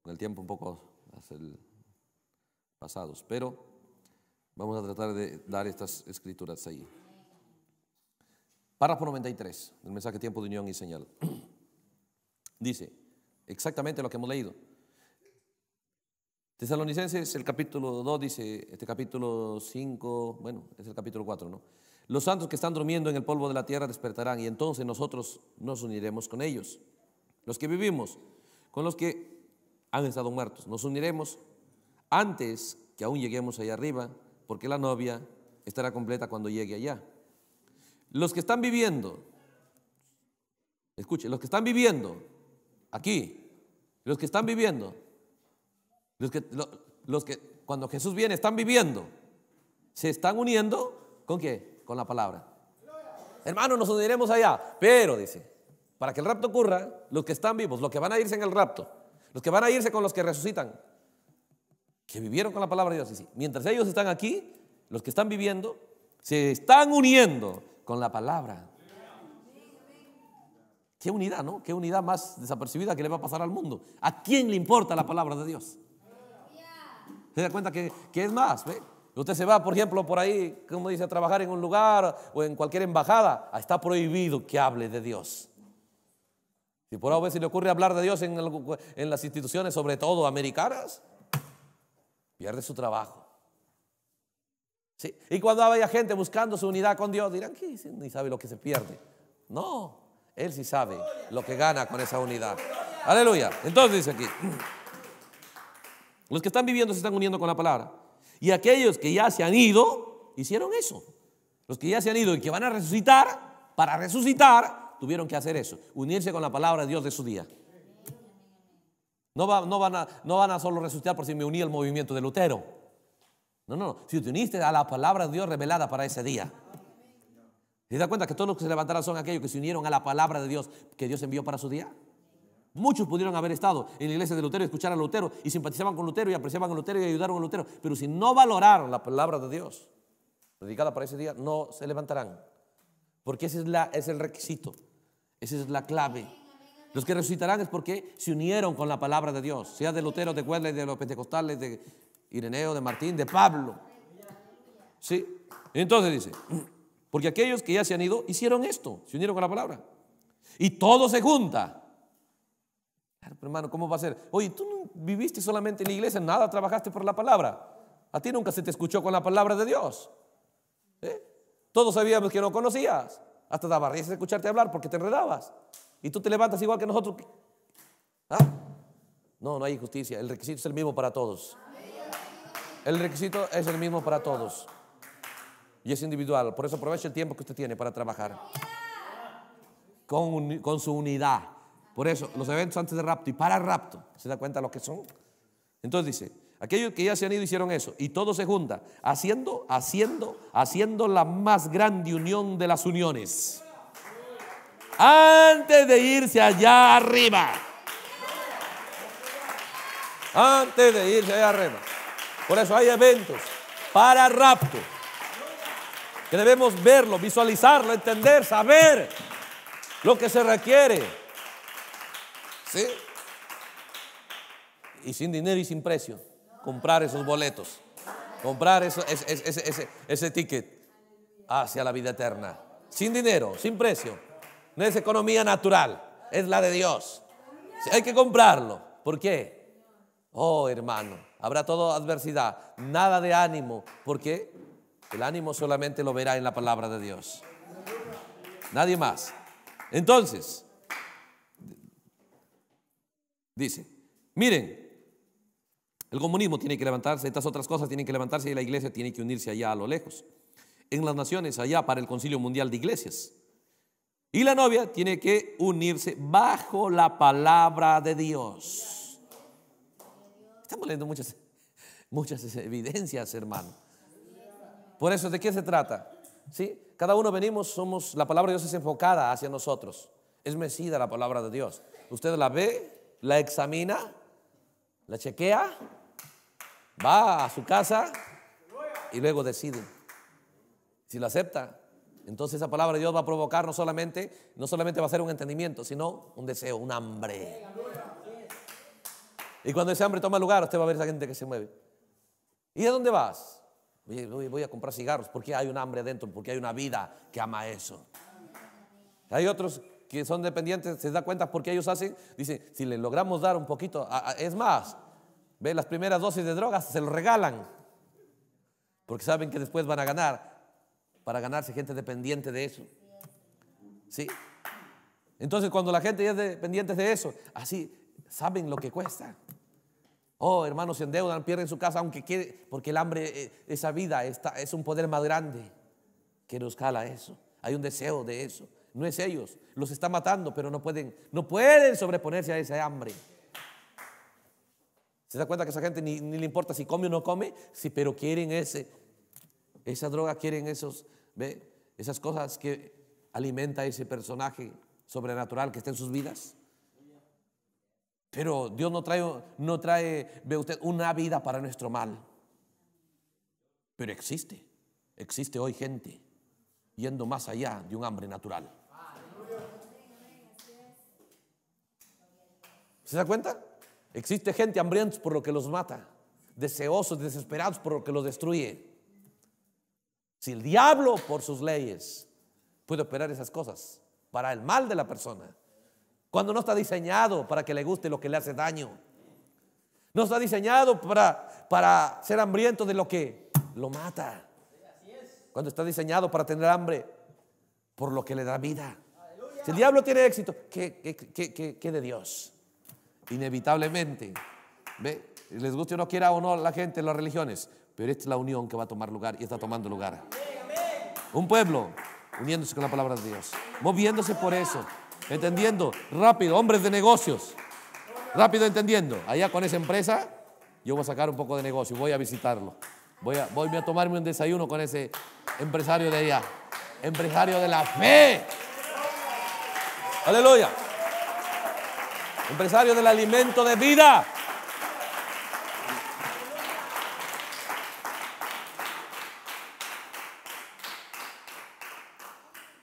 con el tiempo un poco pasados, pero vamos a tratar de dar estas escrituras ahí. Párrafo 93, el mensaje tiempo de unión y señal. Dice exactamente lo que hemos leído. Tesalonicenses, el capítulo 2 dice, este capítulo 5, bueno, es el capítulo 4, ¿no? Los santos que están durmiendo en el polvo de la tierra despertarán y entonces nosotros nos uniremos con ellos. Los que vivimos, con los que han estado muertos, nos uniremos antes que aún lleguemos allá arriba, porque la novia estará completa cuando llegue allá. Los que están viviendo, escuche, los que están viviendo Aquí, los que están viviendo, los que, los que cuando Jesús viene están viviendo, se están uniendo con qué? Con la palabra. Hermanos, nos uniremos allá, pero dice, para que el rapto ocurra, los que están vivos, los que van a irse en el rapto, los que van a irse con los que resucitan, que vivieron con la palabra de Dios. Y mientras ellos están aquí, los que están viviendo, se están uniendo con la palabra Qué unidad, ¿no? Qué unidad más desapercibida que le va a pasar al mundo. ¿A quién le importa la palabra de Dios? Se da cuenta que, es más, Usted se va, por ejemplo, por ahí, como dice, a trabajar en un lugar o en cualquier embajada, ah, está prohibido que hable de Dios. Si por algo se le ocurre hablar de Dios en, las instituciones, sobre todo americanas, pierde su trabajo. Y cuando haya gente buscando su unidad con Dios, dirán que ni sabe lo que se pierde. No, él sí sabe lo que gana con esa unidad. Aleluya. Entonces dice aquí, los que están viviendo se están uniendo con la palabra. Y aquellos que ya se han ido, hicieron eso. Los que ya se han ido y que van a resucitar, para resucitar, tuvieron que hacer eso. Unirse con la palabra de Dios de su día. No, van a, van a solo resucitar por si me uní al movimiento de Lutero. No, no, si te uniste a la palabra de Dios revelada para ese día. ¿Se da cuenta que todos los que se levantaron son aquellos que se unieron a la palabra de Dios que Dios envió para su día? Muchos pudieron haber estado en la iglesia de Lutero, y escuchar a Lutero y simpatizaban con Lutero y apreciaban a Lutero y ayudaron a Lutero, pero si no valoraron la palabra de Dios predicada para ese día, no se levantarán. Porque ese es, la, es el requisito, esa es la clave. Los que resucitarán es porque se unieron con la palabra de Dios, sea de Lutero, de Wesley, de los pentecostales, de Ireneo, de Martín, de Pablo. ¿Sí? Entonces dice, porque aquellos que ya se han ido hicieron esto, se unieron con la palabra. Y todo se junta. hermano, ¿cómo va a ser? Oye, tú no viviste solamente en la iglesia, nada, trabajaste por la palabra. A ti nunca se te escuchó con la palabra de Dios. ¿Eh? Todos sabíamos que no conocías. Hasta daba risa escucharte hablar porque te enredabas. Y tú te levantas igual que nosotros. ¿Ah? No, no hay justicia. El requisito es el mismo para todos. El requisito es el mismo para todos y es individual. Por eso aproveche el tiempo que usted tiene para trabajar con, su unidad. Por eso, los eventos antes de rapto y para rapto, ¿se da cuenta lo que son? Entonces dice, aquellos que ya se han ido hicieron eso y todo se junta, haciendo, haciendo, haciendo la más grande unión de las uniones. Antes de irse allá arriba. Antes de irse allá arriba. Por eso hay eventos para rapto que debemos verlo, visualizarlo, entender, saber lo que se requiere. ¿Sí? Y sin dinero y sin precio, comprar esos boletos, comprar ese, ticket hacia la vida eterna. Sin dinero, sin precio. No es economía natural, es la de Dios. Hay que comprarlo. ¿Por qué? Oh, hermano, habrá toda adversidad, nada de ánimo, ¿por qué? El ánimo solamente lo verá en la palabra de Dios. Nadie más. Entonces, dice, miren, el comunismo tiene que levantarse, estas otras cosas tienen que levantarse y la iglesia tiene que unirse allá a lo lejos. En las naciones, allá para el Concilio Mundial de Iglesias. Y la novia tiene que unirse bajo la palabra de Dios. Estamos leyendo muchas, muchas evidencias, hermano. Por eso, ¿de qué se trata? ¿Sí? Cada uno venimos, somos, la palabra de Dios es enfocada hacia nosotros. Es mecida la palabra de Dios. Usted la ve, la examina, la chequea, va a su casa y luego decide si la acepta. Entonces esa palabra de Dios va a provocar no solamente, no solamente va a ser un entendimiento, sino un deseo, un hambre. Y cuando ese hambre toma lugar, usted va a ver esa gente que se mueve. ¿Y de dónde vas? Voy, a comprar cigarros porque hay un hambre adentro, porque hay una vida que ama eso. Hay otros que son dependientes, se da cuenta porque ellos hacen, dicen, si le logramos dar un poquito, es más, ve las primeras dosis de drogas, se lo regalan, porque saben que después van a ganar, para ganarse gente dependiente de eso. Sí. Entonces cuando la gente ya es dependiente de eso, así saben lo que cuesta. Oh, hermanos, se endeudan, pierden su casa, aunque quede, porque el hambre, eh, esa vida está, es un poder más grande que nos cala eso. Hay un deseo de eso. No es ellos, los está matando, pero no pueden, no pueden sobreponerse a ese hambre. ¿Se da cuenta que esa gente ni, le importa si come o no come? Sí, pero quieren ese, esa droga, quieren esos, ¿ve? esas cosas que alimenta ese personaje sobrenatural que está en sus vidas. Pero Dios no trae, no trae, ve usted, una vida para nuestro mal. Pero existe, existe hoy gente yendo más allá de un hambre natural. ¿Se da cuenta? Existe gente hambrientos por lo que los mata, deseosos, desesperados por lo que los destruye. Si el diablo por sus leyes puede operar esas cosas para el mal de la persona, cuando no está diseñado para que le guste lo que le hace daño. No está diseñado para, para ser hambriento de lo que lo mata. Cuando está diseñado para tener hambre por lo que le da vida. Si el diablo tiene éxito, ¿qué, qué, de Dios? Inevitablemente. ¿Ve? Les guste o no quiera o no la gente, las religiones. Pero esta es la unión que va a tomar lugar y está tomando lugar. Un pueblo uniéndose con la palabra de Dios. Moviéndose por eso. Entendiendo, rápido, hombres de negocios. Rápido entendiendo. Allá con esa empresa, yo voy a sacar un poco de negocio, voy a visitarlo. Voy a, voy a tomarme un desayuno con ese empresario de allá. Empresario de la fe. Aleluya. Empresario del alimento de vida.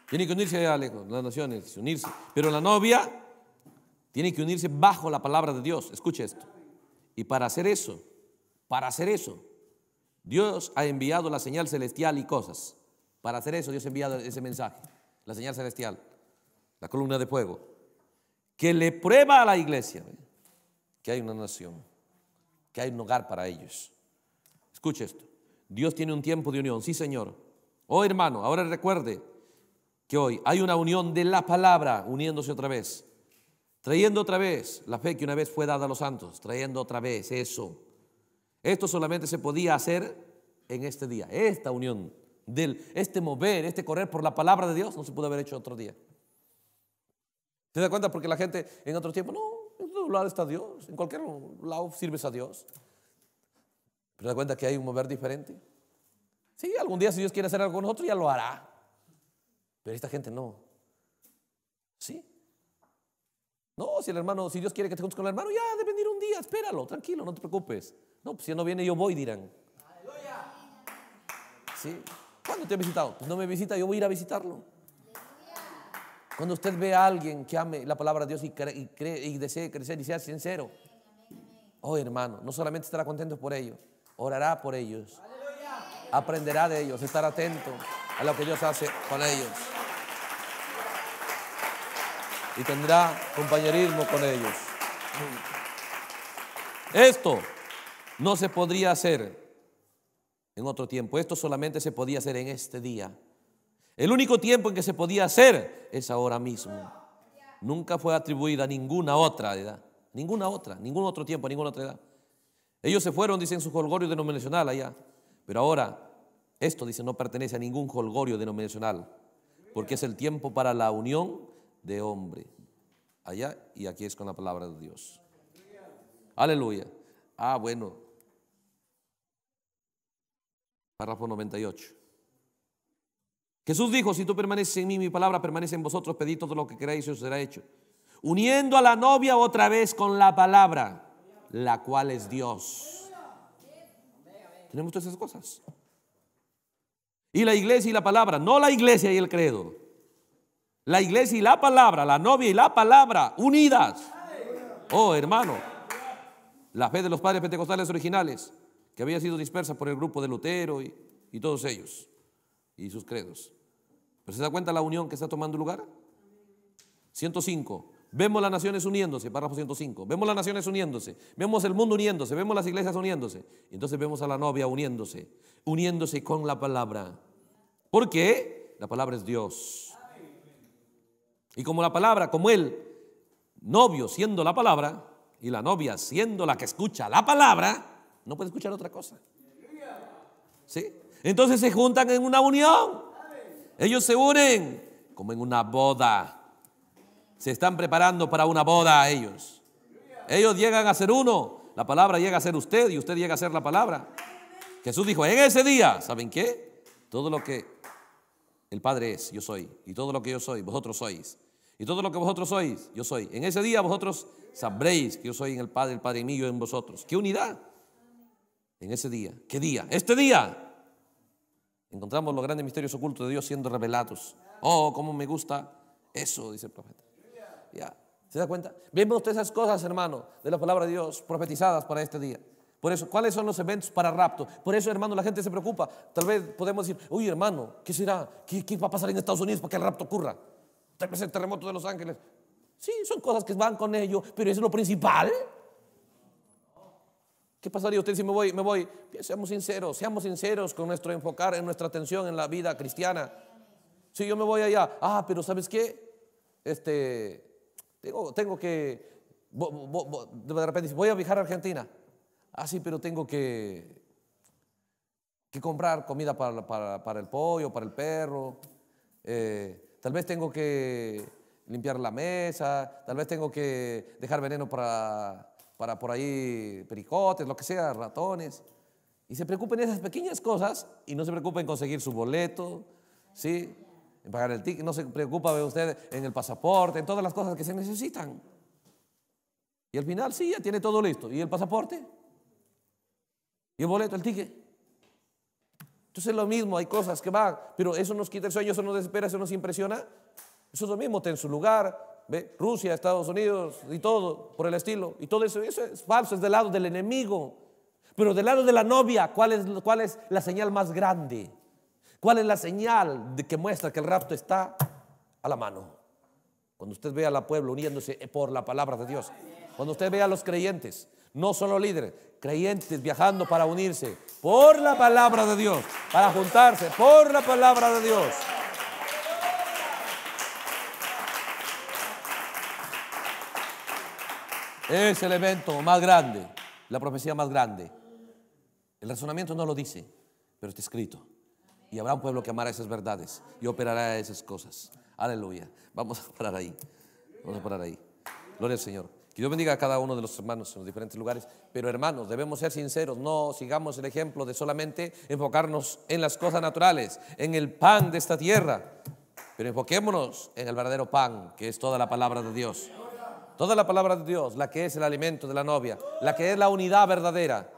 Tiene que unirse eh, a las naciones, unirse. Pero la novia tiene que unirse bajo la palabra de Dios. Escuche esto. Y para hacer eso, para hacer eso, Dios ha enviado la señal celestial y cosas. Para hacer eso, Dios ha enviado ese mensaje, la señal celestial, la columna de fuego, que le prueba a la iglesia que hay una nación, que hay un hogar para ellos. Escuche esto. Dios tiene un tiempo de unión. Sí, Señor. Oh, hermano, ahora recuerde, que hoy hay una unión de la palabra uniéndose otra vez, trayendo otra vez la fe que una vez fue dada a los santos, trayendo otra vez eso. Esto solamente se podía hacer en este día, esta unión, del, este mover, este correr por la palabra de Dios, no se pudo haber hecho otro día. ¿Te das cuenta? Porque la gente en otro tiempo, no, en todo lado está Dios, en cualquier lado sirves a Dios. Pero te das cuenta que hay un mover diferente. Sí, algún día si Dios quiere hacer algo con nosotros, ya lo hará. Pero esta gente no. ¿Sí? No, si el hermano, si Dios quiere que te juntes con el hermano, ya de venir un día, espéralo, tranquilo, no te preocupes. No, pues si no viene, yo voy, dirán. ¡Aleluya! ¿Sí? ¿Cuándo te ha visitado? Pues no me visita, yo voy a ir a visitarlo. Cuando usted ve a alguien que ame la palabra de Dios y, cree, y, cree, y desee crecer y sea sincero, oh hermano, no solamente estará contento por ellos, orará por ellos, aprenderá de ellos, estará atento a lo que Dios hace con ellos y tendrá compañerismo con ellos. Esto no se podría hacer en otro tiempo, esto solamente se podía hacer en este día. El único tiempo en que se podía hacer es ahora mismo. Nunca fue atribuida a ninguna otra edad, ninguna otra, ningún otro tiempo, ninguna otra edad. Ellos se fueron, dicen, su holgorio denominacional allá, pero ahora esto, dice, no pertenece a ningún holgorio denominacional, porque es el tiempo para la unión de hombre. Allá y aquí es con la palabra de Dios. Aleluya. Ah, bueno. Párrafo 98. Jesús dijo, si tú permaneces en mí, mi palabra permanece en vosotros, pedid todo lo que queráis y os será hecho. Uniendo a la novia otra vez con la palabra, la cual es Dios. Tenemos todas esas cosas. Y la iglesia y la palabra, no la iglesia y el credo. La iglesia y la palabra, la novia y la palabra, unidas. Oh, hermano. La fe de los padres pentecostales originales, que había sido dispersa por el grupo de Lutero y, todos ellos, y sus credos. ¿Pero se da cuenta la unión que está tomando lugar? 105. Vemos las naciones uniéndose, párrafo 105. Vemos las naciones uniéndose, vemos el mundo uniéndose, vemos las iglesias uniéndose. Entonces vemos a la novia uniéndose, uniéndose con la palabra. ¿Por qué? La palabra es Dios. Y como la palabra, como el novio siendo la palabra y la novia siendo la que escucha la palabra, no puede escuchar otra cosa. ¿Sí? Entonces se juntan en una unión. Ellos se unen como en una boda. Se están preparando para una boda a ellos. Ellos llegan a ser uno. La palabra llega a ser usted y usted llega a ser la palabra. Jesús dijo, en ese día, ¿saben qué? Todo lo que el Padre es, yo soy. Y todo lo que yo soy, vosotros sois. Y todo lo que vosotros sois, yo soy. En ese día vosotros sabréis que yo soy en el Padre, el Padre mío en vosotros. ¡Qué unidad! En ese día. ¿Qué día? Este día. Encontramos los grandes misterios ocultos de Dios siendo revelados. Oh, cómo me gusta eso, dice el profeta. Ya. ¿Se da cuenta? Vemos todas esas cosas, hermano, de la palabra de Dios profetizadas para este día. Por eso, ¿cuáles son los eventos para rapto? Por eso, hermano, la gente se preocupa. Tal vez podemos decir, uy, hermano, ¿qué será? ¿Qué, qué va a pasar en Estados Unidos para que el rapto ocurra? Tal vez el terremoto de Los Ángeles. Sí, son cosas que van con ello, pero eso es lo principal. ¿Qué pasaría usted si me voy? Me voy. Seamos sinceros, seamos sinceros con nuestro enfocar en nuestra atención en la vida cristiana. Si yo me voy allá, ah, pero ¿sabes qué? Este, tengo, tengo que, de repente, voy a viajar a Argentina. Ah, sí, pero tengo que, que comprar comida para, para el pollo, para el perro. Eh, Tal vez tengo que limpiar la mesa, tal vez tengo que dejar veneno para, para por ahí pericotes, lo que sea, ratones. Y se preocupen esas pequeñas cosas y no se preocupen en conseguir su boleto, ¿sí? En pagar el ticket, no se preocupa ve usted en el pasaporte, en todas las cosas que se necesitan. Y al final sí, ya tiene todo listo. ¿Y el pasaporte? ¿Y el boleto, el ticket? Eso es lo mismo, hay cosas que van, pero eso nos quita el sueño, eso nos desespera, eso nos impresiona. Eso es lo mismo, en su lugar, Rusia, Estados Unidos y todo, por el estilo. Y todo eso, eso es falso, es del lado del enemigo. Pero del lado de la novia, ¿cuál es, cuál es la señal más grande? ¿Cuál es la señal que muestra que el rapto está a la mano? Cuando usted ve a la pueblo uniéndose por la palabra de Dios. Cuando usted ve a los creyentes, no solo líderes, creyentes viajando para unirse por la palabra de Dios, para juntarse por la palabra de Dios. Es el evento más grande, la profecía más grande. El razonamiento no lo dice, pero está escrito. Y habrá un pueblo que amará esas verdades y operará esas cosas. Aleluya. Vamos a parar ahí. Vamos a parar ahí. Gloria al Señor. Que Dios bendiga a cada uno de los hermanos en los diferentes lugares. Pero hermanos, debemos ser sinceros, no sigamos el ejemplo de solamente enfocarnos en las cosas naturales, en el pan de esta tierra. Pero enfoquémonos en el verdadero pan, que es toda la palabra de Dios. Toda la palabra de Dios, la que es el alimento de la novia, la que es la unidad verdadera.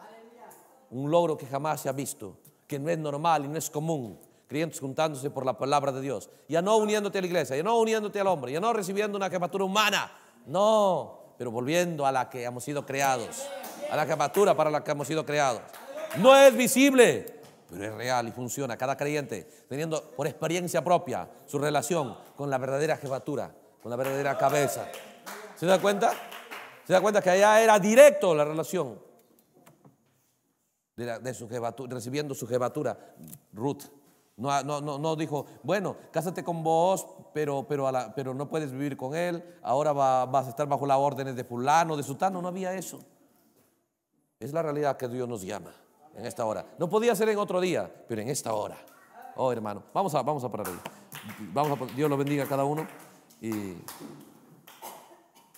Un logro que jamás se ha visto, que no es normal y no es común. Creyentes juntándose por la palabra de Dios. Ya no uniéndote a la iglesia, ya no uniéndote al hombre, ya no recibiendo una quematura humana. No, pero volviendo a la que hemos sido creados, a la jevatura para la que hemos sido creados. No es visible, pero es real y funciona. Cada creyente, teniendo por experiencia propia su relación con la verdadera jefatura, con la verdadera cabeza. ¿Se da cuenta? ¿Se da cuenta que allá era directo la relación de, su jefatura, recibiendo su jefatura, Ruth? No, no, dijo, bueno, cásate con vos, pero, pero, pero no puedes vivir con él, ahora vas a estar bajo las órdenes de fulano, de sutano, no había eso. Es la realidad que Dios nos llama en esta hora. No podía ser en otro día, pero en esta hora. Oh, hermano, vamos a, vamos a parar ahí. Vamos a, Dios lo bendiga a cada uno. Y,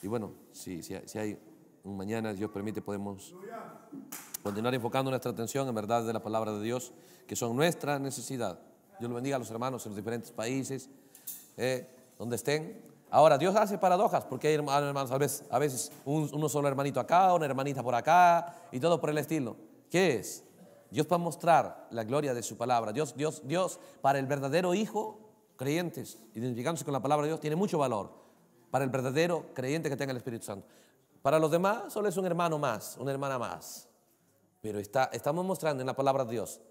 bueno, si, si, si hay un mañana, Dios permite, podemos continuar enfocando nuestra atención en verdad de la palabra de Dios, que son nuestra necesidad. Dios lo bendiga a los hermanos en los diferentes países, eh, donde estén. Ahora, Dios hace paradojas, porque hay hermanos, a veces, a veces un, uno solo hermanito acá, una hermanita por acá, y todo por el estilo. ¿Qué es? Dios para mostrar la gloria de su palabra. Dios, Dios, Dios, para el verdadero hijo, creyentes, identificándose con la palabra de Dios, tiene mucho valor. Para el verdadero creyente que tenga el Espíritu Santo. Para los demás, solo es un hermano más, una hermana más. Pero está, estamos mostrando en la palabra de Dios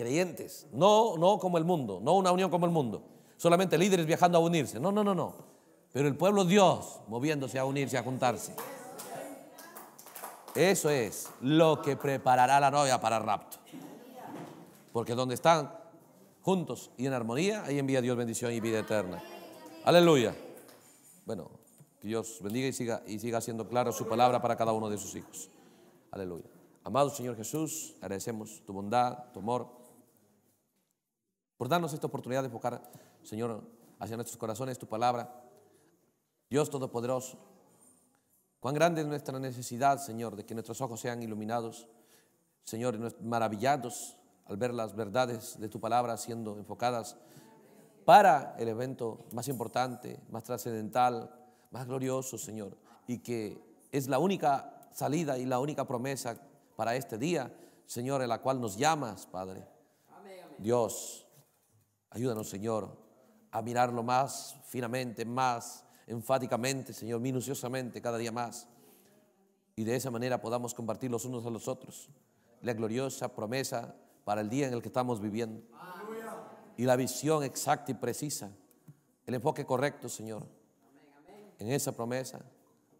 creyentes, no, no como el mundo, no una unión como el mundo, solamente líderes viajando a unirse, no, no, no, no, pero el pueblo Dios moviéndose a unirse, a juntarse. Eso es lo que preparará la novia para el rapto. Porque donde están juntos y en armonía, ahí envía Dios bendición y vida eterna. Aleluya. Bueno, que Dios bendiga y siga, y siga haciendo claro su palabra para cada uno de sus hijos. Aleluya. Amado Señor Jesús, agradecemos tu bondad, tu amor por darnos esta oportunidad de enfocar, Señor, hacia nuestros corazones tu palabra. Dios Todopoderoso, cuán grande es nuestra necesidad, Señor, de que nuestros ojos sean iluminados, Señor, maravillados al ver las verdades de tu palabra siendo enfocadas para el evento más importante, más trascendental, más glorioso, Señor, y que es la única salida y la única promesa para este día, Señor, en la cual nos llamas, Padre. Dios, Ayúdanos, Señor, a mirarlo más finamente, más enfáticamente, Señor, minuciosamente, cada día más. Y de esa manera podamos compartir los unos a los otros la gloriosa promesa para el día en el que estamos viviendo. Y la visión exacta y precisa, el enfoque correcto, Señor, en esa promesa,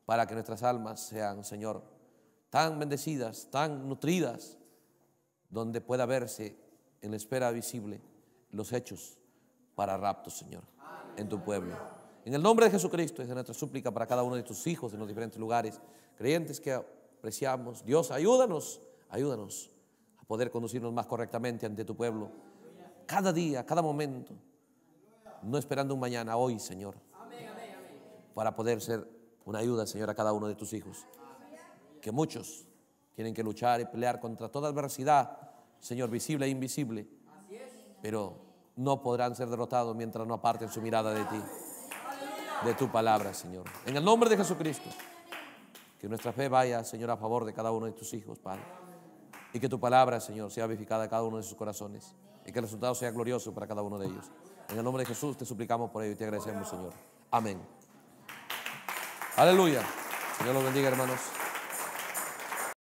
para que nuestras almas sean, Señor, tan bendecidas, tan nutridas, donde pueda verse en la espera visible los hechos para raptos Señor, en tu pueblo. En el nombre de Jesucristo, es nuestra súplica para cada uno de tus hijos en los diferentes lugares, creyentes que apreciamos. Dios, ayúdanos, ayúdanos a poder conducirnos más correctamente ante tu pueblo. Cada día, cada momento, no esperando un mañana, hoy, Señor, para poder ser una ayuda, Señor, a cada uno de tus hijos. Que muchos tienen que luchar y pelear contra toda adversidad, Señor, visible e invisible pero no podrán ser derrotados mientras no aparten su mirada de ti, de tu palabra, Señor. En el nombre de Jesucristo, que nuestra fe vaya, Señor, a favor de cada uno de tus hijos, Padre. Y que tu palabra, Señor, sea vivificada en cada uno de sus corazones. Y que el resultado sea glorioso para cada uno de ellos. En el nombre de Jesús te suplicamos por ello y te agradecemos, Señor. Amén. Aleluya. Señor los bendiga, hermanos.